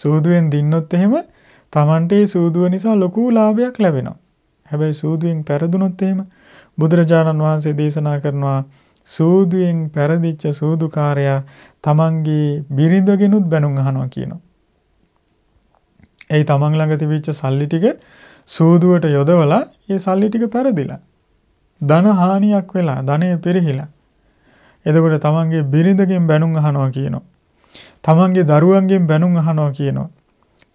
සූදුවෙන් දින්නොත් එහෙම Tamante සූදුව නිසා ලොකු ලාභයක් ලැබෙනවා. හැබැයි සූදුවෙන් පෙරදුනොත් එහෙම බුදුරජාණන් වහන්සේ දේශනා කරනවා සූදුවෙන් පෙරදිච්ච සූදුකාරයා තමන්ගේ බිරිඳගෙනුත් බැනුම් අහනවා කියනවා. ඒ තමන් ළඟ තිබිච්ච සල්ලි ටික සූදුවට යොදවලා ඒ සල්ලි ටික පෙරදිලා. ධන හානියක් වෙලා ධනෙ පෙරහිලා. එතකොට තමන්ගේ බිරිඳගෙන් බැනුම් අහනවා කියනවා. තමන්ගේ දරුවන්ගෙන් බැනුම් අහනවා කියනවා.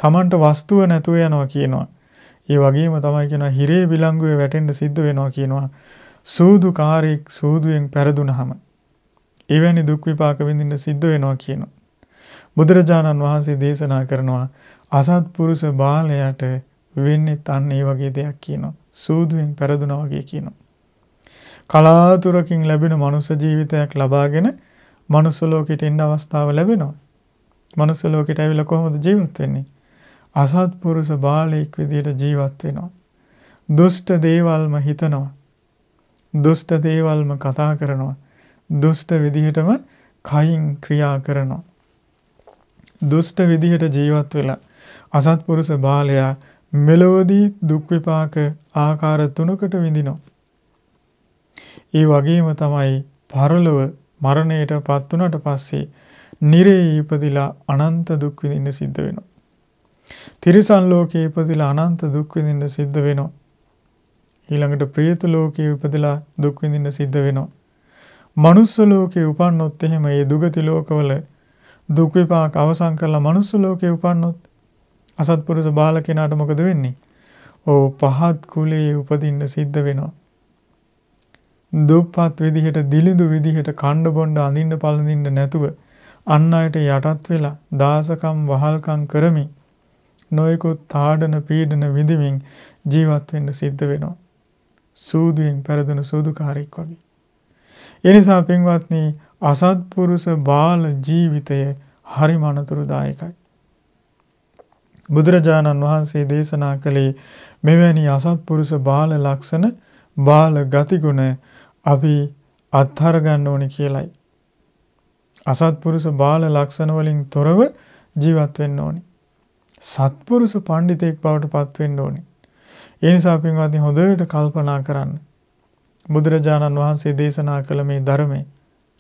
තමන්ට වස්තුව නැතුව යනවා කියනවා. ඒ වගේම තමයි කියනවා හිරේ විලංගුවේ වැටෙන්න සිද්ධ වෙනවා කියනවා. සූදු කාරයෙක් සූදුවෙන් පැරදුනහම. එවැනි දුක් විපාක විඳින්න සිද්ධ වෙනවා කියනවා. බුදුරජාණන් වහන්සේ දේශනා කරනවා අසත්පුරුෂ බාලයට වෙන්නේ තන්න ඒ වගේ දෙයක් කියනවා. සූදුවෙන් පැරදුනා වගේ කියනවා. කලාතුරකින් ලැබෙන මනුෂ්‍ය ජීවිතයක් ලබාගෙන මනුස්ස ලෝකෙට එන්න අවස්ථාව ලැබෙනවා. මනුස්ස ලෝකෙට ඇවිල්ලා කොහොමද ජීවත් වෙන්නේ? අසත්පුරුෂ බාලයෙක් විදියට ජීවත් වෙනවා. දුෂ්ට දේවල්ම හිතනවා. දුෂ්ට දේවල්ම කතා කරනවා. දුෂ්ට විදිහටම කයින් ක්‍රියා කරනවා. දුෂ්ට විදිහට ජීවත් වෙලා අසත්පුරුෂ බාලයා මෙලොවදී දුක් විපාක ආකාර තුනකට විඳිනවා. ඒ වගේම තමයි පරලොව මරණයට පත් වුණාට පස්සේ නිරේ ඉපදිලා අනන්ත දුක් විඳින්න සිද්ධ වෙනවා. තිරිසන් ලෝකේ ඉපදිලා අනන්ත දුක් විඳින්න සිද්ධ වෙනවා. ඊළඟට ප්‍රේත ලෝකේ ඉපදිලා දුක් විඳින්න සිද්ධ වෙනවා. මනුස්ස ලෝකේ උපන්නොත් එහෙම ඒ දුගති ලෝකවල දුක් විපාක අවසන් කරලා මනුස්ස ලෝකේ උපන්නොත් අසත්පුරුෂ බාල කෙනාට මොකද වෙන්නේ? ඕ පහත් කුලයේ උපදින්න සිද්ධ වෙනවා. දුප්පත් විදිහට දිලිඳු විදිහට කණ්ඩ බොණ්ඩ අඳින්න පළඳින්න නැතුව අන් අයට යටත් වෙලා දාසකම් වහල්කම් කරමින් නොයෙකුත් තාඩන පීඩන විඳමින් ජීවත් වෙන්න සිද්ධ වෙනවා. සූදුවෙන් පෙරදෙන සූදුකාරෙක් වගේ. ඒ නිසා පින්වත්නි අසත්පුරුෂ බාල ජීවිතය හරිම අනතුරුදායකයි. බුදුරජාණන් වහන්සේ දේශනා කළේ මෙවැනි අසත්පුරුෂ බාල ලක්ෂණ බාල ගතිගුණ අපි අත්හර ගන්න ඕනේ කියලයි. අසත්පුරුෂ බාල ලක්ෂණ වලින් තොරව ජීවත් වෙන්න ඕනේ. සත්පුරුෂ පඬිතෙක් බවට පත් වෙන්න ඕනේ. ඒ නිසා පින්වත්නි හොඳට කල්පනා කරන්න. බුදුරජාණන් වහන්සේ දේශනා කළ මේ ධර්මයේ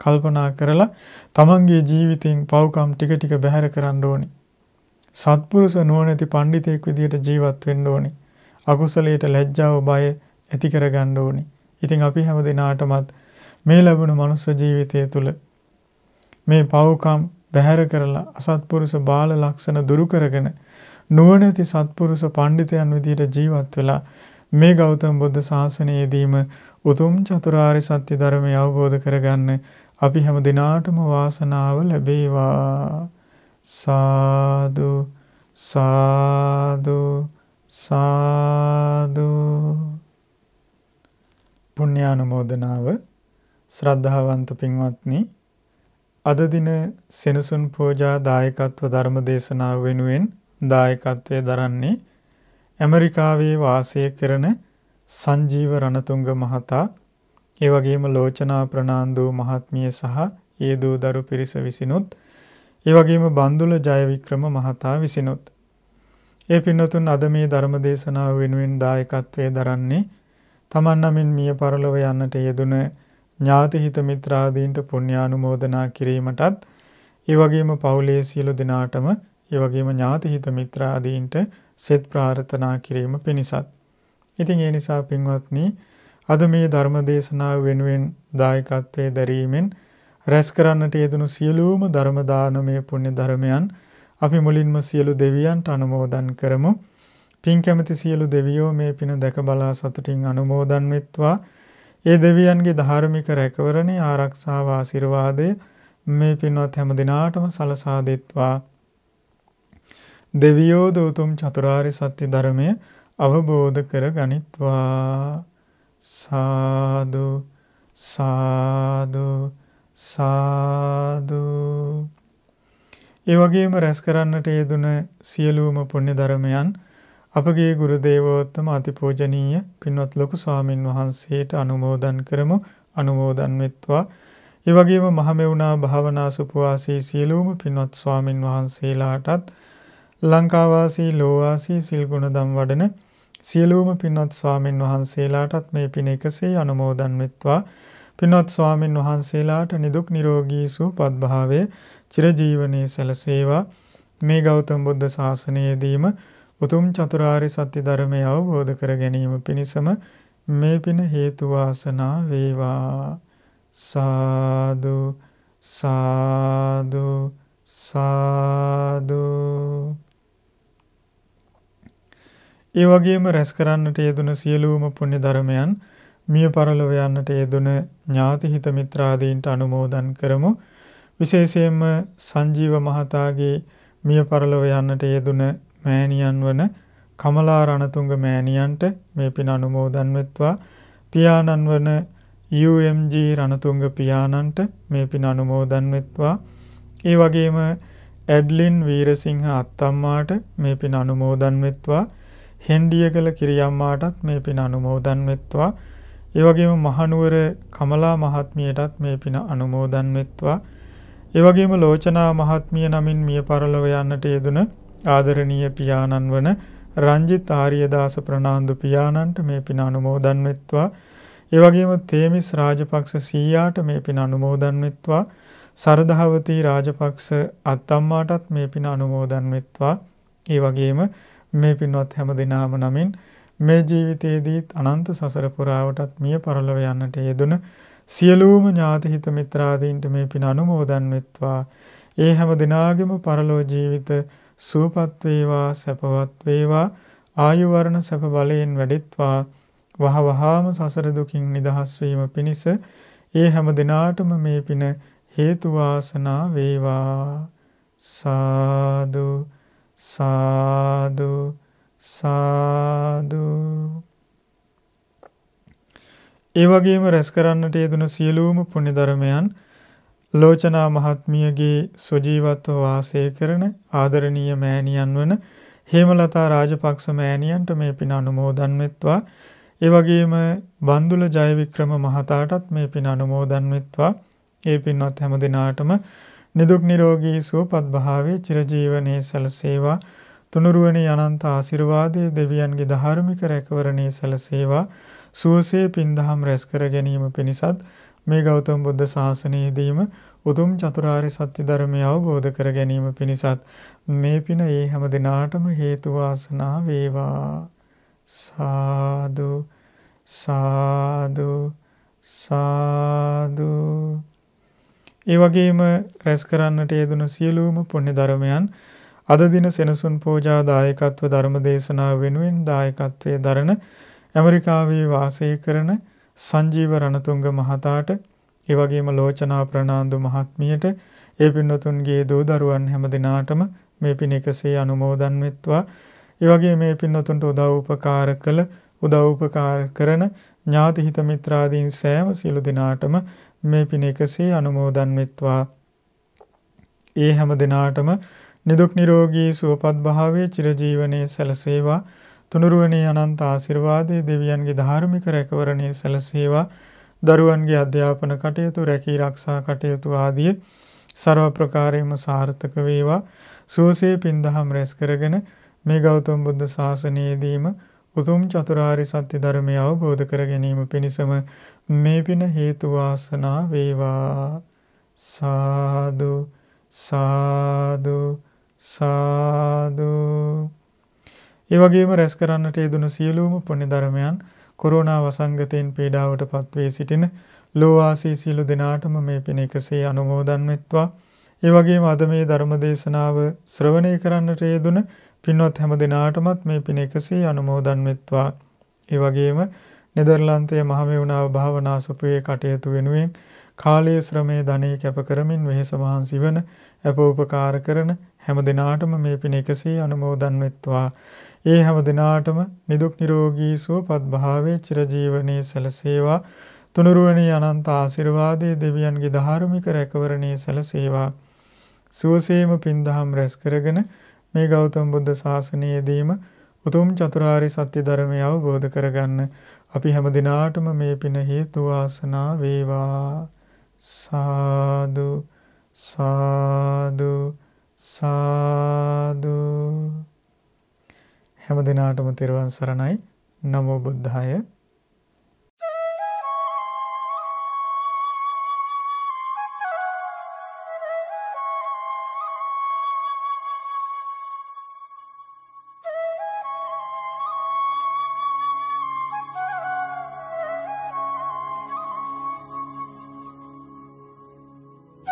කල්පනා කරලා තමන්ගේ ජීවිතයෙන් පව්කම් ටික ටික බැහැර කරන්න ඕනේ. සත්පුරුෂ නුවණැති පඬිතෙක් විදියට ජීවත් වෙන්න ඕනේ. අකුසලයට ලැජ්ජාව බය ඇති කරගන්න ඕනේ. ඉතින් අපි හැම දිනාටමත් මේ ලැබුණු මනුස්ස ජීවිතය තුළ මේ පව්කම් බැහැර කරලා අසත්පුරුෂ බාල ලක්ෂණ දුරු කරගෙන නුවණැති සත්පුරුෂ පඬිතයන් විදිහට ජීවත් වෙලා මේ ගෞතම බුද්ධ ශාසනයේදීම උතුම් චතුරාර්ය සත්‍ය ධර්මය අවබෝධ කරගන්න අපි හැම දිනාටම වාසනාව ලැබේවා සාදු සාදු සාදු පුණ්‍යානුමෝදනාව ශ්‍රද්ධාවන්ත පින්වත්නි අද දින සෙනසුන් පෝජා දායකත්ව ධර්ම දේශනාව වෙනුවෙන් දායකත්වයේ දරන්නේ ඇමරිකාවේ වාසය කරන සංජීව රණතුංග මහතා ඒ වගේම ලෝචනා ප්‍රනාන්දු මහත්මිය සහ ඒ දූ දරු පිරිස විසිනුත් ඒ වගේම බන්දුල ජයවික්‍රම මහතා විසිනුත් ඒ පින්නතුන් අද මේ ධර්ම දේශනාව වෙනුවෙන් දායකත්වයේ දරන්නේ තමන් නමින් මිය පරලොව යන්නට යෙදුන ඥාති හිත මිත්‍රාදීන්ට පුණ්‍යානුමෝදනා කිරීමටත් ඒ වගේම පවුලේ සියලු දෙනාටම ඒ වගේම ඥාති හිත මිත්‍රාදීන්ට සෙත් ප්‍රාර්ථනා කිරීම පිණිසත්. ඉතින් ඒ නිසා පින්වත්නි අද මේ ධර්ම දේශනාව වෙනුවෙන් දායකත්වයේ දැරීමෙන් රැස් කරන්නට යෙදුණු සියලුම ධර්ම දානමය පුණ්‍ය ධර්මයන් අපි මුලින්ම සියලු දෙවියන්ට අනුමෝදන් කරමු. පින් කැමති සියලු දෙවියෝ මේ පින දැක බලා සතුටින් අනුමෝදන් වෙත්වා. ඒ දෙවියන්ගේ ධාර්මික රැකවරණේ ආරක්ෂාව ආශිර්වාදයේ මේ පින්වත් හැම දිනාටම සලසා දෙත්වා. දෙවියෝ දූතුම් චතුරාරි සත්‍ය ධර්මය අවබෝධ කර ගනිත්වා. සාදු සාදු සාදු ඒ වගේම රැස් කරන්නට යෙදුන සියලුම පුණ්‍ය ධර්මයන් අපගේ ගුරු දේවෝත්තම අතිපූජනීය පින්වත් ලොකු ස්වාමින් වහන්සේට අනුමෝදන් කරමු අනුමෝදන් වෙත්වා. ඒ වගේම මහමෙවුනා භාවනා සුපවාසී සියලුම පින්වත් ස්වාමින් වහන්සේලාටත් ලංකාවාසී ලෝවාසී සිල් ගුණදම් වඩන සියලුම පින්වත් ස්වාමින් වහන්සේලාටත් මේ පින එකසේ අනුමෝදන් වෙත්වා. පින්වත් ස්වාමින් වහන්සේලාට නිදුක් නිරෝගී සුවපත් භාවය චිරජීවනයේ සැලසේවා. මේ ගෞතම බුද්ධ ශාසනයේදීම උතුම් චතුරාර්ය සත්‍ය ධර්මය අවබෝධ කර ගැනීම පිණිසම මේ පින හේතු වාසනා වේවා සාදු සාදු සාදු ඒ වගේම රැස් කරන්නට යෙදුන සියලුම පුණ්‍ය ධර්මයන් මිය පරලොව යන්නට යෙදුන ඥාති හිත මිත්‍රාදීන්ට අනුමෝදන් කරමු විශේෂයෙන්ම සංජීව මහතාගේ මිය පරලොව යන්නට යෙදුන මෑණියන් වන කමලා රණතුංග මෑණියන්ට මේ පින් අනුමෝදන් වෙත්වා පියාණන් වන UMG රණතුංග පියාණන්ට මේ පින් අනුමෝදන් වෙත්වා ඒ වගේම ඇඩ්ලින් වීරසිංහ අත්තම්මාට මේ පින් අනුමෝදන් වෙත්වා හෙන්ඩියගල කිරියම්මාටත් මේ පින් අනුමෝදන් වෙත්වා ඒ වගේම මහනුවර කමලා මහත්මියටත් මේ පින අනුමෝදන් වෙත්වා. ඒ වගේම ලෝචනා මහත්මිය නමින් මිය පරලොව යන්නට යෙදුන ආදරණීය පියාණන් වන රංජිත් ආර්යදාස ප්‍රනාන්දු පියාණන්ට මේ පින අනුමෝදන් වෙත්වා. ඒ වගේම තේමිස් රාජපක්ෂ සීයාට මේ පින අනුමෝදන් වෙත්වා. සරදහවති රාජපක්ෂ අත්තම්මාටත් මේ පින අනුමෝදන් වෙත්වා. ඒ වගේම මේ පින්වත් හැම දිනාම නමින් මේ ජීවිතයේදීත් අනන්ත සසර පුරාවටත් මිය පරලොව යන්නට යෙදුන සියලුම ඥාති හිත මිත්‍රාදීන්ට මේ පින් අනුමෝදන් වෙත්වා. ඒ හැම දිනාගෙම පරලොව ජීවිත සුවපත් වේවා සැපවත් වේවා ආයු වර්ණ සැප බලයෙන් වැඩෙත්වා වහවහාම සසර දුකින් නිදහස් වීම පිණිස ඒ හැම දිනාටම මේ පින හේතු වාසනා වේවා සාදු සාදු සාදු ඒ වගේම රැස් කරන්නට යෙදුණු සියලුම පුණ්‍ය ධර්මයන් ලෝචනා මහත්මියගේ සුජීවත්ව වාසය කරන ආදරණීය මෑණියන් වන හේමලතා රාජපක්ෂ මෑණියන්ට මේ පින අනුමෝදන් වෙත්වා. ඒ වගේම බන්දුල ජයවික්‍රම මහතාටත් මේ පින අනුමෝදන් වෙත්වා. ඒ පින්වත් හැම දිනාටම නිදුක් නිරෝගී සුවපත් භාවයේ චිරජීවනයේ සැලසේවා. තුනුරුවනේ අනන්ත ආශිර්වාදයේ දෙවියන්ගේ ධාර්මික රැකවරණයේ සැලසේවා. සුවසේ පින්දහම් රැස් කර ගැනීම පිණිසත් මේ ගෞතම බුද්ධ ශාසනයේදීම උතුම් චතුරාර්ය සත්‍ය ධර්මය අවබෝධ කර ගැනීම පිණිසත් මේ පින ඒ හැම දිනාටම හේතු වාසනා වේවා සාදු සාදු සාදු ඒ වගේම රැස් කරන්නට යෙදුණු සියලුම පුණ්‍ය ධර්මයන් අද දින සෙනසුන් පූජා දායකත්ව ධර්ම දේශනාව වෙනුවෙන් දායකත්වයේ දරන ඇමරිකාවේ වාසය කරන සංජීව රණතුංග මහතාට ඒ වගේම ලෝචනා ප්‍රනාන්දු මහත්මියට ඒ පින්නතුන්ගේ දූ දරුවන් හැම දිනාටම මේ පින් එකසේ අනුමෝදන් වෙත්වා ඒ වගේ මේ පින්නතුන්ට උදව් උපකාර කළ උදව් උපකාර කරන ඥාති හිත මිත්‍රාදීන් සෑම සියලු දිනාටම මේ පින් එකසේ අනුමෝදන් වෙත්වා ඒ හැම දිනාටම නිදුක් නිරෝගී සුවපත් භාවයේ චිරජීවනයේ සැලසේවා තුනුරුවනේ අනන්ත ආශිර්වාදයේ දෙවියන්ගේ ධාර්මික රැකවරණය සැලසේවා දරුවන්ගේ අධ්‍යාපන කටයුතු රැකී ආරක්ෂා කටයුතු ආදී ਸਰව ප්‍රකාරයෙන්ම සාර්ථක වේවා සෝසේ පින්දහම් රැස් කරගෙන මේ ගෞතම බුද්ධ ශාසනයේදීම උතුම් චතුරාර්ය සත්‍ය ධර්මය අවබෝධ කර ගැනීම පිණිසම මේ පින හේතු වාසනා වේවා සාදු සාදු සාදු ඒ වගේම රැස් කරන්නට යෙදුණු සියලුම පුණ්‍ය ධර්මයන් කොරෝනා වසංගතයෙන් පීඩාවට පත්වී සිටින ලෝවාසී සියලු දෙනාටම මේ පින එකසේ අනුමෝදන් වෙත්වා. ඒ වගේම අද මේ ධර්ම දේශනාව ශ්‍රවණය කරන්නට යෙදුන පින්වත් හැම දිනාටමත් මේ පින 100 අනුමෝදන් වෙත්වා. ඒ වගේම නෙදර්ලන්තයේ මහමෙවුනාව භාවනා සුපුවේ කටයුතු වෙනුවෙන් කාලයේ ශ්‍රමයේ ධනෙ කැප කරමින් වෙහෙස මහන්සි වන අප උපකාර කරන හැම දිනාටම මේ පින 100 අනුමෝදන් වෙත්වා. ඒ හැම දිනාටම නිදුක් නිරෝගී සුවපත් භාවයේ චිරජීවනයේ සැලසේවා. තුනුරුවනි අනන්ත ආශිර්වාදයේ දෙවියන්ගේ ධාර්මික රැකවරණයේ සැලසේවා. සුවසේම පින්දහම් රැස් කරගෙන මේ ගෞතම බුද්ධ ශාසනයේදීම උතුම් චතුරාරි සත්‍ය ධර්මය අවබෝධ කරගන්න අපි හැම දිනාටම මේ පින හේතු වාසනා වේවා සාදු සාදු සාදු හැම දිනාටම තෙරුවන් සරණයි නමෝ බුද්ධාය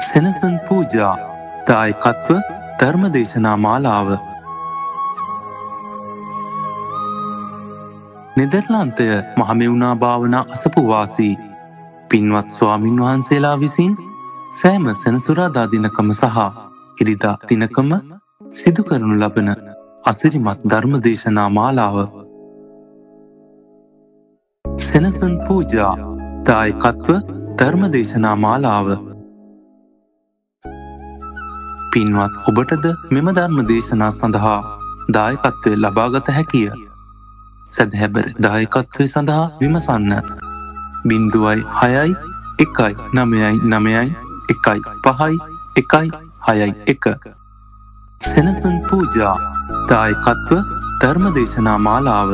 සෙනසන් පූජා දායකත්ව ධර්මදේශනා මාලාව නෙදර්ලාන්තය මහමෙවුනා භාවනා අසපුවාසී පින්වත් ස්වාමින් වහන්සේලා විසින් සෑම සෙනසුරාදා දිනකම සහ ඉරිදා දිනකම සිදු කරනු ලබන අසිරිමත් ධර්මදේශනා මාලාව සෙනසුන් පූජා දායකත්ව ධර්මදේශනා මාලාව පින්වත් ඔබටද මෙම ධර්ම දේශනා සඳහා දායකත්වය ලබාගත හැකිය. සැදහැබර දායකත්වය සඳහා විමසන්න. බින්දුවයි හයයි එකයි නමයයි නමයයි එකයි පහයි එකයි හයයි එක. සෙනසුන් පූජා දායකත්ව ධර්මදේශනා මාලාව